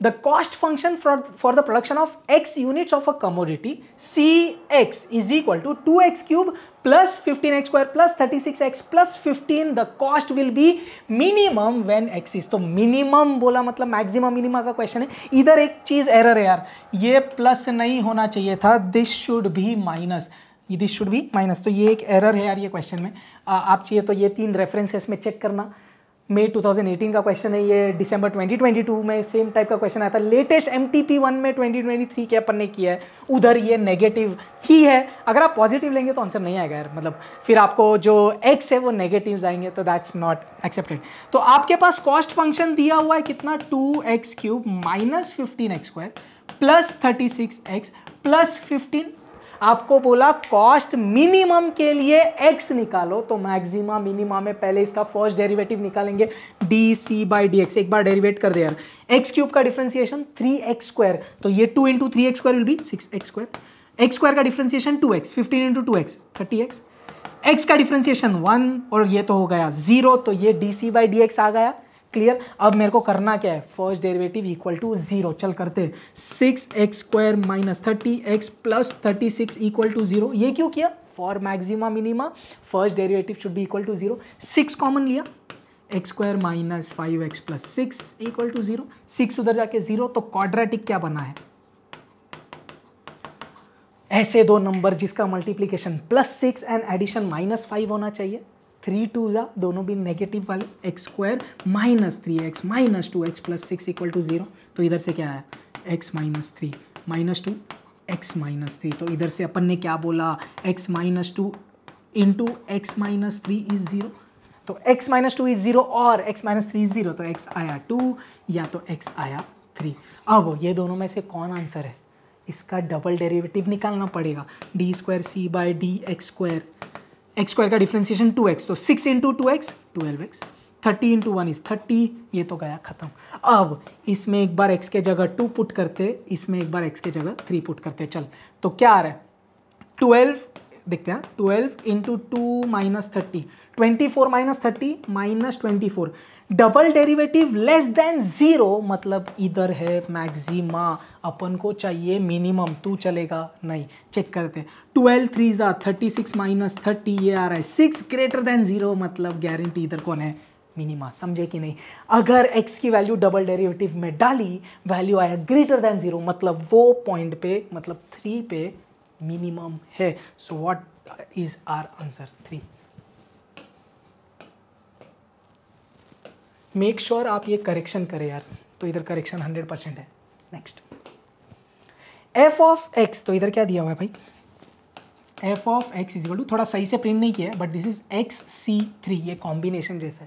the cost function for, for the production of x units of a commodity Cx is equal to 2x cube plus 15x square plus 36x plus 15 the cost will be minimum when x is तो minimum बोला मतलब maximum minima का question है इधर एक चीज़ error है यार ये plus नहीं होना चाहिए था this should be minus this should भी माइनस तो ये एक एरर है यार ये क्वेश्चन में आ, आप चाहिए तो ये तीन रेफरेंसेस में चेक करना मई 2018 का क्वेश्चन है ये दिसंबर 2022 में सेम टाइप का क्वेश्चन आया था latest M T P one में 2023 के क्या पन्ने किया है उधर ये नेगेटिव ही है अगर आप पॉजिटिव लेंगे तो आंसर नहीं आएगा यार मतलब फिर आपको जो एक्स है वो नेगेटिव आएंगे तो दैट्स नॉट एक्सेप्टेड तो आपके पास कॉस्ट फंक्शन दिया हुआ है कितना two X cube minus fifteen X square plus thirty six X plus fifteen आपको बोला कॉस्ट मिनिमम के लिए एक्स निकालो तो मैक्सिमा मिनिमा में पहले इसका फर्स्ट डेरिवेटिव निकालेंगे D C by D X एक बार डेरिवेट कर दे यार एक्स क्यूब का डिफ्रेंसिएशन थ्री एक्स स्क्वायर तो ये two into three x square will be six X square X square का differentiation two X fifteen into two X thirty X X का डिफ्रेंसिएशन वन और ये तो हो गया जीरो तो ये D C by D X आ गया क्लियर अब मेरे को करना क्या है first derivative equal to zero चल करते हैं six X square minus thirty X plus thirty six equal to zero ये क्यों किया for maxima minima first derivative should be equal to zero six common लिया X square minus five X plus six equal to zero six उधर जाके zero तो quadratic क्या बना है ऐसे दो नंबर जिसका multiplication plus six and addition minus five होना चाहिए थ्री टू ज़ा दोनों भी नेगेटिव वाले X square minus three x minus two x plus six equal to zero तो इधर से क्या है X minus three minus two x minus three तो इधर से अपन ने क्या बोला X minus two into x minus three is zero तो X minus two is zero और x minus three is zero तो एक्स आया टू या तो एक्स आया थ्री अब ये दोनों में से कौन आंसर है इसका डबल डेरिवेटिव निकालना पड़ेगा D square C by D X square X square का डिफ्रेंसिएशन टू एक्स तो six into two X twelve X thirty into one is thirty ये तो गया खत्म अब इसमें एक बार एक्स के जगह टू पुट करते इसमें एक बार एक्स के जगह थ्री पुट करते चल तो क्या आ रहा है ट्वेल्व देखते हैं twelve into two minus thirty twenty four minus thirty minus twenty four double derivative less than zero मतलब इधर है मैक्सिमा अपन को चाहिए मिनिमम तू चलेगा नहीं चेक करते हैं ट्वेल्व थ्री ज़ा थर्टी सिक्स माइनस थर्टी ये आ रहा है सिक्स ग्रेटर देन ज़ीरो मतलब गारंटी इधर कौन है मिनिमा समझे कि नहीं अगर एक्स की वैल्यू डबल डेरिवेटिव में डाली वैल्यू आया ग्रेटर देन ज़ीरो मतलब वो पॉइंट पे मतलब थ्री पे मिनिमम है so what is our answer three make sure sure आप ये करेक्शन करें यार तो इधर करेक्शन हंड्रेड परसेंट है नेक्स्ट एफ ऑफ एक्स तो इधर क्या दिया हुआ है भाई F of x is two थोड़ा सही से प्रिंट नहीं किया है but this is X C three ये कॉम्बिनेशन जैसा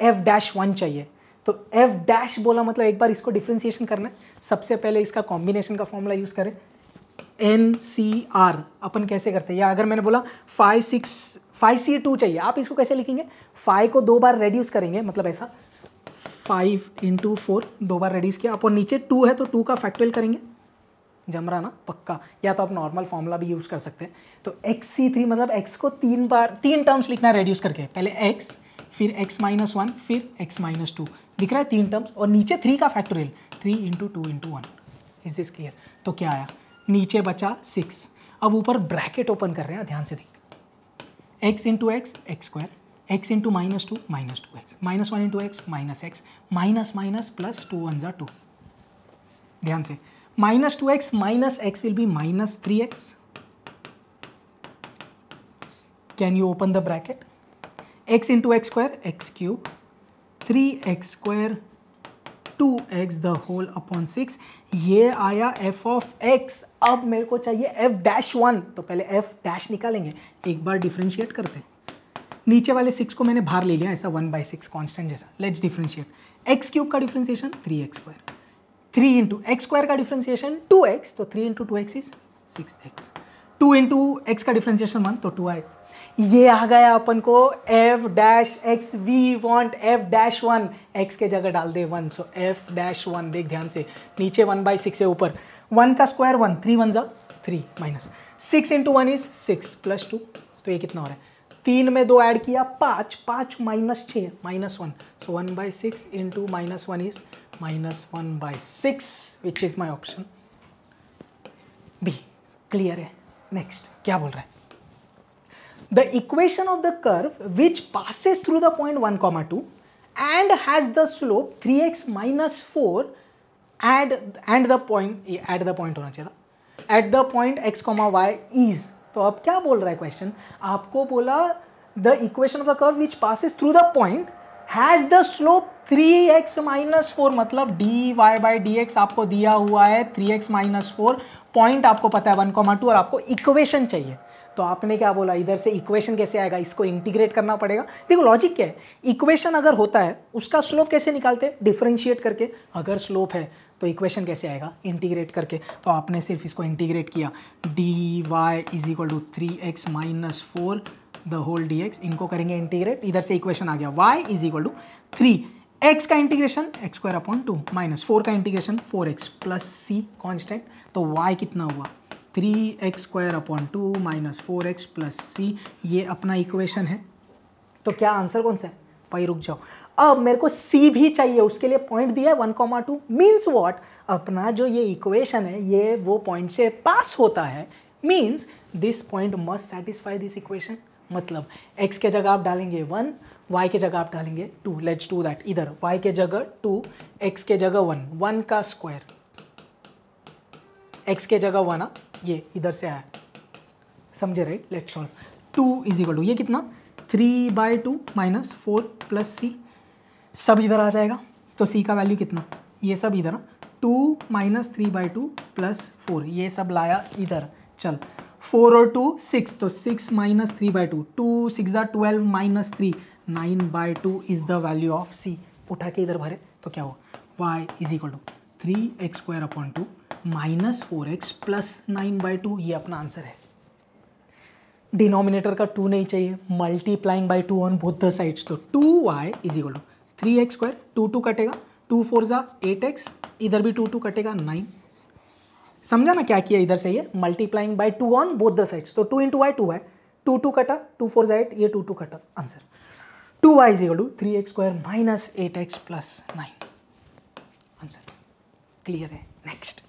है एफ डैश वन चाहिए तो एफ डैश बोला मतलब एक बार इसको डिफ्रेंसिएशन करना है सबसे पहले इसका कॉम्बिनेशन का फॉर्मूला यूज़ करें एन सी आर अपन कैसे करते हैं या अगर मैंने बोला five six five C two चाहिए आप इसको कैसे लिखेंगे फाइव को दो बार रेड्यूस करेंगे मतलब ऐसा फाइव इंटू फोर दो बार रेड्यूस किया और नीचे टू है तो टू का फैक्टोरियल करेंगे जम रहा ना पक्का या तो आप नॉर्मल फॉर्मूला भी यूज़ कर सकते हैं तो एक्स सी थ्री मतलब एक्स को तीन बार तीन टर्म्स लिखना है रेड्यूस करके पहले एक्स फिर एक्स माइनस वन फिर एक्स माइनस टू दिख रहा है तीन टर्म्स और नीचे थ्री का factorial three into two into one is this clear तो क्या आया नीचे बचा सिक्स अब ऊपर ब्रैकेट ओपन कर रहे हैं ध्यान से देख X into X X square X into minus two minus two x minus one into x minus x minus minus plus two one ज़ा टू ध्यान से minus two x minus X will be minus three X can you open the bracket X into x square X cube three x square two X the whole upon six ये आया F of x अब मेरे को चाहिए F dash one तो पहले F dash निकालेंगे एक बार डिफ्रेंशिएट करते हैं नीचे वाले सिक्स को मैंने बाहर ले लिया ऐसा वन बाई सिक्स कॉन्स्टेंट जैसा लेट्स डिफ्रेंशिएट एक्स क्यूब का differentiation three x square three into x square का डिफ्रेंशिएशन टू एक्स तो three into two x is six x two into x का डिफ्रेंशिएशन वन तो two आई ये आ गया अपन को f dash x we want f dash one x के जगह डाल दे one so f dash one देख ध्यान से नीचे वन बाई सिक्स है ऊपर वन का स्क्वायर वन थ्री वन जा three minus six into one is six plus two तो ये कितना हो रहा है तीन में दो ऐड किया पाँच पाँच माइनस छः माइनस वन सो तो one by six into minus one is minus one by six which is my option B clear है नेक्स्ट क्या बोल रहा है the equation of the curve which passes through the point one comma two and has the slope three x minus four at and the point at the point होना चाहिए था at the point x comma y is तो अब क्या बोल रहा है question आपको बोला the equation of the curve which passes through the point has the slope three x minus four मतलब d y by D x आपको दिया हुआ है three x minus four point आपको पता है वन कॉमा टू और आपको इक्वेशन चाहिए तो आपने क्या बोला इधर से इक्वेशन कैसे आएगा इसको इंटीग्रेट करना पड़ेगा देखो लॉजिक क्या है इक्वेशन अगर होता है उसका स्लोप कैसे निकालते हैं डिफ्रेंशिएट करके अगर स्लोप है तो इक्वेशन कैसे आएगा इंटीग्रेट करके तो आपने सिर्फ इसको इंटीग्रेट किया d y is equal to three x minus four the whole d x इनको करेंगे इंटीग्रेट इधर से इक्वेशन आ गया y is equal to three x का integration x square upon two minus four का integration four x plus c constant तो y कितना हुआ three x square upon two minus four x plus c ये अपना equation है तो क्या आंसर कौन सा है भाई रुक जाओ अब मेरे को सी भी चाहिए उसके लिए पॉइंट दिया है one comma two means what अपना जो ये इक्वेशन है ये वो पॉइंट से पास होता है means this point must satisfy this equation मतलब x के जगह आप डालेंगे वन y के जगह आप डालेंगे टू लेट्स टू दैट इधर y के जगह टू x के जगह वन वन का स्क्वायर x के जगह वन हाँ? ये इधर से आया समझे right let's solve two is equal to ये कितना three by two minus four plus c सब इधर आ जाएगा तो सी का वैल्यू कितना ये सब इधर two minus three by two plus four ये सब लाया इधर चल फोर और टू सिक्स तो six minus three by two two six twelve minus three nine by two is the value of c उठा के इधर भरे तो क्या हुआ y is equal to three x square upon two minus four x plus nine by two ये अपना answer है डिनोमिनेटर का टू नहीं चाहिए multiplying by two on both the sides तो two y is equal to three x square two two कटेगा two four ज़ा eight x इधर भी टू टू कटेगा नाइन समझा ना क्या किया इधर से ये multiplying by two on both the sides तो two into y two y two two कटा टू फोर ज़ा एट ये टू टू कटा answer two y is equal to three x square minus eight x plus nine answer clear है next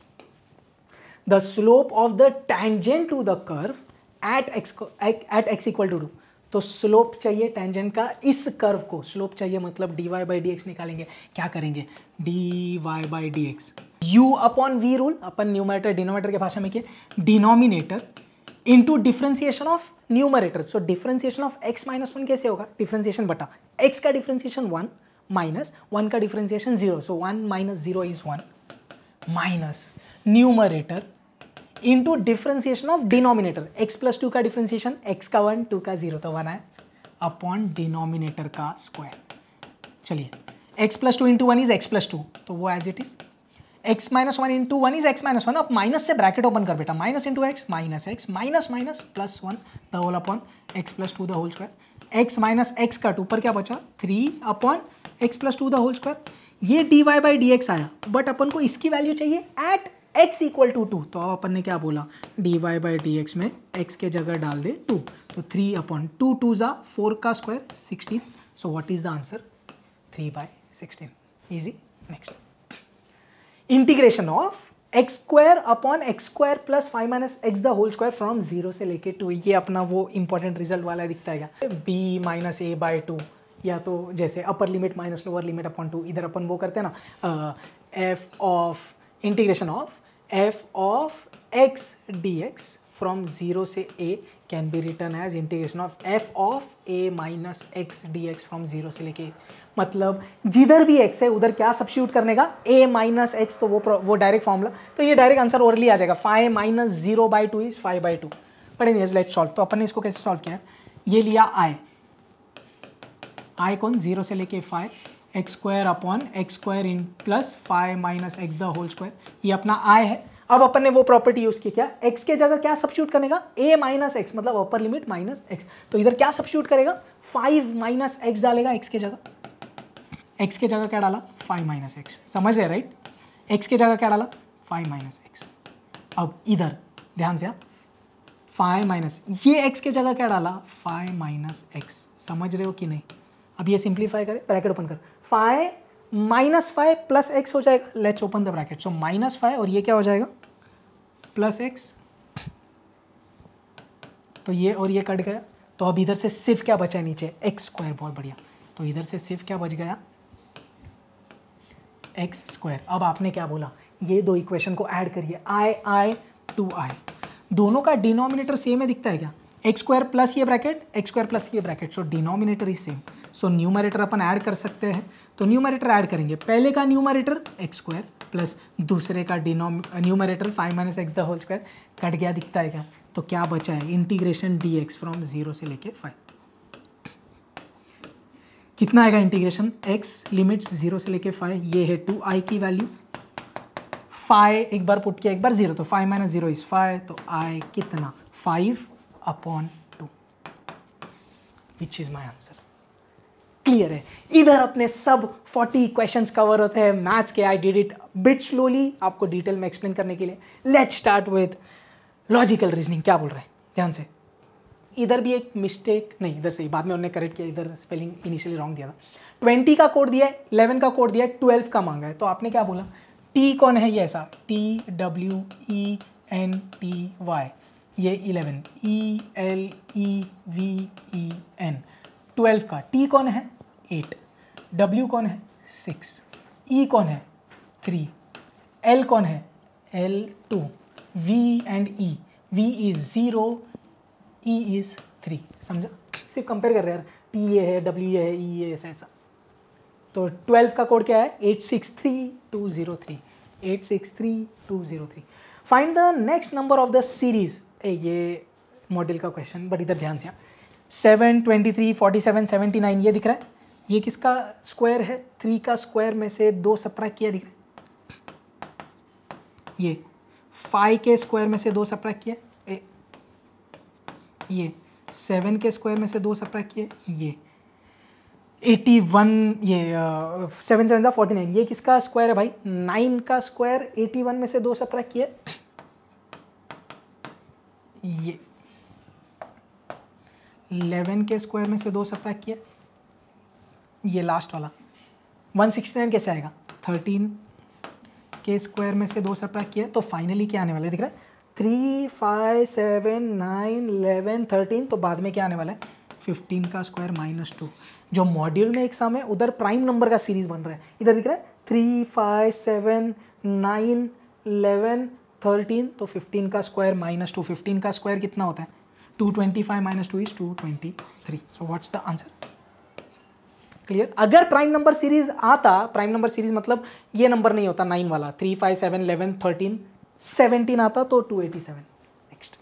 the slope of the tangent to the curve at x at x equal to two तो slope चाहिए tangent का इस curve को slope चाहिए मतलब d y by D x निकालेंगे क्या करेंगे d y by D x u upon v rule अपन न्यूमरेटर डिनोमेटर के भाषा में किए denominator into differentiation of numerator so differentiation of x minus one कैसे होगा डिफ्रेंसिएशन बटा एक्स का डिफ्रेंसिएशन वन माइनस वन का differentiation zero so one minus zero is one minus numerator into differentiation of denominator x plus two तो का differentiation तो x का one two का जीरो तो वन है अपॉन डिनोमिनेटर का स्क्वायर चलिए x plus two into one is x plus two तो वो as it is x minus one into one is x minus one अब माइनस से ब्रैकेट ओपन कर बेटा minus into x minus x minus minus plus one the whole upon x plus two the whole square x minus x cut ऊपर क्या बचा three upon x plus two the whole square ये d y by D x आया but अपन को इसकी value चाहिए at x equal to two तो अब अपन ने क्या बोला d y by D x में एक्स के जगह डाल दे टू तो थ्री अपॉन टू टू ज़ा फोर का square sixteen so what is the answer three by sixteen easy next integration of x square upon x square plus five minus x the whole square from zero से लेके to ये अपना वो important result वाला दिखता है b minus a by two या तो जैसे upper limit minus lower limit upon two इधर अपन वो करते हैं ना f of integration of F of x d x from zero से a can be written as integration of F of a minus x d x from zero से लेके मतलब जिधर भी एक्स है उधर क्या सब्सिट्यूट करने का ए माइनस एक्स तो वो वो डायरेक्ट फॉर्मूला तो ये डायरेक्ट आंसर ओरली आ जाएगा five minus zero by two is five by two but इन लेट सॉल्व तो अपन ने इसको कैसे सॉल्व किया है ये लिया आई आई कौन जीरो से लेके five x square upon x square इन plus five minus x the whole square ये अपना आई है अब अपन ने वो प्रॉपर्टी यूज़ की क्या एक्स के जगह क्या सब्सिट्यूट करेगा ए माइनस एक्स मतलब अपर लिमिट माइनस एक्स तो इधर क्या सब्सिट्यूट करेगा फाइव माइनस एक्स डालेगा एक्स के जगह एक्स के जगह क्या डाला फाइव माइनस एक्स समझ रहे राइट एक्स के जगह क्या डाला फाइव माइनस एक्स अब इधर ध्यान से आप फाइव माइनस ये एक्स के जगह क्या डाला फाइव माइनस एक्स समझ रहे हो कि नहीं अब ये सिंप्लीफाई करें ब्रैकेट ओपन कर five minus five plus x हो जाएगा let's open the bracket so minus five और ये क्या हो जाएगा प्लस एक्स तो ये और ये कट गया तो अब इधर से सिर्फ क्या बचा नीचे एक्स स्क्वायर बहुत बढ़िया तो इधर से सिर्फ क्या बच गया एक्स स्क्वायर अब आपने क्या बोला ये दो इक्वेशन को ऐड करिए आई आई टू आई दोनों का डिनोमिनेटर सेम है दिखता है क्या एक्स स्क्वायर प्लस ये ब्रैकेट एक्स स्क्वायर प्लस ये bracket so denominator is same so numerator अपन ऐड कर सकते हैं तो न्यूमरेटर ऐड करेंगे पहले का न्यूमरेटर एक्स स्क्वायर प्लस दूसरे का denominator numerator five minus x the whole square cut गया दिखता है क्या तो क्या बचा है integration d x from zero से लेके फाइव कितना आएगा इंटीग्रेशन एक्स लिमिट्स जीरो से लेके फाइव ये है टू आई की वैल्यू फाइव एक बार पुट किया एक बार जीरो तो five minus zero is five तो आई कितना five upon two which is my answer clear है इधर अपने सब 40 क्वेश्चंस कवर होते हैं मैथ्स के I did it bit slowly आपको डिटेल में एक्सप्लेन करने के लिए let start with logical reasoning क्या बोल रहे हैं ध्यान से इधर भी एक मिस्टेक नहीं इधर सही बाद में उन्होंने करेक्ट किया इधर स्पेलिंग इनिशियली रॉन्ग दिया था ट्वेंटी का कोड दिया है इलेवन का कोड दिया है ट्वेल्व का मांगा है तो आपने क्या बोला टी कौन है ये ऐसा T W E N T Y ये eleven E L E V E N twelve का टी कौन है एट डब्ल्यू कौन है सिक्स ई e कौन है थ्री एल कौन है L two V and E V is zero E is three समझा सिर्फ कंपेयर कर रहे हैं यार टी ए है डब्ल्यू ए है ई e ए ऐसा ऐसा तो ट्वेल्व का कोड क्या है eight six three two zero three eight six three two zero three find the next number of the series ये मॉडल का क्वेश्चन बट इधर ध्यान से seven twenty three forty seven seventy nine ये दिख रहा है ये किसका स्क्वायर है थ्री का स्क्वायर में से दो सप्रा किया दिख रहा है ये फाइव के स्क्वायर में से दो सप्रा किया ए, ये सेवन के स्क्वायर में से दो सप्रा किए ये एटी वन ये सेवन सेवन फोर्टी नाइन ये किसका स्क्वायर है भाई नाइन का स्क्वायर एटी वन में से दो सप्रा किया ये इलेवन के स्क्वायर में से दो सप्रा किया ये लास्ट वाला 169 कैसे आएगा 13 के स्क्वायर में से दो सब्ट्रैक्ट किया तो फाइनली क्या आने वाला है दिख रहा है three five seven nine eleven thirteen तो बाद में क्या आने वाला है फिफ्टीन का स्क्वायर माइनस टू जो मॉड्यूल में एग्जाम है उधर प्राइम नंबर का सीरीज बन रहा है इधर दिख रहा है three five seven nine eleven thirteen तो फिफ्टीन का स्क्वायर माइनस टू फिफ्टीन का स्क्वायर कितना होता है two twenty five minus two is two twenty three so what's the answer clear अगर प्राइम नंबर सीरीज आता प्राइम नंबर सीरीज मतलब ये नंबर नहीं होता नाइन वाला three five seven eleven thirteen seventeen आता तो two eighty seven next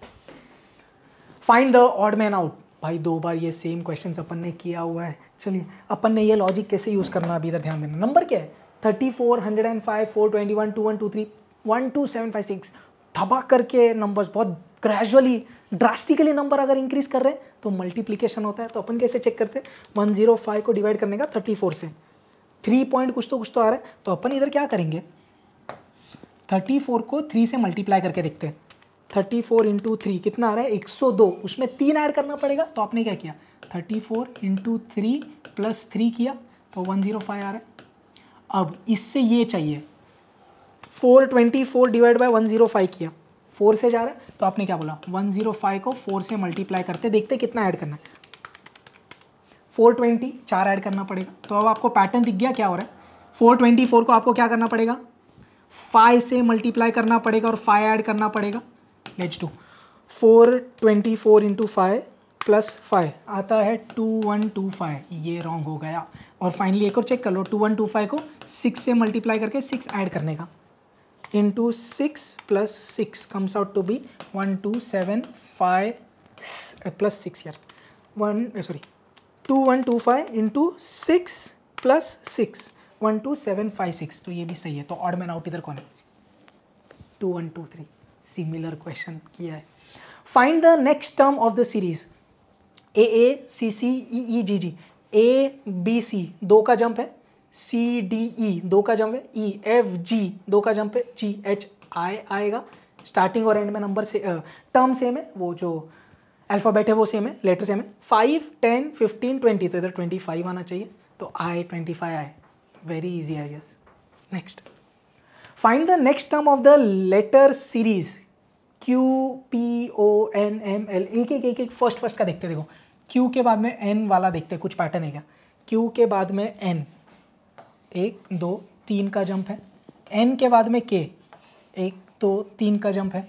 find the odd man out भाई दो बार ये सेम क्वेश्चन अपन ने किया हुआ है चलिए अपन ने ये लॉजिक कैसे यूज़ करना अभी इधर ध्यान देना नंबर क्या है thirty four hundred and five four twenty one two one two three one two seven five six थपा करके नंबर्स बहुत ग्रेजुअली ड्रास्टिकली नंबर अगर इंक्रीज कर रहे हैं तो मल्टीप्लीकेशन होता है तो अपन कैसे चेक करते हैं वन जीरो फाइव को डिवाइड करने का थर्टी फोर से थ्री पॉइंट कुछ तो कुछ तो आ रहा है तो अपन इधर क्या करेंगे थर्टी फोर को थ्री से मल्टीप्लाई करके देखते हैं थर्टी फोर इंटू थ्री कितना आ रहा है एक सौ दो उसमें तीन ऐड करना पड़ेगा तो आपने क्या किया thirty four into three plus three किया तो वन जीरो फाइव आ रहा है अब इससे ये चाहिए four twenty four divide by one zero five किया फोर से जा रहा है तो आपने क्या बोला 105 को 4 से मल्टीप्लाई करते देखते कितना ऐड करना है 420 चार ऐड करना पड़ेगा तो अब आपको पैटर्न दिख गया क्या हो रहा है 424 को आपको क्या करना पड़ेगा 5 से मल्टीप्लाई करना पड़ेगा और 5 ऐड करना पड़ेगा let's do 424 twenty four into five plus five आता है टू वन टू फाइव ये रॉन्ग हो गया और फाइनली एक और चेक कर लो टू वन टू फाइव को सिक्स से मल्टीप्लाई करके सिक्स ऐड करने का into 6 plus 6 comes out to be 1, 2, 7, 5, uh, plus 6 here. 1, uh, sorry, 2, 1, 2, 5 into 6 plus 6. 1, 2, 7, 5, 6. तो ये भी सही है तो ऑड मैन आउट इधर कौन है two one two three similar question किया है find the next term of the series A A C C E E G G A B C दो का जंप है सी डी ई दो का जंप है ई एफ जी दो का जंप है जी एच आई आएगा स्टार्टिंग और एंड में नंबर से टर्म सेम है वो जो अल्फ़ाबेट है वो सेम है लेटर सेम है फाइव टेन फिफ्टीन ट्वेंटी तो इधर ट्वेंटी फाइव आना चाहिए तो आई ट्वेंटी फाइव आए very easy I guess next find the next term of the letter series Q P O N M L एक एक एक एक फर्स्ट फर्स्ट का देखते देखो क्यू के बाद में एन वाला देखते कुछ पैटर्न है क्या क्यू के बाद में एन एक दो तीन का जंप है एन के बाद में के एक दो तीन का जंप है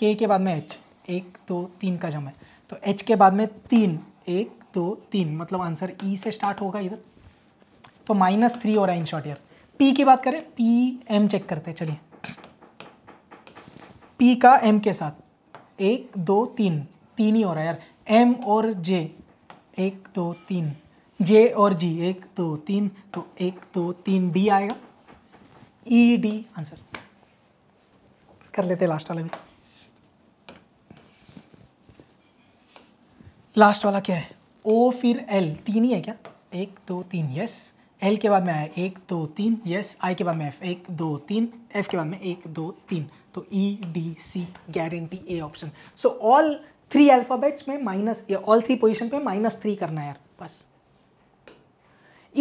के के बाद में एच एक दो तीन का जंप है तो एच के बाद में तीन एक दो तीन मतलब आंसर ई e से स्टार्ट होगा इधर तो माइनस थ्री हो रहा है इन शॉर्ट ईयर पी की बात करें पी एम चेक करते हैं चलिए पी का एम के साथ एक दो तीन तीन ही हो रहा है यार एम और जे एक दो तीन जे और जी एक दो तीन तो एक दो तीन डी आएगा ई डी आंसर कर लेते लास्ट वाला भी लास्ट वाला क्या है ओ फिर एल तीन ही है क्या एक दो तीन यस एल के बाद में आया एक दो तीन यस आई के बाद में एफ एक दो तीन एफ के बाद में एक दो तीन तो E D C guarantee A option so all three alphabets में माइनस ऑल थ्री पोजिशन पे माइनस थ्री करना है यार बस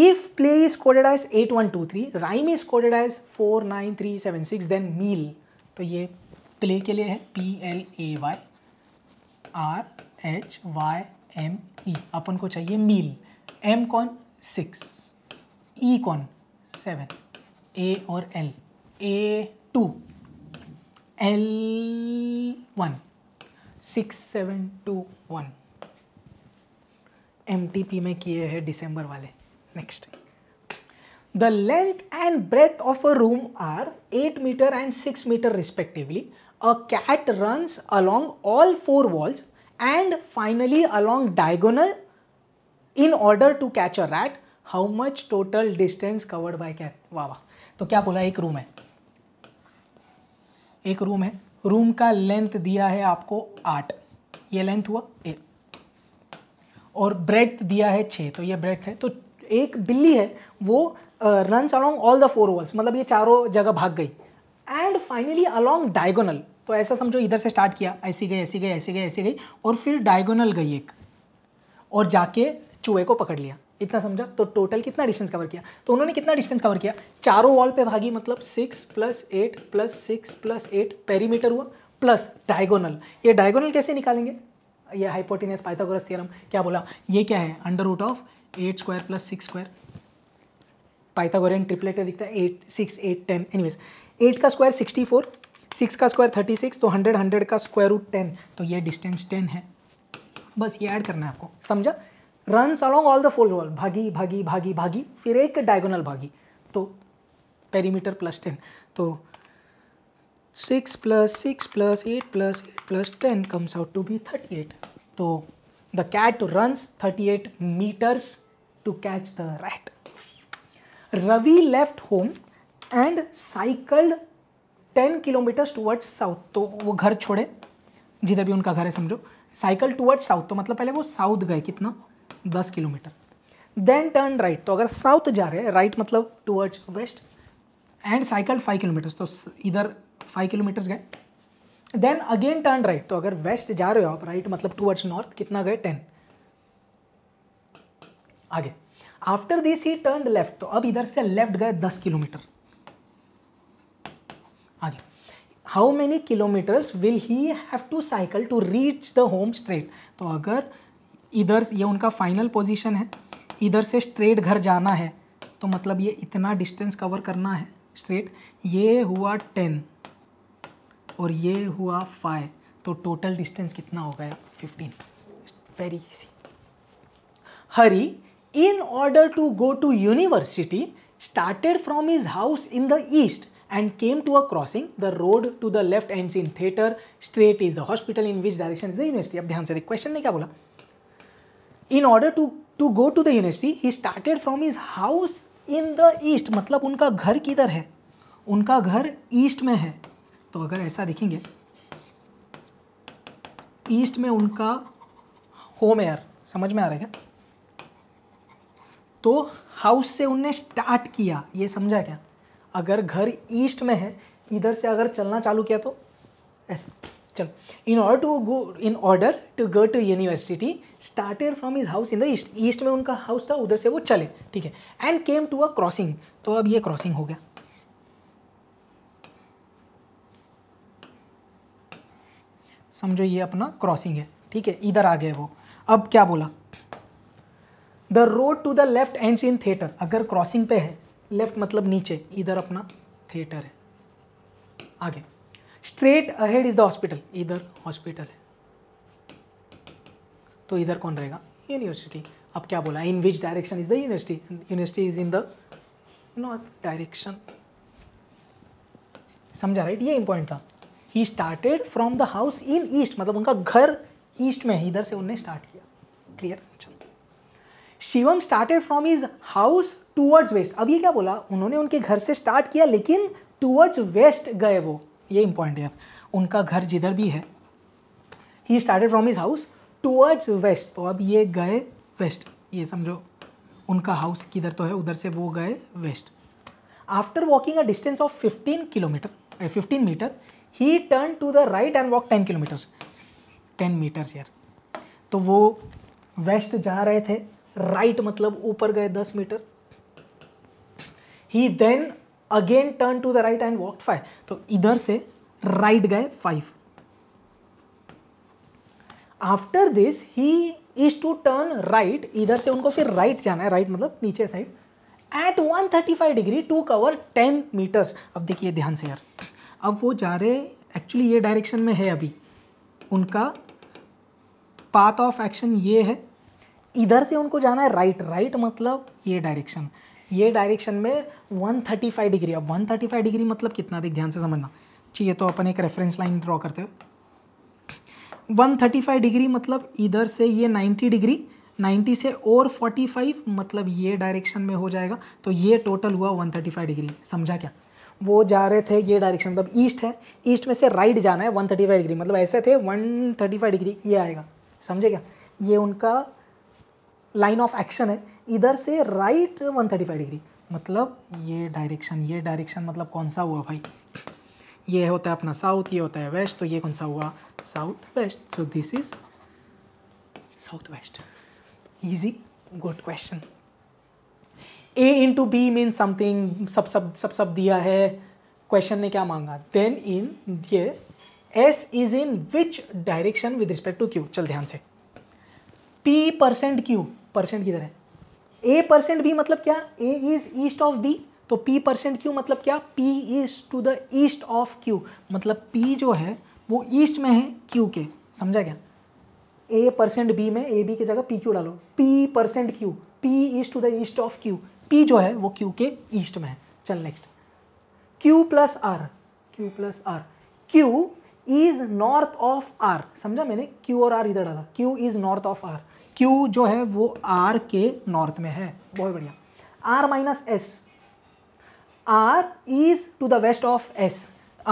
If play is coded as 8123, rhyme is coded as 49376, then meal. तो ये play के लिए है P L A Y R H Y M E. अपन को चाहिए meal. M कौन सिक्स E कौन सेवन A और L. A two L one six seven two one M में किए हैं दिसंबर वाले Next. The length and breadth of a room are 8 meter and 6 meter respectively. A cat runs along all four walls and finally along diagonal in order to catch a rat. How much total distance covered by cat? वाह वाह तो क्या बोला एक room है एक room है room का लेंथ दिया है आपको आठ ये लेंथ हुआ ए और ब्रेथ दिया है छः तो ये ब्रेथ है तो एक बिल्ली है वो run along all the four overs मतलब ये चारों जगह भाग गई एंड फाइनली अलॉन्ग डायगोनल तो ऐसा समझो इधर से स्टार्ट किया ऐसी गई ऐसी गई ऐसी गई ऐसी गई और फिर डायगोनल गई एक और जाके चूहे को पकड़ लिया इतना समझा तो टोटल कितना डिस्टेंस कवर किया तो उन्होंने कितना डिस्टेंस कवर किया चारों वॉल पे भागी मतलब six plus eight plus six plus eight perimeter हुआ प्लस डायगोनल ये डायगोनल कैसे निकालेंगे ये हाइपोटिनियस पाइथागोरस थ्योरम क्या बोला ये क्या है under root of eight square plus six square Pythagorean triplet दिखता है eight six eight ten anyways eight का स्क्वायर सिक्सटी फोर सिक्स का स्क्वायर थर्टी सिक्स तो हंड्रेड हंड्रेड का स्क्वायर रूट टेन तो ये डिस्टेंस टेन है बस ये ऐड करना है आपको समझा run along all the four wall भागी भागी भागी भागी फिर एक डायगोनल भागी तो पेरीमीटर प्लस टेन तो six plus six plus eight plus eight plus ten comes out to be thirty eight तो the cat runs thirty eight metres to catch the rat. Ravi left home and cycled 10 kilometers towards south. तो वो घर छोड़े जिधर भी उनका घर है समझो साइकिल टूवर्ड्स साउथ तो मतलब पहले वो साउथ गए कितना दस किलोमीटर देन टर्न राइट तो अगर साउथ जा रहे हैं राइट मतलब towards west and cycle five kilometres तो इधर फाइव किलोमीटर्स गए देन अगेन टर्न राइट तो अगर वेस्ट जा रहे हो आप राइट मतलब टूवर्ड्स नॉर्थ कितना गए टेन आगे after this he turn left तो अब इधर से लेफ्ट गए दस किलोमीटर आगे how many kilometre will he have to cycle to reach the home straight तो अगर इधर ये उनका फाइनल पोजिशन है इधर से स्ट्रेट घर जाना है तो मतलब ये इतना डिस्टेंस कवर करना है स्ट्रेट ये हुआ टेन और ये हुआ फाइव तो टोटल डिस्टेंस कितना हो गया fifteen very easy Hari in order to go to university started from his house in the east and came to a crossing the road to the left ends in theater straight is the hospital in which direction is the university ab dhyan se dekh question ne kya bola in order to to go to the university he started from his house in the east matlab unka ghar kidhar hai unka ghar east mein hai to agar aisa dekhenge east mein unka home एयर samajh mein aa raha hai क्या तो house से उनने start किया ये समझा क्या अगर घर ईस्ट में है इधर से अगर चलना चालू किया तो ऐसे चलो in order to go in order to go to university started from his house in the east east में उनका हाउस था उधर से वो चले ठीक है and came to a crossing तो अब ये क्रॉसिंग हो गया समझो ये अपना क्रॉसिंग है ठीक है इधर आ गए वो अब क्या बोला the road to the left and in theatre अगर क्रॉसिंग पे है लेफ्ट मतलब नीचे इधर अपना थिएटर है आगे straight ahead is the hospital इधर हॉस्पिटल है तो इधर कौन रहेगा यूनिवर्सिटी अब क्या बोला in which direction is the university university is in the north direction समझा राइट ये इंपॉर्टेंट था he started from the house in east मतलब उनका घर ईस्ट में है इधर से उन्होंने स्टार्ट किया क्लियर अच्छा। चलो Shivam started from his house towards west अब ये क्या बोला उन्होंने उनके घर से स्टार्ट किया लेकिन टूवर्ड्स वेस्ट गए वो ये इम्पॉर्टेंट है उनका घर जिधर भी है he started from his house towards west तो अब ये गए वेस्ट ये समझो उनका हाउस किधर तो है उधर से वो गए west after walking a distance of fifteen kilometre fifteen metre he turn to the right and walk ten kilometres ten metres यार तो वो वेस्ट जा रहे थे राइट मतलब ऊपर गए दस metre he then again turn to the right and walk five तो इधर से राइट गए five after this he is to turn right इधर से उनको फिर राइट right जाना है राइट right मतलब नीचे side at 135 degree to cover 10 metres अब देखिए ध्यान से यार अब वो जा रहे एक्चुअली ये डायरेक्शन में है अभी उनका पाथ ऑफ एक्शन ये है इधर से उनको जाना है राइट राइट मतलब ये डायरेक्शन ये डायरेक्शन में 135 डिग्री अब 135 डिग्री मतलब कितना देख ध्यान से समझना चाहिए तो अपन एक रेफरेंस लाइन ड्रॉ करते थर्टी 135 डिग्री मतलब इधर से ये 90 डिग्री 90 से और 45 मतलब ये डायरेक्शन में हो जाएगा तो ये टोटल हुआ 135 डिग्री समझा क्या वो जा रहे थे ये डायरेक्शन मतलब ईस्ट है ईस्ट में से राइट जाना है 135 डिग्री मतलब ऐसे थे 135 डिग्री ये आएगा समझे क्या ये उनका लाइन ऑफ एक्शन है इधर से right one thirty five degree मतलब ये डायरेक्शन ये डायरेक्शन मतलब कौन सा हुआ भाई ये होता है अपना साउथ ये होता है वेस्ट तो ये कौन सा हुआ south west so this is south west easy good question A into B mean something सब सब सब सब दिया है क्वेश्चन ने क्या मांगा देन इन ये S is in which direction with respect to Q चल ध्यान से पी परसेंट क्यू परसेंट किधर है ए परसेंट बी मतलब क्या A is east of B तो पी परसेंट क्यू मतलब क्या P is to the east of Q मतलब पी जो है वो ईस्ट में है क्यू के समझा क्या ए परसेंट बी में ए बी की जगह पी क्यू डालो P percent Q P is to the east of Q P जो है वो क्यू के ईस्ट में है चल next Q plus R Q plus R Q is north of R समझा मैंने क्यू और आर इधर डाला Q is north of R Q जो है वो आर के नॉर्थ में है बहुत बढ़िया R minus S R is to the west of S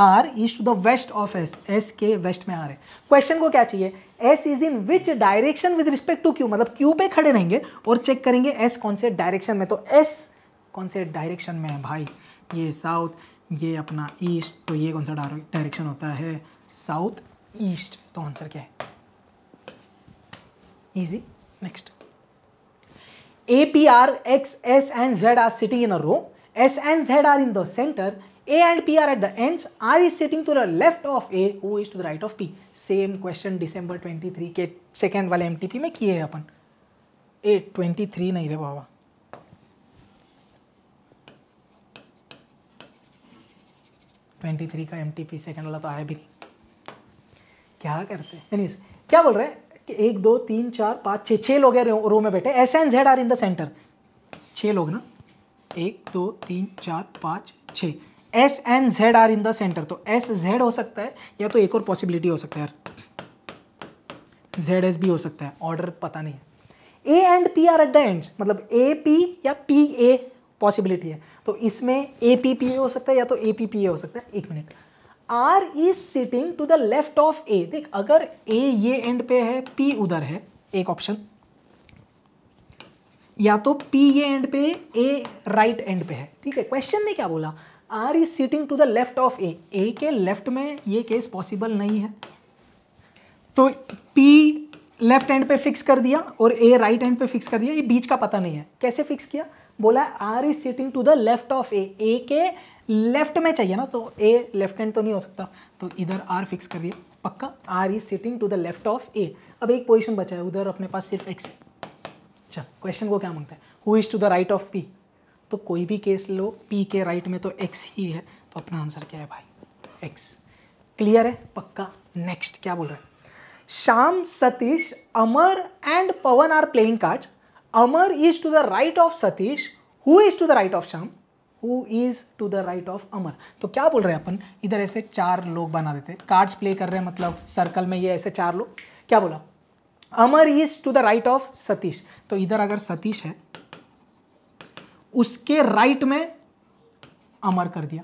R is to the west of S S के वेस्ट में आ रहे क्वेश्चन को क्या चाहिए S is in which direction with respect to Q मतलब क्यू पे खड़े रहेंगे और चेक करेंगे एस कौन से डायरेक्शन में तो एस कौन से डायरेक्शन में है भाई ये साउथ ये अपना ईस्ट तो ये कौन सा डायरेक्शन होता है साउथ ईस्ट तो आंसर क्या है easy Next. APR, X, S and Z are sitting in a row. S and Z are in the center. A and P are at the ends. R is sitting to the left of A. O is to the right of P. Same question December 23 के second वाले MTP में किए हैं अपन. ए 23 नहीं रे बाबा. Twenty three का M T P second वाला तो आया भी नहीं क्या करते एनीस क्या बोल रहे हैं कि एक दो तीन चार पाँच छः छः लोग हैं रो में बैठे S and Z are in the centre छः लोग ना एक दो तीन चार पाँच छः S and Z are in the centre तो एस जेड हो सकता है या तो एक और पॉसिबिलिटी हो सकता है यार जेड एस भी हो सकता है ऑर्डर पता नहीं है A and P are at the end मतलब ए पी या पी ए पॉसिबिलिटी है तो इसमें ए पी पी ए हो सकता है या तो ए पी पी ए हो सकता है एक minute R is sitting to the left of A देख अगर ए ये एंड पे है पी उधर है एक ऑप्शन या तो पी ये एंड पे ए राइट एंड पे है ठीक है क्वेश्चन ने क्या बोला R is sitting to the left of A A के लेफ्ट में ये केस पॉसिबल नहीं है तो पी लेफ्ट एंड पे फिक्स कर दिया और ए राइट एंड पे फिक्स कर दिया ये बीच का पता नहीं है कैसे फिक्स किया बोला R is sitting to the left of A A के लेफ्ट में चाहिए ना तो ए लेफ्ट हैंड तो नहीं हो सकता तो इधर आर फिक्स कर दिया पक्का R is sitting to the left of A अब एक पोजिशन बचा है उधर अपने पास सिर्फ एक्स है अच्छा क्वेश्चन को क्या मांगता है who is to the right of P तो कोई भी केस लो पी के राइट में तो एक्स ही है तो अपना आंसर क्या है भाई एक्स क्लियर है पक्का नेक्स्ट क्या बोल रहे हैं Shyam Satish Amar and Pavan are playing cards Amar is to the right of Satish who is to the right of Shyam who is to the right of Amar तो क्या बोल रहे हैं अपन इधर ऐसे चार लोग बना देते कार्ड्स प्ले कर रहे हैं मतलब सर्कल में ये ऐसे चार लोग क्या बोला Amar is to the right of Satish तो इधर अगर सतीश है उसके राइट में अमर कर दिया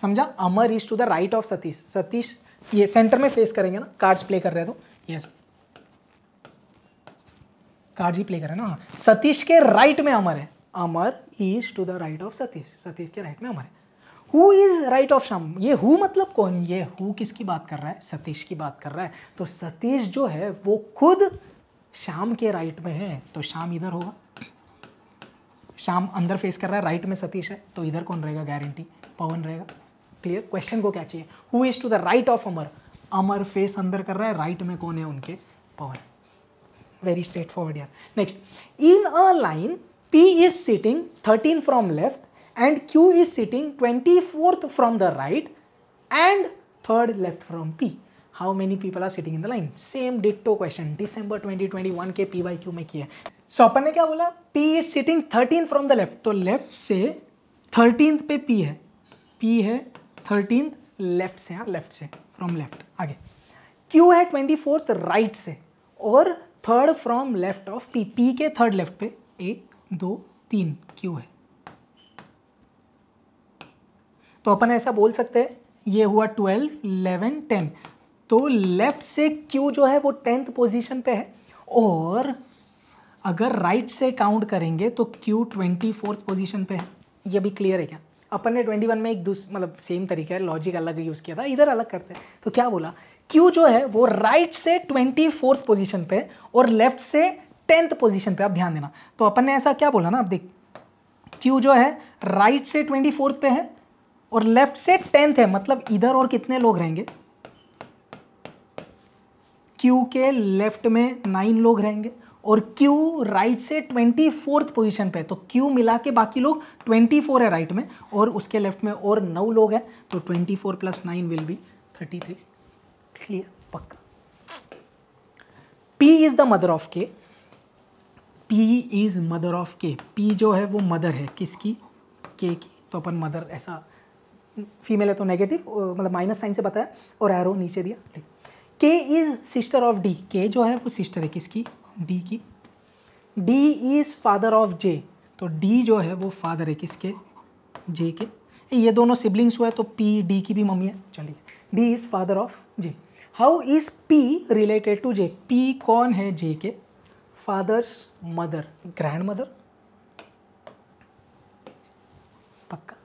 समझा Amar is to the right of Satish Satish ये सेंटर में फेस करेंगे ना कार्ड्स प्ले कर रहे तो यस कार्ड्स ही प्ले कर रहे ना हाँ सतीश के राइट में अमर है Amar he is to the right of Satish Satish के राइट में हमारे who is right of Shyam ये हु मतलब कौन ये हु किसकी बात कर रहा है सतीश की बात कर रहा है तो सतीश जो है वो खुद श्याम के राइट में है तो श्याम इधर होगा श्याम अंदर फेस कर रहा है राइट में सतीश है तो इधर कौन रहेगा गारंटी पवन रहेगा क्लियर क्वेश्चन को क्या चाहिए who is to the right of Amar Amar face अंदर कर रहा है राइट में कौन है उनके पवन वेरी स्ट्रेट फॉरवर्ड यार next in a line P is sitting 13 from left and Q is sitting 24th from the right and third left from P. How many people are sitting in the line? Same ditto question December 2021 ke PYQ mein kiya. so, apne kya क्या P is sitting 13 from the left So, left se 13th pe P hai. P hai 13th left se haan, left se. From left. Aage. Q hai 24th right se. Or third from left of P P ke third left pe. A. दो तीन Q है तो अपन ऐसा बोल सकते हैं ये हुआ ट्वेल्व इलेवन टेन तो लेफ्ट से क्यू जो है वो टेंथ पोजीशन पे है और अगर राइट right से काउंट करेंगे तो क्यू ट्वेंटी फोर्थ पोजिशन पे है ये भी क्लियर है क्या अपन ने ट्वेंटी वन में एक दूसरे मतलब सेम तरीका है लॉजिक अलग यूज़ किया था इधर अलग करते हैं तो क्या बोला क्यू जो है वो राइट right से ट्वेंटी फोर्थ पोजिशन पे और लेफ्ट से टेंथ पोजिशन पर आप ध्यान देना तो अपन ने ऐसा क्या बोला ना आप देख क्यू जो है राइट से ट्वेंटी फोर्थ पे है और लेफ्ट से टेंथ है मतलब इधर और कितने लोग रहेंगे क्यू के लेफ्ट में नाइन लोग रहेंगे और क्यू राइट से ट्वेंटी फोर्थ पोजिशन पर तो क्यू मिला के बाकी लोग ट्वेंटी फोर है राइट में और उसके लेफ्ट में और नौ लोग हैं तो twenty four plus nine will be thirty three clear पक्का P is the mother of K P is mother of K P जो है वो मदर है किसकी के की तो अपन मदर ऐसा फीमेल है तो नेगेटिव मतलब माइनस साइन से बताया और एरो नीचे दिया ठीक के इज़ सिस्टर ऑफ डी के जो है वो सिस्टर है किसकी डी की D is father of J तो डी जो है वो फादर है किसके जे के ये दोनों सिबलिंग्स हुआ है तो पी डी की भी मम्मी है चलिए D is father of J how is P related to J P कौन है जे के फादर्स मदर ग्रैंड मदर पक्का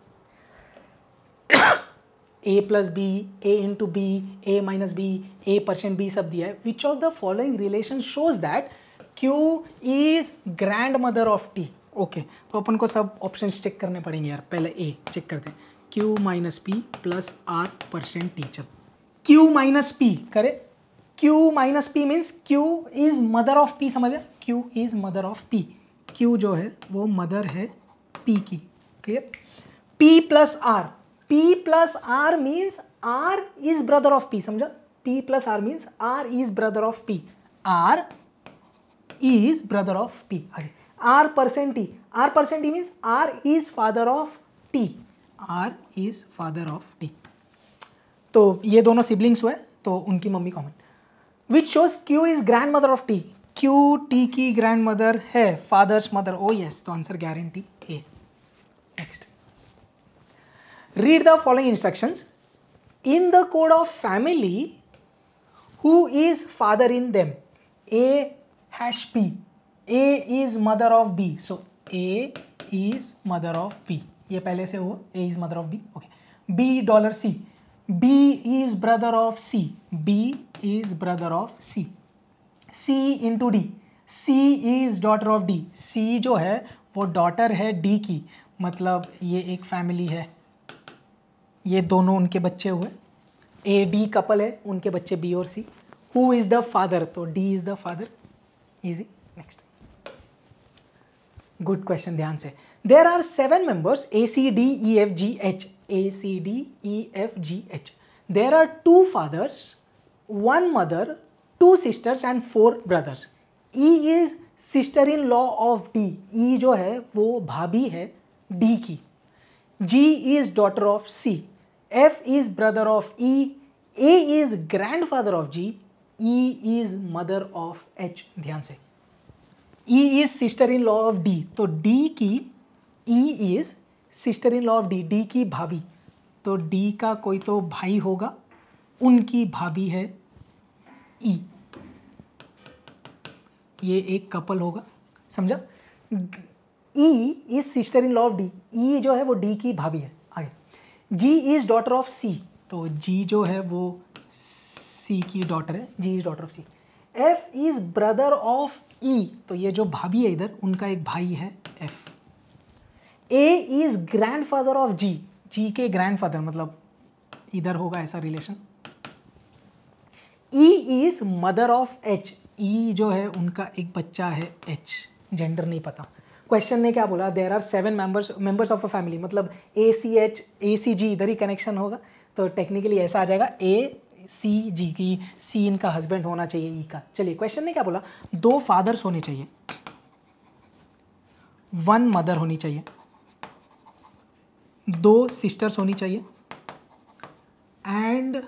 A plus B A into B A minus B A percent B सब दिया है which of the following relation shows that Q is grand mother of T okay तो अपन को सब option check करने पड़ेंगे यार पहले ए चेक करते हैं Q minus P plus R percent T चल क्यू माइनस पी करे Q minus P means Q is mother of P समझ गए Q is mother of P Q जो है वो मदर है पी की clear P plus R P plus R means R is brother of P समझा P plus R means R is brother of P R is brother of P आगे are percent T R percent T means R is father of T R is father of T तो ये दोनों siblings हुए तो उनकी mummy common which shows Q is grand mother of T Q T की grand mother है father's mother oh yes तो answer guarantee A next read the following instruction in the code of family who is father in them A hash P A is mother of B so A is mother of B ये पहले से हो A is mother of B okay B dollar C B is brother of C. B is brother of C. C into D. C is daughter of D. C जो है वो daughter है D की मतलब ये एक family है ये दोनों उनके बच्चे हुए A D couple है उनके बच्चे B और C. Who is the father? तो D is the father. Easy. Next. Good question ध्यान से There are seven members A C D E F G H. A C D E F G H there are two fathers one mother two sisters and four brothers E is sister in law of D E जो है वो भाभी है D की G is daughter of C F is brother of E A is grand father of G E is mother of H ध्यान से E is sister in law of D तो D की ई e is sister in law of D D की भाभी तो D का कोई तो भाई होगा उनकी भाभी है ई e। ये एक कपल होगा समझा E is sister in law of D E जो है वो डी की भाभी है आगे G is daughter of C तो जी जो है वो सी की डॉटर है G is daughter of C F is brother of E तो ये जो भाभी है इधर उनका एक भाई है A is grandfather of G G के ग्रैंडफादर मतलब इधर होगा ऐसा relation E is mother of H E जो है उनका एक बच्चा है एच जेंडर नहीं पता क्वेश्चन ने क्या बोला there are seven members members of a family मतलब ए सी एच ए सी जी इधर ही कनेक्शन होगा तो टेक्निकली ऐसा आ जाएगा ए सी जी की सी इनका हस्बैंड होना चाहिए ई e का चलिए क्वेश्चन ने क्या बोला दो फादर्स होने चाहिए वन मदर होनी चाहिए दो सिस्टर्स होनी चाहिए एंड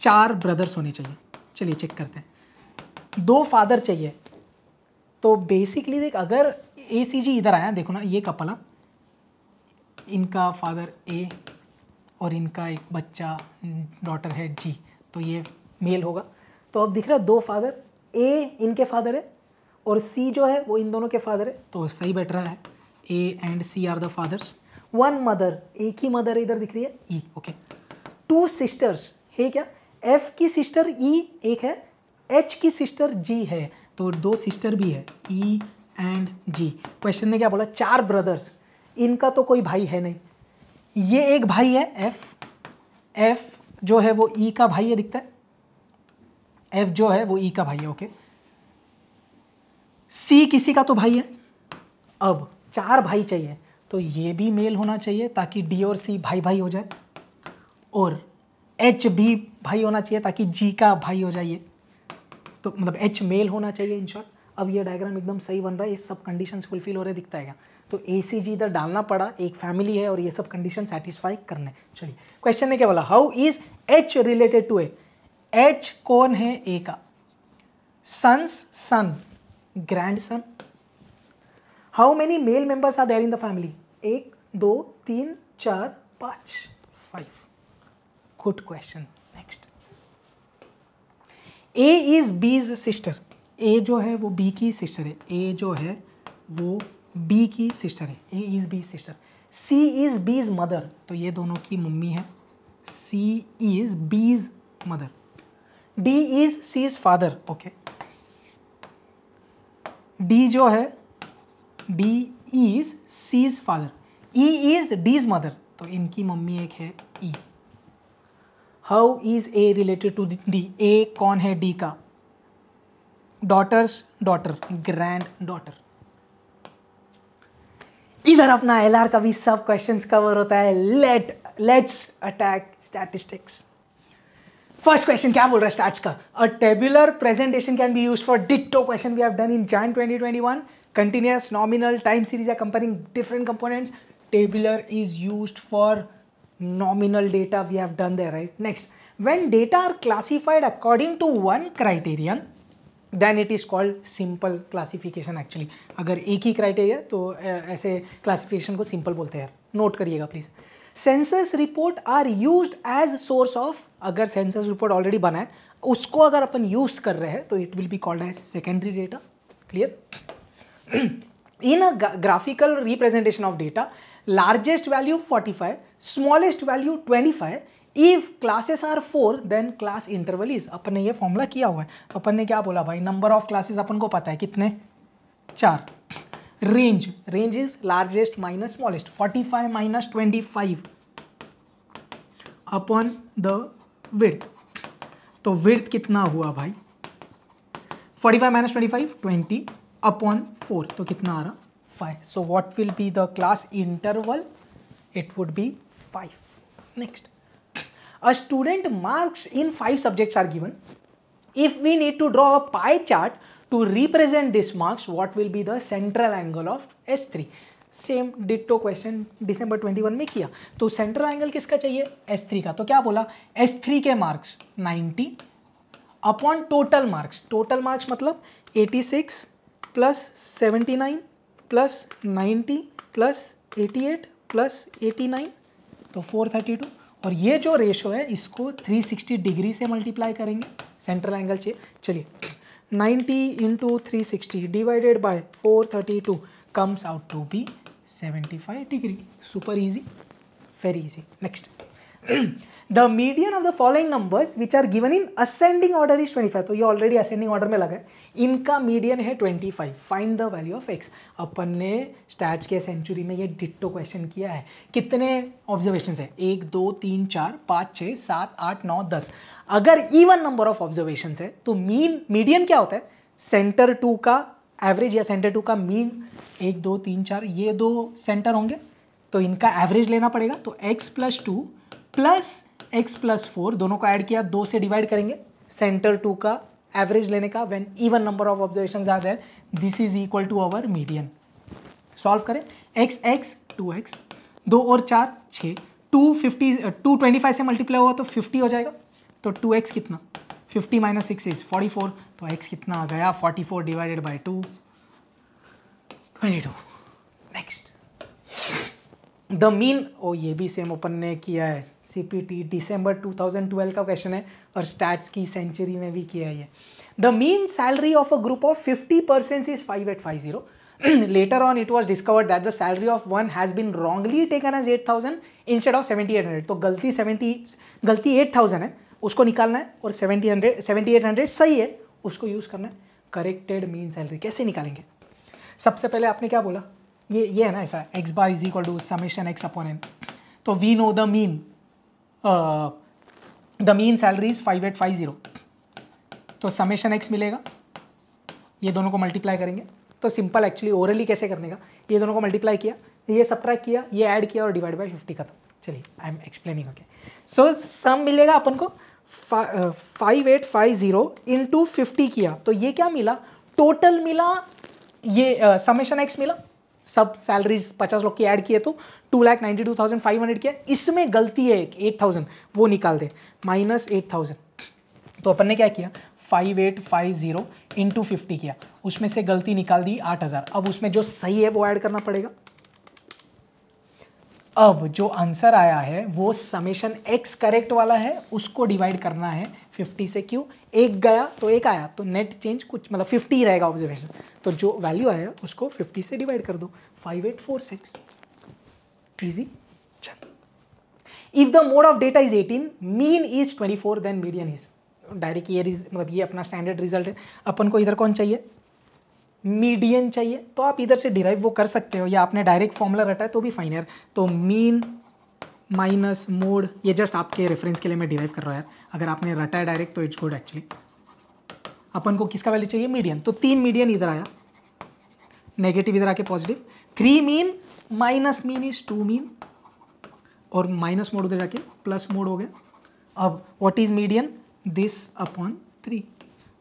चार ब्रदर्स होने चाहिए चलिए चेक करते हैं दो फादर चाहिए तो बेसिकली देख अगर ए सी जी इधर आया देखो ना ये कपल है हाँ। इनका फादर ए और इनका एक बच्चा डॉटर है जी तो ये मेल होगा तो अब दिख रहा है दो फादर ए इनके फादर है और सी जो है वो इन दोनों के फादर है तो सही बैठ रहा है A and C are the fathers one mother एक ही मदर इधर दिख रही है ई ओके टू सिस्टर्स है क्या एफ की सिस्टर ई e एक है एच की सिस्टर जी है तो दो सिस्टर भी है ई एंड जी क्वेश्चन ने क्या बोला चार ब्रदर्स इनका तो कोई भाई है नहीं ये एक भाई है एफ एफ जो है वो ई e का भाई है दिखता है एफ जो है वो ई e का भाई है ओके सी किसी का तो भाई है अब चार भाई चाहिए तो ये भी मेल होना चाहिए ताकि डी और सी भाई भाई हो जाए और एच भी भाई होना चाहिए ताकि जी का भाई हो जाइए तो मतलब एच मेल होना चाहिए इन शॉर्ट अब ये डायग्राम एकदम सही बन रहा है ये सब कंडीशन फुलफिल हो रहे दिखता है तो ए सी जी इधर डालना पड़ा एक फैमिली है और ये सब कंडीशन सेटिस्फाई करने चलिए क्वेश्चन ने क्या बोला how is H related to A H कौन है ए का sons son grand son how many male members are there in the family एक दो तीन चार पाँच five good question next A is B's sister A जो है वो बी की सिस्टर है ए जो है वो बी की सिस्टर है A is B sister C is B's mother तो ये दोनों की मम्मी है C is B's mother D is C's father okay D जो है D is C's father E is D's mother तो इनकी मम्मी एक है E how is A related to D A कौन है डी का डॉटर्स डॉटर ग्रैंड डॉटर इधर अपना एल का भी सब क्वेश्चंस कवर होता है let let's attack statistics first question क्या बोल रहा है स्टैट्स का a tabular presentation can be use for ditto question we have done in Jan 2021 continuous nominal time series are comparing different components tabular is used for nominal data we have done there right next when data are classified according to one criterion then it is called simple classification actually agar ek hi criteria to uh, aise classification ko simple bolte hain note kariyega please census report are use as source of अगर census report already बना है उसको अगर अपन use कर रहे हैं तो it will be called as secondary data clear in a graphical representation of data, largest value 45, smallest value 25, if classes are four then class interval is अपन ने ये फॉर्मूला किया हुआ है तो अपन ने क्या बोला भाई नंबर ऑफ क्लासेस अपन को पता है कितने चार range range is largest minus smallest forty five minus twenty five upon the विर्थ तो विर्थ कितना हुआ भाई forty five minus twenty five twenty upon four तो कितना आ रहा five so what will be the class interval it would be five next a student marks in five subjects are given we need to draw a pie chart to represent this marks what will be the central angle of S three same ditto question twenty 21 में किया तो central angle किसका चाहिए S three का तो क्या बोला S three के marks 90 upon total marks total marks मतलब 86 plus seventy nine plus ninety plus eighty eight plus eighty nine तो फोर थर्टी टू और ये जो रेशो है इसको थ्री सिक्सटी डिग्री से मल्टीप्लाई करेंगे सेंट्रल एंगल चाहिए चलिए ninety into three sixty divided by four thirty two comes out to be seventy five degree super easy very easy next the median of the following numbers which are given in ascending order is 25 तो ये already ascending order में लगा है इनका median है 25 find the value of X अपन ने stats के सेंचुरी में ये डिट्टो क्वेश्चन किया है कितने ऑब्जर्वेशन है एक दो तीन चार पाँच छः सात आठ नौ दस अगर इवन नंबर ऑफ ऑब्जर्वेशन है तो मीन मीडियन क्या होता है सेंटर टू का एवरेज या सेंटर टू का मीन एक दो तीन चार ये दो सेंटर होंगे तो इनका एवरेज लेना पड़ेगा तो X plus two plus X plus four दोनों को ऐड किया दो से डिवाइड करेंगे सेंटर टू का एवरेज लेने का when even number of observation are there this is equal to our median solve करें एक्स एक्स टू एक्स दो और चार छः two fifty two twenty five से मल्टीप्लाई हुआ तो फिफ्टी हो जाएगा तो टू एक्स कितना fifty minus six is forty four तो एक्स कितना आ गया forty four divided by two twenty two next the mean oh ये भी सेम ओपन ने किया है सीपीटी दिसंबर 2012 का क्वेश्चन है और स्टैट्स की सेंचुरी में भी किया है the mean salary of a group of 50 percent is five five eight zero later on 5850 later on it was discovered that the salary of one has been wrongly taken as of seventy eight hundred तो गलती seventy गलती eight thousand है उसको निकालना है और seventy seventy hundred eight hundred सही है उसको यूज़ करना है करेक्टेड मीन सैलरी कैसे निकालेंगे सबसे पहले आपने क्या बोला ये ये है ना ऐसा X bar is equal to summation X upon N तो we know the mean the mean salary is five eight five zero तो समेशन एक्स मिलेगा ये दोनों को मल्टीप्लाई करेंगे तो सिंपल एक्चुअली ओरली कैसे करने का ये दोनों को मल्टीप्लाई किया ये सब्ट्रैक्ट किया ये ऐड किया और डिवाइड बाई फिफ्टी खत्म चलिए I am explaining okay so sum मिलेगा अपन को five eight five zero into fifty किया तो ये क्या मिला टोटल मिला ये समेशन uh, एक्स मिला सब सैलरीज पचास लोग की ऐड किए तो two lakh ninety two thousand five hundred किया इसमें गलती है एक एट थाउजेंड वो निकाल दें माइनस एट थाउजेंड तो अपन ने क्या किया five eight five zero into fifty किया उसमें से गलती निकाल दी आठ हज़ार अब उसमें जो सही है वो ऐड करना पड़ेगा अब जो आंसर आया है वो समेशन एक्स करेक्ट वाला है उसको डिवाइड करना है 50 से क्यों एक गया तो एक आया तो नेट चेंज कुछ मतलब 50 ही रहेगा ऑब्जर्वेशन तो जो वैल्यू आया उसको 50 से डिवाइड कर दो 5846 इजी चल if the mode of data is 18 mean is 24 then median is direct ये मतलब ये अपना स्टैंडर्ड रिजल्ट है अपन को इधर कौन चाहिए मीडियन चाहिए तो आप इधर से डिराइव वो कर सकते हो या आपने डायरेक्ट फॉर्मूला रटा है तो भी फाइन यार तो मीन माइनस मोड ये जस्ट आपके रेफरेंस के लिए मैं डिराइव कर रहा हूँ यार अगर आपने रटा है डायरेक्ट तो इट्स गुड एक्चुअली अपन को किसका वैल्यू चाहिए मीडियन तो तीन मीडियन इधर आया नेगेटिव इधर आके positive three mean minus mean is two mean और माइनस मोड उधर जाके प्लस मोड हो गया अब what is median this upon three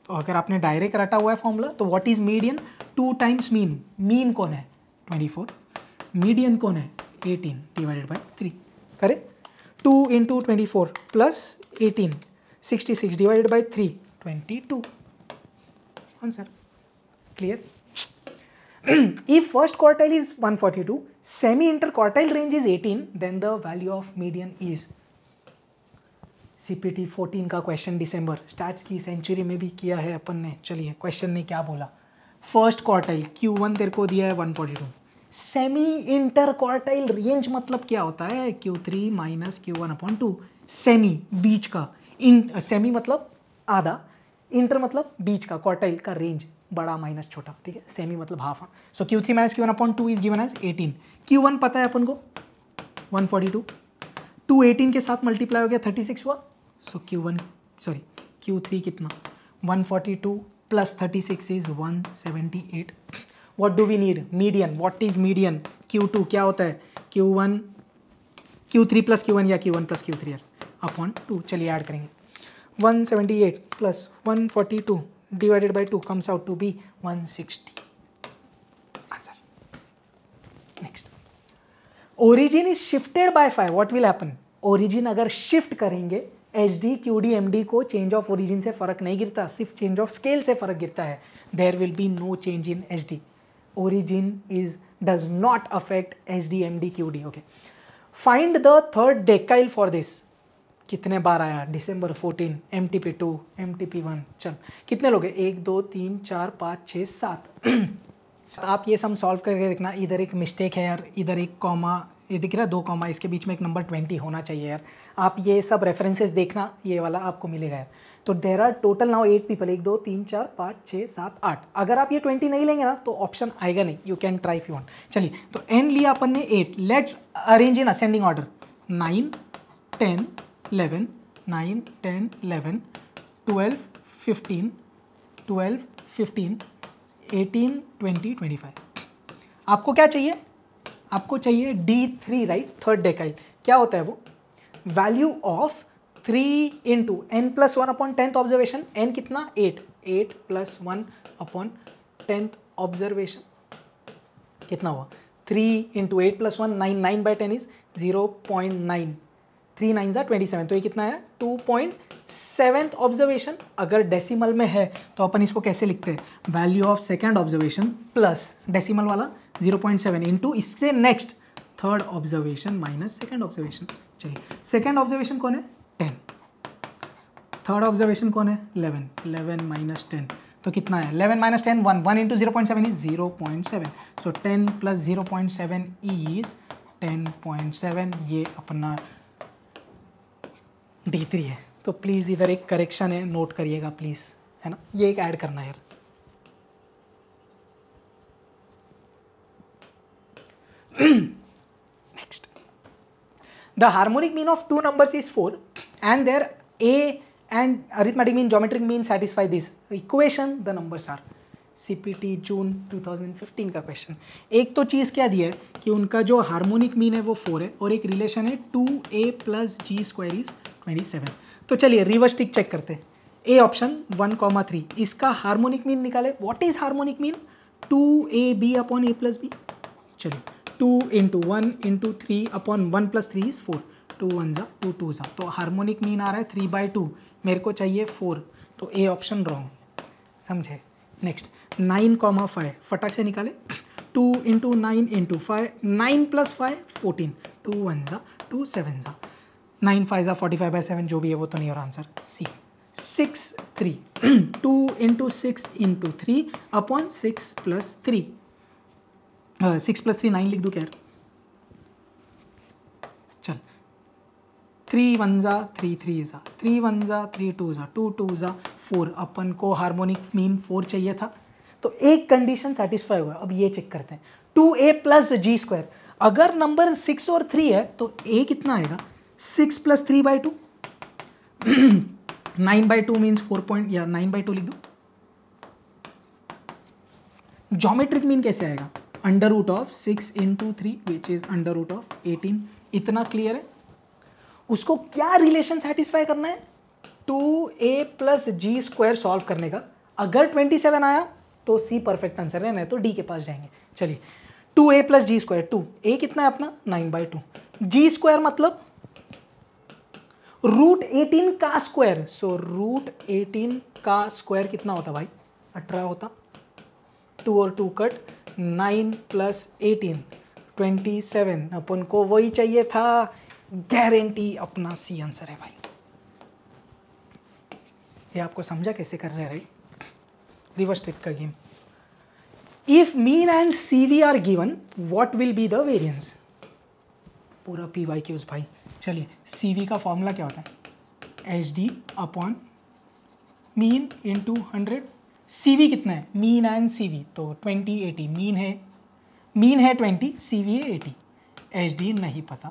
तो अगर आपने डायरेक्ट रटा हुआ है फॉर्मूला तो what is median two times mean mean कौन है ट्वेंटी फोर मीडियन कौन है एटीन डिवाइडेड बाई थ्री करे two into twenty four plus eighteen sixty six divided by three twenty two answer clear if first quartile is 142 forty two semi interquartile range is 18 then the value of median is CPT 14 का question दिसंबर start की century में भी किया है अपन ने चलिए question ने क्या बोला फर्स्ट क्वार्टाइल क्यू वन तेरे को दिया है 142 forty two semi interquartile range मतलब क्या होता है Q three minus Q one upon two semi बीच का इन सेमी uh, मतलब आधा इंटर मतलब बीच का क्वार्टाइल का रेंज बड़ा माइनस छोटा ठीक है सेमी मतलब half so Q three minus Q one upon two is given as eighteen Q one पता है अपन को one forty two two eighteen के साथ मल्टीप्लाई हो गया थर्टी सिक्स हुआ so Q one sorry Q three कितना one forty two plus thirty six is one seventy eight what do we need median what is median Q two क्या होता है Q one Q three plus Q one या Q one plus Q three upon two चलिए add करेंगे 178 plus 142 divided by 2 comes out to be 160. Answer. Next. Origin is shifted by 5. What will happen? Origin अगर shift करेंगे H D Q D M D को change of origin से फर्क नहीं गिरता सिर्फ चेंज ऑफ स्केल से फर्क गिरता है there will be no change in H D origin is does not affect H D M D Q D okay find the third decile for this कितने बार आया December fourteen M T P two M T P one चल कितने लोग हैं एक दो तीन चार पाँच छः सात आप ये सब सॉल्व करके देखना इधर एक मिस्टेक है यार इधर एक कॉमा ये दिख रहा है दो कॉमा इसके बीच में एक नंबर ट्वेंटी होना चाहिए यार आप ये सब रेफरेंसेस देखना ये वाला आपको मिलेगा यार तो there are total now eight people एक दो तीन चार पाँच छः सात आठ अगर आप ये ट्वेंटी नहीं लेंगे ना तो ऑप्शन आएगा नहीं you can try if you चलिए तो एन लिया अपन ने eight let's arrange in ascending order nine ten 11, 9, 10, 11, 12, 15, 12, 15, 18, 20, 25. आपको क्या चाहिए आपको चाहिए D three right third decile क्या होता है वो value of three into N plus one upon tenth observation N कितना eight eight plus one upon tenth observation कितना हुआ three into eight plus one nine nine by ten is zero point nine three nine ज़ा twenty seven तो ये कितना है two point seventh observation अगर decimal में है तो अपन इसको कैसे लिखते हैं value of second observation plus decimal वाला जीरो पॉइंट सेवन इंटू इससे next third observation minus second observation चाहिए सेकेंड ऑब्जर्वेशन कौन है टेन थर्ड ऑब्जर्वेशन कौन है इलेवन इलेवन माइनस टेन तो कितना है eleven minus ten one one into zero point seven is zero point seven so ten plus zero point seven is ten point seven ये अपना D three है तो please इधर एक करेक्शन है नोट करिएगा प्लीज़ है ना ये एक ऐड करना है यार next the harmonic mean of two numbers is four and their A and arithmetic mean geometric mean satisfy this equation the numbers are C P T June two thousand fifteen का question एक तो चीज़ क्या दिया है कि उनका जो harmonic mean है वो फोर है और एक रिलेशन है two A plus G square is twenty seven तो चलिए रिवर्स टिक चेक करते हैं A option one comma three इसका हार्मोनिक मीन निकाले what is harmonic mean two A B upon A plus B चलिए two into one into three upon one plus three is four two one ज़ा two two ज़ा तो harmonic mean आ रहा है three by to मेरे को चाहिए four तो ए ऑप्शन रॉन्ग समझे नेक्स्ट नाइन कॉमा फाइव फटाक से निकाले two into nine into five nine plus five fourteen two one ज़ा टू सेवन ज़ा नाइन फाइव या फोर्टी फाइव बाई सेवन जो भी है वो तो नहीं हो रहा answer C six three two into six into three upon six plus three six plus three nine लिख दूँ क्या चल थ्री वन ज़ा थ्री थ्री ज़ा थ्री वन ज़ा थ्री टू ज़ा टू टू ज़ा फोर अपन को हार्मोनिक मीन फोर चाहिए था तो एक कंडीशन सेटिस्फाई हुआ अब ये चेक करते हैं two A plus G square अगर नंबर सिक्स और थ्री है तो ए कितना आएगा six plus three by two nine by two means four point या नाइन बाई टू लिख दो जोमेट्रिक मीन कैसे आएगा under root of six into three which is under root of eighteen इतना क्लियर है उसको क्या रिलेशन सेटिस्फाई करना है two A plus G square solve करने का अगर ट्वेंटी सेवन आया तो सी परफेक्ट आंसर है नहीं तो डी के पास जाएंगे चलिए two A plus G square two A कितना है अपना nine by two G square मतलब रूट एटीन का स्क्वायर सो रूट एटीन का स्क्वायर कितना होता भाई अठारह होता टू और two cut nine plus eighteen twenty seven अपन को वही चाहिए था गारंटी अपना सी आंसर है भाई ये आपको समझा कैसे कर रहे हैं रिवर्स ट्रिक का game if mean and C V are given what will be the variance पूरा पी वाई क्यूज भाई चलिए सी वी का फॉर्मूला क्या होता है H D upon mean into hundred C V कितना है मीन एंड सी वी तो ट्वेंटी एटी मीन है मीन है ट्वेंटी सी वी है एटी एच डी नहीं पता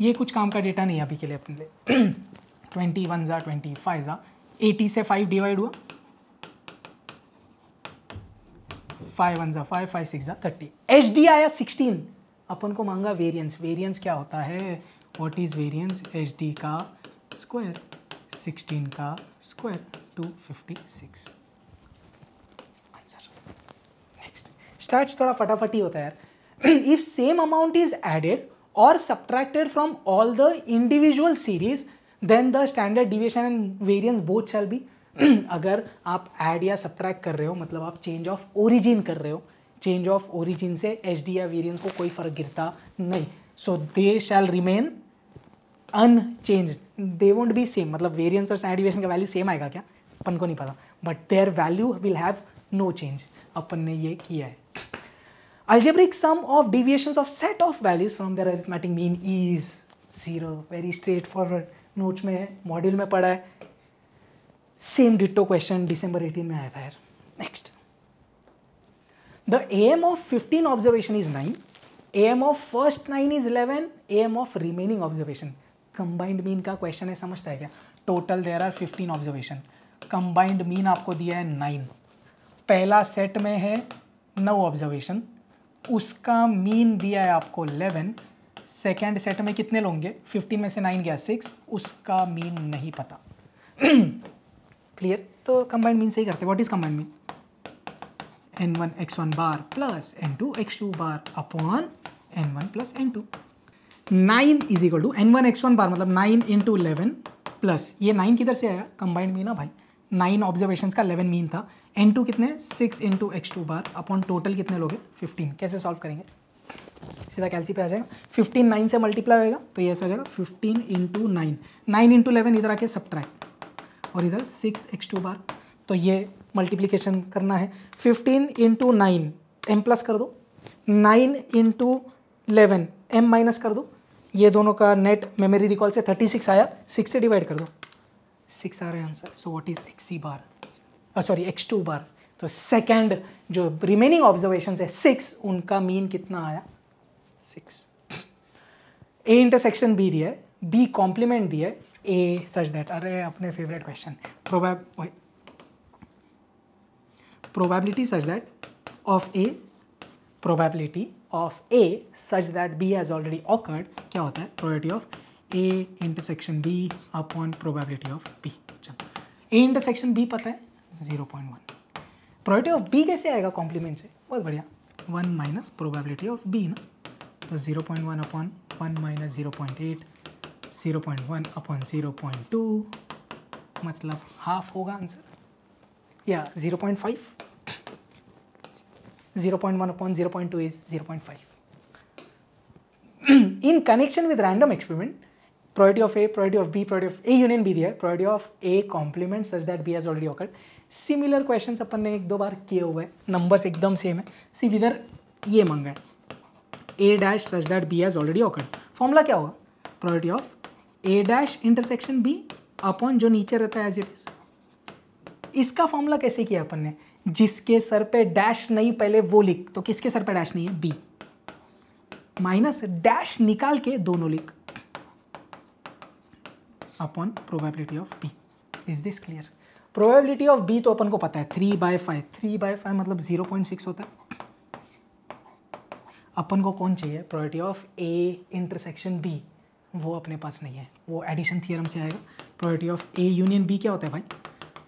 ये कुछ काम का डेटा नहीं है अभी के लिए अपने लिए ट्वेंटी वन ज़ा ट्वेंटी फाइव ज़ा एटी से फाइव डिवाइड हुआ फाइव वन ज़ा फाइव फाइव सिक्स ज़ा थर्टी एच डी आया सिक्सटीन अपन को मांगा वेरिएंस वेरिएंस क्या होता है what is variance H D का स्क्वायर 16 का स्क्वायर 256 आंसर नेक्स्ट स्टार्ट थोड़ा फटाफट ही होता है if same amount is added और subtracted from all the individual series then the standard deviation and variance both shall be अगर आप ऐड या सब्ट्रैक्ट कर रहे हो मतलब आप चेंज ऑफ ओरिजिन कर रहे हो चेंज ऑफ ओरिजिन से एच डी या वेरियंस को कोई फर्क गिरता नहीं so they shall remain unchanged they won't be same मतलब वेरियंस और स्टैंडर्ड डिविएशन का वैल्यू सेम आएगा क्या अपन को नहीं पता but their value will have no change अपन ने ये किया है sum of of of set of values from from arithmetic mean is zero very straightforward notes में है मॉड्यूल में पढ़ा है सेम डिटो क्वेश्चन डिसंबर 18 में आया था यार next The AM of 15 observation is 9, AM of first 9 is 11, AM of remaining observation. Combined mean का क्वेश्चन है समझता है क्या total there are 15 observation combined mean आपको दिया है नाइन पहला सेट में है नौ ऑब्जर्वेशन उसका मीन दिया है आपको इलेवन सेकेंड सेट में कितने लोगे फिफ्टीन में से नाइन गया सिक्स उसका मीन नहीं पता क्लियर तो कंबाइंड मीन से ही करते what is combined mean N one n1 x1 bar plus n2 x2 bar upon n1 plus n2. 9 is equal to N one X one bar मतलब nine into eleven plus ये nine किधर से आया combined mean ना भाई nine observation का eleven mean था N two कितने 6 into X two bar upon total कितने लोगे फिफ्टीन कैसे सॉल्व करेंगे सीधा कैलसी पे आ जाएगा फिफ्टीन नाइन से मल्टीप्लाई होगा तो ये ऐसा हो जाएगा fifteen into nine nine into eleven इधर आके सब सब्ट्रैक्ट और इधर सिक्स एक्स टू बार तो ये मल्टीप्लीकेशन करना है fifteen into nine M plus कर दो nine into eleven M minus कर दो ये दोनों का नेट मेमोरी रिकॉल से थर्टी सिक्स आया सिक्स से डिवाइड कर दो सिक्स आ रहा uh, तो है answer so what is X C bar sorry X two bar तो सेकंड जो रिमेनिंग ऑब्जर्वेशन है सिक्स उनका मीन कितना आया सिक्स ए इंटरसेक्शन बी दिया है बी कॉम्प्लीमेंट दिया है ए सच दैट अरे अपने फेवरेट क्वेश्चन प्रोबैब probability such that of A probability of A such that B has already occurred क्या होता है probability of A intersection B upon probability of B चलो A intersection B पता है 0.1 probability of B कैसे आएगा complement से बहुत बढ़िया 1 माइनस प्रोबेबिलिटी ऑफ बी ना तो 0.1 point one upon one minus zero point upon zero मतलब हाफ होगा answer yeah 0 0.5 0 0.1 upon 0 0.2 is 0 0.5 in connection with random experiment probability of a probability of b probability of a union b there probability of a complement such that b has already occurred similar question अपन ने एक दो बार किए हुए हैं numbers एकदम same है सिर्फ इधर ये मंगा है A dash such that B has already occurred formula क्या होगा probability of A dash intersection B upon जो नीचे रहता है एज इट इज़ इसका फॉर्मूला कैसे किया अपन ने जिसके सर पे डैश नहीं पहले वो लिख तो किसके सर पे डैश नहीं है बी माइनस डैश निकाल के दोनों लिख upon probability of B is this clear probability of B तो अपन को पता है three by five three by five मतलब जीरो पॉइंट सिक्स होता है अपन को कौन चाहिए probability of A intersection B वो अपने पास नहीं है वो एडिशन थियरम से आएगा probability of A union B क्या होता है भाई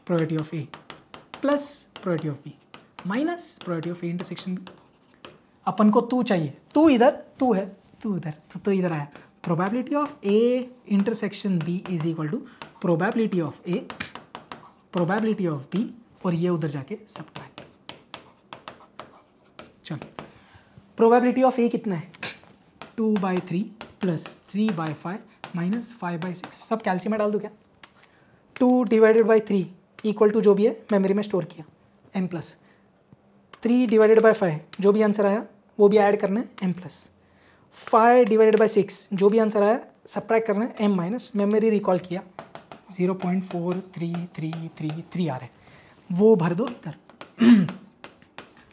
probability of A plus probability of B minus probability of A intersection अपन को तू चाहिए तू इधर तू है तू इधर तो तू इधर आया probability of A intersection B is equal to probability of A probability of B और ये उधर जाके है चलो प्रोबेबिलिटी ऑफ ए कितना है two by three plus three by five minus five by six सब कैल्सियम में डाल दो क्या two divided by three equal to जो भी है मेमोरी में स्टोर किया M plus three divided by five जो भी आंसर आया वो भी ऐड करना है M plus five divided by six जो भी आंसर आया सप्रैक्ट करना है एम माइनस मेमोरी रिकॉल किया zero point four three three three three आ रहा है वो भर दो इधर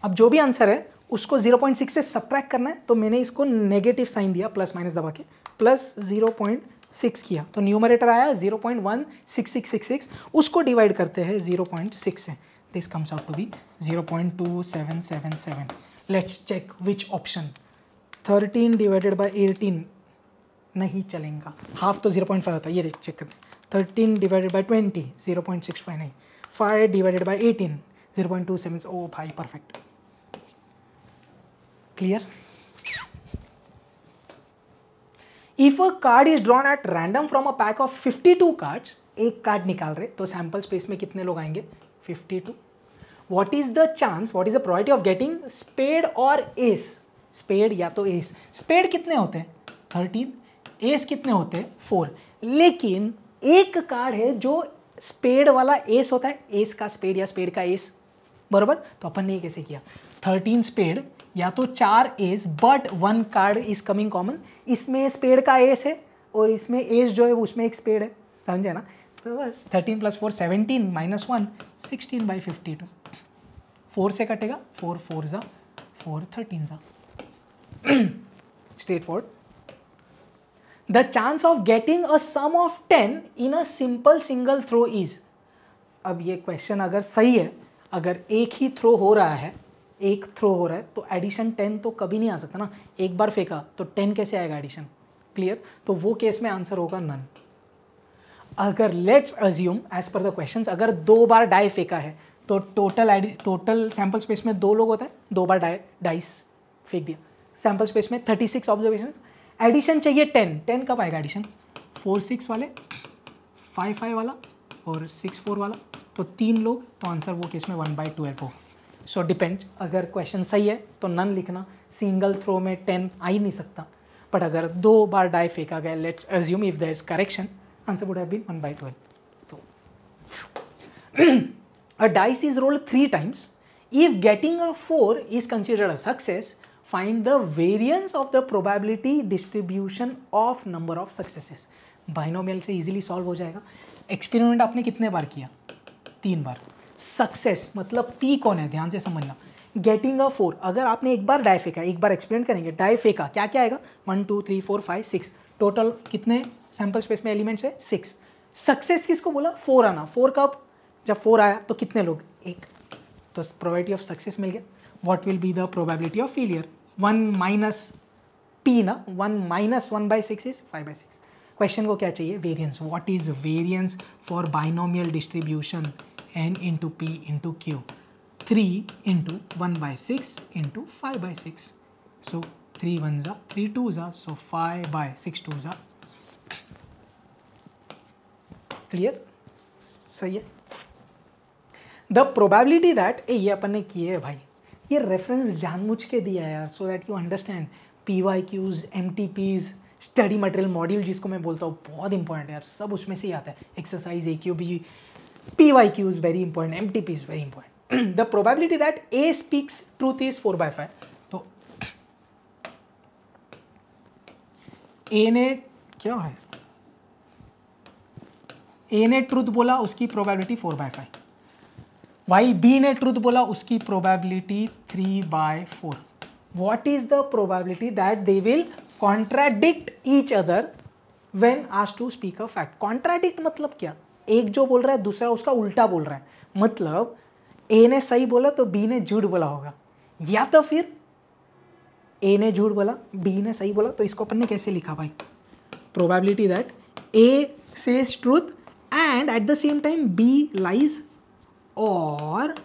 अब जो भी आंसर है उसको 0.6 से सप्रैक्ट करना है तो मैंने इसको नेगेटिव साइन दिया प्लस माइनस दबा के प्लस पॉइंट सिक्स किया तो न्यूमरेटर आया zero point one six six six six उसको डिवाइड करते हैं जीरो पॉइंट सिक्स से this comes out to be zero point two seven seven seven let's check which option thirteen divided by eighteen नहीं चलेगा half तो zero point five होता है ये देख चेक करते thirteen divided by twenty zero point six five नहीं five divided by eighteen zero point two seven ओ भाई perfect clear if a card is drawn at random from a pack of 52 cards एक card निकाल रहे तो sample space में कितने लोग आएंगे 52 what is the chance what is the probability of getting spade और एस स्पेड या तो एस स्पेड कितने होते हैं थर्टीन एस कितने होते हैं फोर लेकिन एक कार्ड है जो स्पेड वाला एस होता है एस का स्पेड या स्पेड का एस बरोबर तो अपन ने कैसे किया थर्टीन स्पेड या तो चार ace but one card is coming common इसमें इस पेड़ का एस है और इसमें एस जो है उसमें एक पेड़ है समझे ना तो बस thirteen plus four seventeen minus one sixteen by fifty two four से कटेगा फोर फोर ज़ा फोर थर्टीन ज़ा straight forward the chance of getting a sum of ten in a simple single throw is अब ये question अगर सही है अगर एक ही थ्रो हो रहा है एक थ्रो हो रहा है तो एडिशन टेन तो कभी नहीं आ सकता ना एक बार फेंका तो टेन कैसे आएगा एडिशन क्लियर तो वो केस में आंसर होगा नन अगर लेट्स अज्यूम एज पर द क्वेश्चन अगर दो बार डाई फेंका है तो टोटल टोटल सैम्पल स्पेस में दो लोग होते हैं दो बार डाई डाइस फेंक दिया सैम्पल स्पेस में थर्टी सिक्स ऑब्जर्वेशन एडिशन चाहिए टेन टेन कब आएगा एडिशन फोर सिक्स वाले फाइव फाइव वाला और सिक्स फोर वाला तो तीन लोग तो आंसर वो केस में वन बाई ट्वेल्व हो सो डिपेंड्स अगर क्वेश्चन सही है तो नन लिखना सिंगल थ्रो में टेन आ ही नहीं सकता बट अगर दो बार डाई फेंका गया let's assume if there is correction answer would have been one by twelve तो a dice is rolled three times if getting a four is considered a success find the variance of the probability distribution of number of successes binomial से easily solve हो जाएगा experiment आपने कितने बार किया तीन बार success मतलब पी कौन है ध्यान से समझना गेटिंग अ फोर अगर आपने एक बार डाई फेंका एक बार एक्सप्लेन करेंगे डाई फेंका क्या क्या आएगा one two three four five six total कितने सैम्पल स्पेस में एलिमेंट्स है सिक्स सक्सेस किसको बोला फोर आना फोर कब जब फोर आया तो कितने लोग एक तो प्रोबेबिलिटी ऑफ सक्सेस मिल गया what will be the probability of failure one minus P ना one minus one by six is five by six question को क्या चाहिए variance what is variance for binomial distribution N into P into Q three into one by six into five by six so three one ज़ा three two ज़ा so five by six two ज़ा clear सही है the probability that ए ये अपन ने किए है भाई ये रेफरेंस जानबूझ के दिया है यार so that you understand P Y Qs M T Ps study material module जिसको मैं बोलता हूँ बहुत इंपॉर्टेंट है यार सब उसमें से ही आता है exercise A Q B PYQ is very important, MTP is very important. the probability that A speaks truth is 4 by 5. तो A ने क्या है ए ने ट्रूथ बोला उसकी probability four by five while B ने ट्रूथ बोला उसकी probability three by four what is the probability that they will contradict each other when आज to speak a fact contradict मतलब क्या एक जो बोल रहा है दूसरा उसका उल्टा बोल रहा है मतलब ए ने सही बोला तो बी ने झूठ बोला होगा या तो फिर ए ने झूठ बोला बी ने सही बोला तो इसको अपन ने कैसे लिखा भाई probability that A says truth and at the same time B lies और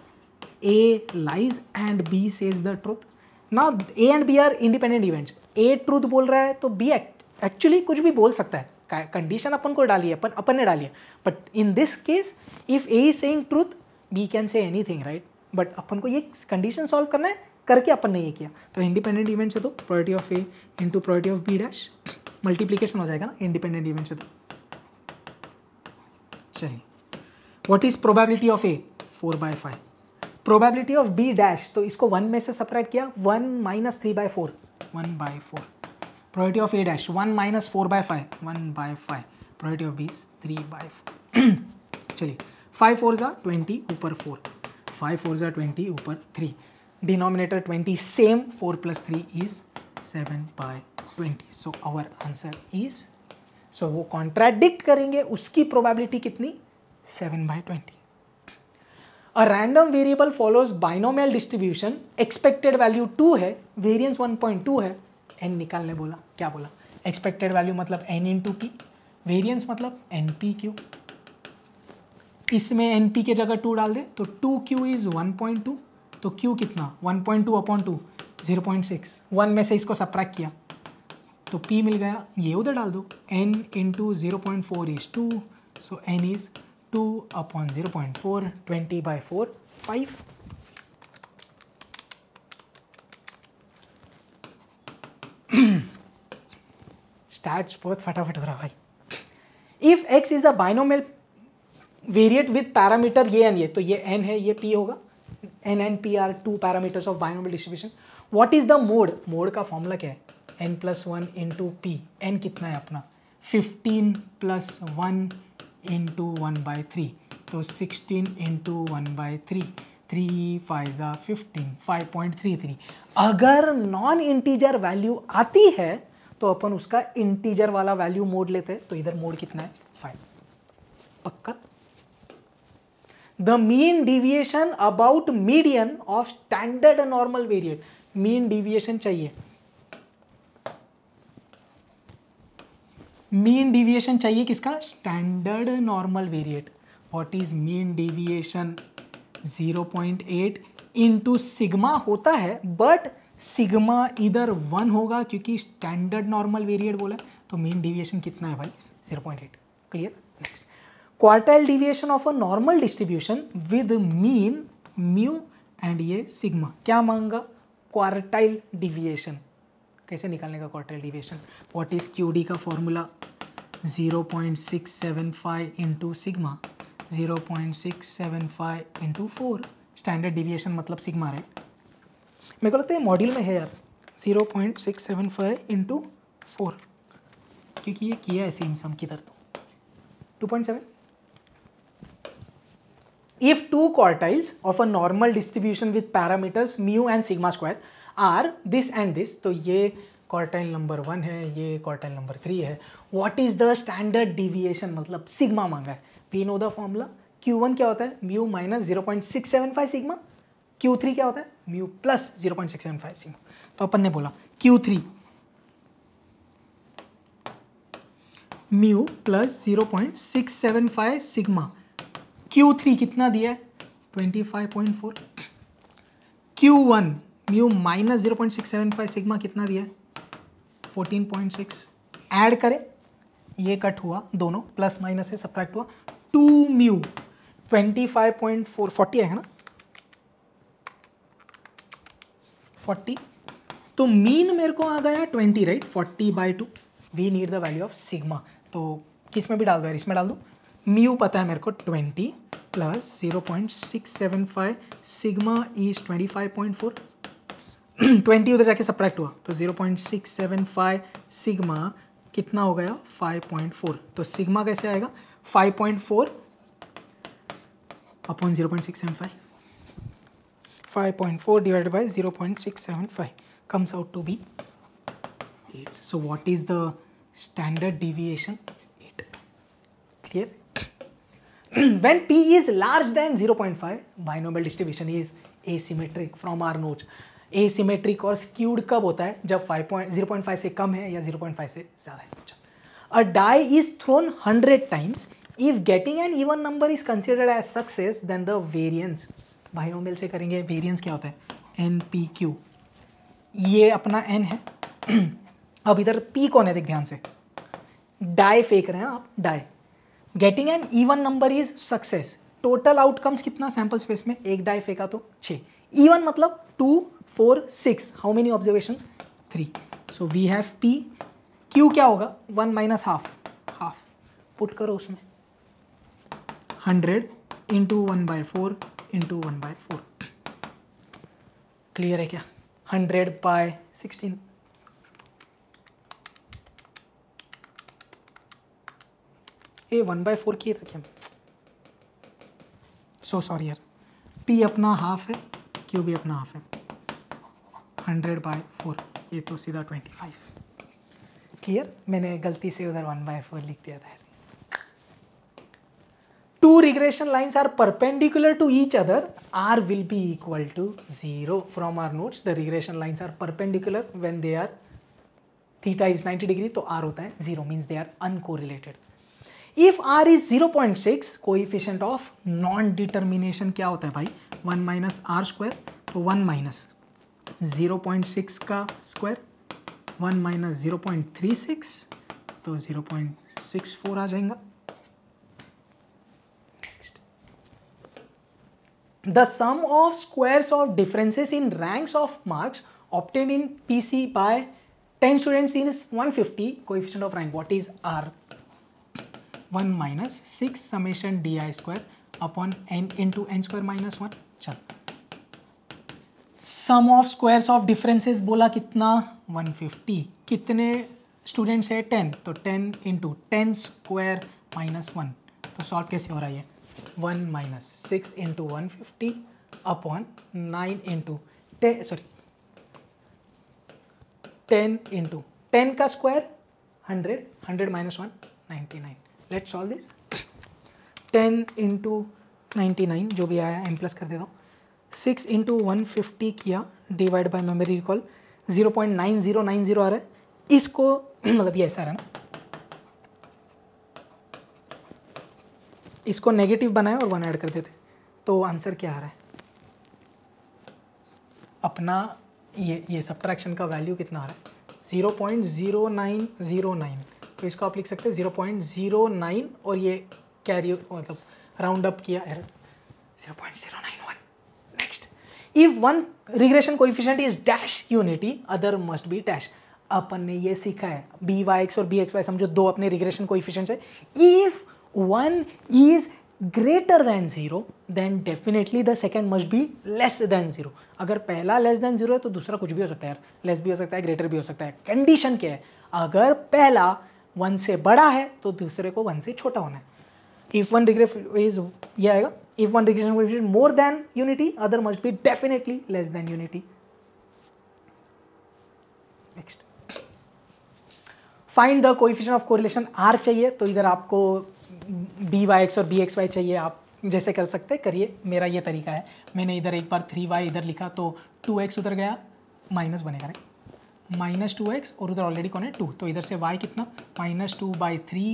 A lies and B says truth now A and B are independent events A truth बोल रहा है तो बी एक्चुअली कुछ भी बोल सकता है कंडीशन अपन को डाली है अपन अपन ने डाली है but in this case if A is saying truth B can say anything right but अपन को ये कंडीशन सॉल्व करना है करके अपन ने ये किया तो इंडिपेंडेंट इवेंट से तो property of A into property of B dash multiplication हो जाएगा ना इंडिपेंडेंट इवेंट से तो चलिए what is probability of A four by five probability of B dash तो इसको वन में से सपरेट किया one minus three by four one by four probability of A dash one minus four by five one by five probability of b is 3 by 4 चलिए five four ज़ा twenty ऊपर four five four ज़ा twenty ऊपर three denominator twenty same four plus three is seven by twenty so our answer is so वो contradict करेंगे उसकी प्रोबेबिलिटी कितनी seven by twenty a random variable follows binomial distribution expected value two है variance one point two है N निकालने बोला क्या बोला एक्सपेक्टेड वैल्यू मतलब N into two variance मतलब एन पी क्यू इसमें एन पी के जगह टू डाल दे तो two Q is one point two तो क्यू कितना one point two upon two zero point six one में से इसको सप्रैक किया तो पी मिल गया ये उधर डाल दो N into zero point four is two so N is two upon zero point four twenty by four five start बहुत फटाफट हो रहा भाई if x is a binomial variate with parameter ये एन ये तो ये एन है ये पी होगा N N P are two parameters of binomial distribution what is the mode mode का फॉर्मूला क्या है N plus one into P N कितना है अपना fifteen plus one into one by three तो sixteen into one by three three five fifteen five point three three अगर non integer value आती है तो अपन उसका इंटीजर वाला वैल्यू मोड लेते हैं तो इधर मोड कितना है फाइव पक्का the mean deviation about median of standard normal variate mean deviation चाहिए मीन डिविएशन चाहिए किसका standard normal variate what is mean deviation 0.8 into sigma होता है बट सिग्मा इधर वन होगा क्योंकि स्टैंडर्ड नॉर्मल वेरिएट बोला तो मीन डिविएशन कितना है भाई 0.8 clear next quartile deviation of a normal distribution with mean mu and ये सिग्मा क्या मांगा क्वार्टाइल डिविएशन कैसे निकालने का quartile deviation what is Q D का formula 0.675 point six seven five into sigma zero point six seven five into four standard deviation मतलब sigma right मेरे को लगता है मॉड्यूल में है यार zero point six seven five into four क्योंकि ये किया है सेम सम किधर तो two point seven if two quartiles of a normal distribution with parameters mu and sigma square are this and this तो ये क्वार्टाइल नंबर वन है ये क्वार्टाइल नंबर थ्री है what is the standard deviation मतलब sigma मांगा है we know the formula Q one क्या होता है mu minus zero point six seven five sigma Q three क्या होता है mu plus zero point six seven five sigma तो अपन ने बोला Q three mu plus zero point six seven five sigma Q three कितना दिया है twenty five point four Q one mu minus zero point six seven five sigma कितना दिया है फोर्टीन पॉइंट सिक्स एड करें ये कट हुआ दोनों प्लस माइनस है सब्ट्रैक्ट हुआ two mu twenty five point four forty है ना फोर्टी तो मीन मेरे को आ गया twenty right forty by two we need the value of sigma तो किस में भी डाल दो यार इसमें डाल दो म्यू पता है मेरे को twenty plus zero point six seven five sigma is twenty five point four twenty उधर जाके सप्रैक्ट हुआ तो zero point six seven five sigma कितना हो गया फाइव पॉइंट फोर तो सिग्मा कैसे आएगा 5.4 upon 0.675. 5.4 divided by 0.675 comes out to be 8. So what is the standard deviation? 8. Clear? when p is large than 0.5, binomial distribution is asymmetric from our notes. asymmetric or skewed कब होता है जब 5.0.5 point zero point five से कम है या zero point five से ज़्यादा है uh if getting an even number is considered as success then the variance binomial से करेंगे वेरियंस क्या होता है एन पी क्यू ये अपना एन है अब इधर पी कौन है देख ध्यान से डाई फेंक रहे हैं आप die getting an even number is success total outcomes कितना सैंपल स्पेस में एक डाई फेंका तो छः इवन मतलब two four six how many observation three so we have P Q क्या होगा one minus half half put करो उसमें hundred into one by four into one by four clear है क्या hundred by sixteen a one by four किए थे so sorry यार P अपना हाफ है क्यू भी अपना हाफ है हंड्रेड बाय फोर ये तो सीधा ट्वेंटी फाइव क्लियर मैंने गलती से उधर वन बाय फोर लिख दिया था two regression lines are perpendicular to each other r will be equal to 0 from our notes the regression lines are perpendicular when they are theta is 90 degree तो r होता है 0 means they are uncorrelated if r is 0.6 coefficient of non determination क्या होता है भाई 1 minus r square तो 1 minus 0.6 का square 1 minus 0.36 तो 0.64 आ जाएगा the sum of squares of differences in ranks of marks obtained in PC by 10 students is 150 coefficient of rank what is R 1 minus 6 summation di square upon n into n square minus 1 चल sum of squares of differences बोला कितना 150 कितने students है 10 तो 10 into ten square minus one तो solve कैसे हो रहा है one minus six into one fifty upon nine into ten sorry ten into ten का square hundred hundred minus one ninety nine let solve this ten into ninety nine जो भी आया M plus कर देता हूँ सिक्स इंटू वन फिफ्टी किया divide by memory recall zero point nine zero nine zero आ रहा है इसको मतलब ये ऐसा रहा ना इसको नेगेटिव बनाए और वन ऐड कर देते तो आंसर क्या आ रहा है अपना ये ये सब्ट्रैक्शन का वैल्यू कितना आ रहा है zero point zero nine zero nine तो इसको आप लिख सकते हैं ज़ीरो पॉइंट ज़ीरो नाइन और ये कैरी मतलब राउंड अप किया error zero point zero nine one next if one regression coefficient is dash unity other must be dash अपन ने ये सीखा है बी वाई एक्स और बी एक्स वाई समझो दो अपने रिग्रेशन कोइफिशियंट्स है if one is greater than zero then definitely the second must be less than zero. अगर पहला लेस देन जीरो है तो दूसरा कुछ भी हो सकता है यार less भी हो सकता है ग्रेटर भी हो सकता है कंडीशन क्या है अगर पहला वन से बड़ा है तो दूसरे को वन से छोटा होना है इफ वन डिग्री इज ये आएगा if one degree more than unity other must be definitely less than unity next find the coefficient of correlation R चाहिए तो इधर आपको बी वाई एक्स और बी एक्स वाई चाहिए आप जैसे कर सकते करिए मेरा ये तरीका है मैंने इधर एक बार थ्री वाई इधर लिखा तो टू एक्स उधर गया माइनस बनेगा रे माइनस टू एक्स और उधर ऑलरेडी कौन है टू तो इधर से वाई कितना minus two by three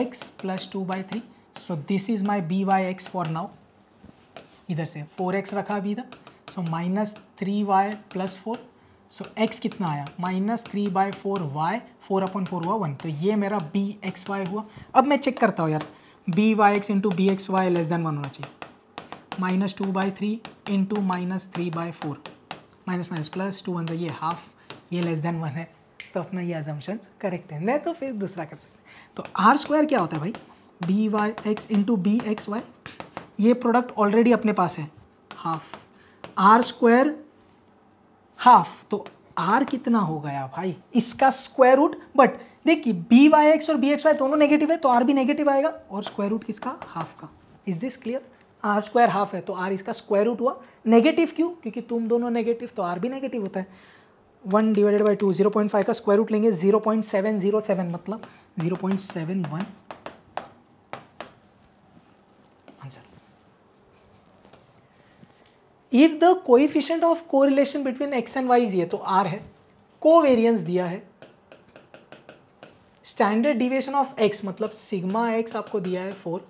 x plus two by three so this is my B Y X for now इधर से फोर एक्स रखा अभी इधर so minus three Y plus four so so, x कितना आया minus three by four Y four अपन four हुआ one तो ये मेरा बी एक्स वाई हुआ अब मैं चेक करता हूँ यार B Y X into B X Y less than one होना चाहिए minus two by three into minus three by four minus minus plus two one ये हाफ ये लेस देन वन है तो अपना ये एजम्पन करेक्ट है नहीं तो फिर दूसरा कर सकते तो आर स्क्वायर क्या होता है भाई B Y X into B X Y ये प्रोडक्ट ऑलरेडी अपने पास है हाफ आर स्क्वायर हाफ तो आर कितना हो गया भाई इसका स्क्वायर रूट बट देखिए बी वाई एक्स और बी एक्स वाई दोनों नेगेटिव है तो आर भी नेगेटिव आएगा और स्क्वायर रूट किसका हाफ का is this clear R square half है तो आर इसका स्क्वायर रूट हुआ नेगेटिव क्यों क्योंकि तुम दोनों नेगेटिव तो आर भी नेगेटिव होता है one divided by two zero point five का स्क्वायर रूट लेंगे zero point seven zero seven मतलब zero point seven one if the coefficient of relation between X and Y ये तो आर है वेरियंस दिया है स्टैंडर्ड डिवेशन ऑफ एक्स मतलब sigma X आपको दिया है four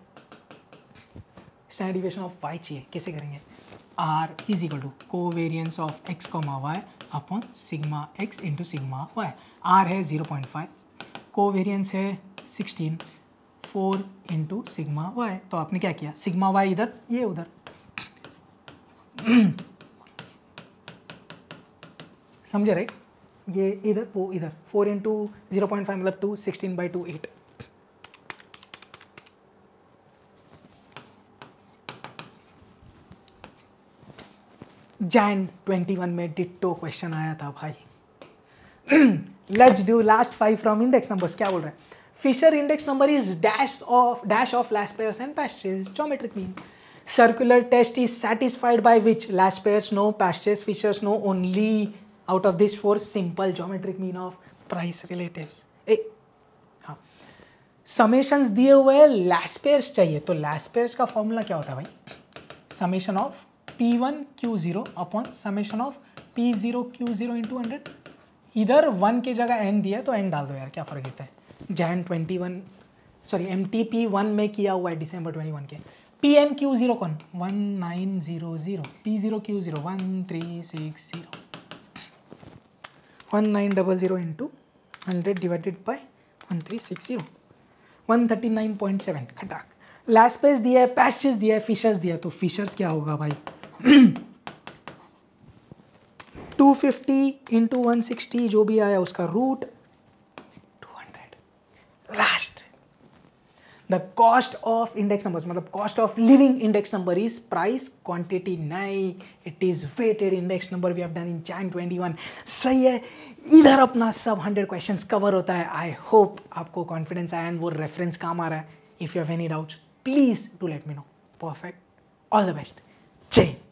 standard deviation of Y चाहिए कैसे करेंगे आर इज इक्वल टू को variance of X comma Y upon sigma X into sigma Y R है जीरो पॉइंट फाइव को वेरियंस है sixteen four into sigma Y तो आपने क्या किया सिग्मा वाई इधर ये उधर समझे राइट ये इधर वो इधर four into zero point five मतलब two sixteen by two eight Jan twenty one में डिट्टो क्वेश्चन आया था भाई let's do last five from index numbers क्या बोल रहे हैं Fisher index number is dash of dash of last pairs and Paasche geometric mean circular test is satisfied by which lash pairs know, pastures fissures know only out of these four simple geometric mean of price relatives. Eh, हाँ summations दिए हुए हैं pairs चाहिए तो लैसपेयर्स pairs का formula क्या होता है भाई summation of P one Q zero upon summation of P zero Q zero into hundred इधर वन के जगह एन दिया तो एन डाल दो यार क्या फ़र्क देता है Jan twenty one sorry M T P one में किया हुआ है डिसम्बर ट्वेंटी वन के पी एम क्यू जीरो कौन one nine zero zero P zero Q zero one three six zero one nine double zero into hundred divided by one three six zero one thirty nine point seven खटाक last page दिया है पैशेज दिया है fishers दिया तो fishers क्या होगा भाई two fifty into one sixty जो भी आया उसका root two hundred last the cost of index number मतलब cost of living index number is price quantity नहीं it is weighted index number we have done in Jan twenty one सही है इधर अपना सब हंड्रेड क्वेश्चन कवर होता है I hope आपको कॉन्फिडेंस आया एंड वो रेफरेंस काम आ रहा है if you have any doubts please to let me know perfect all the best change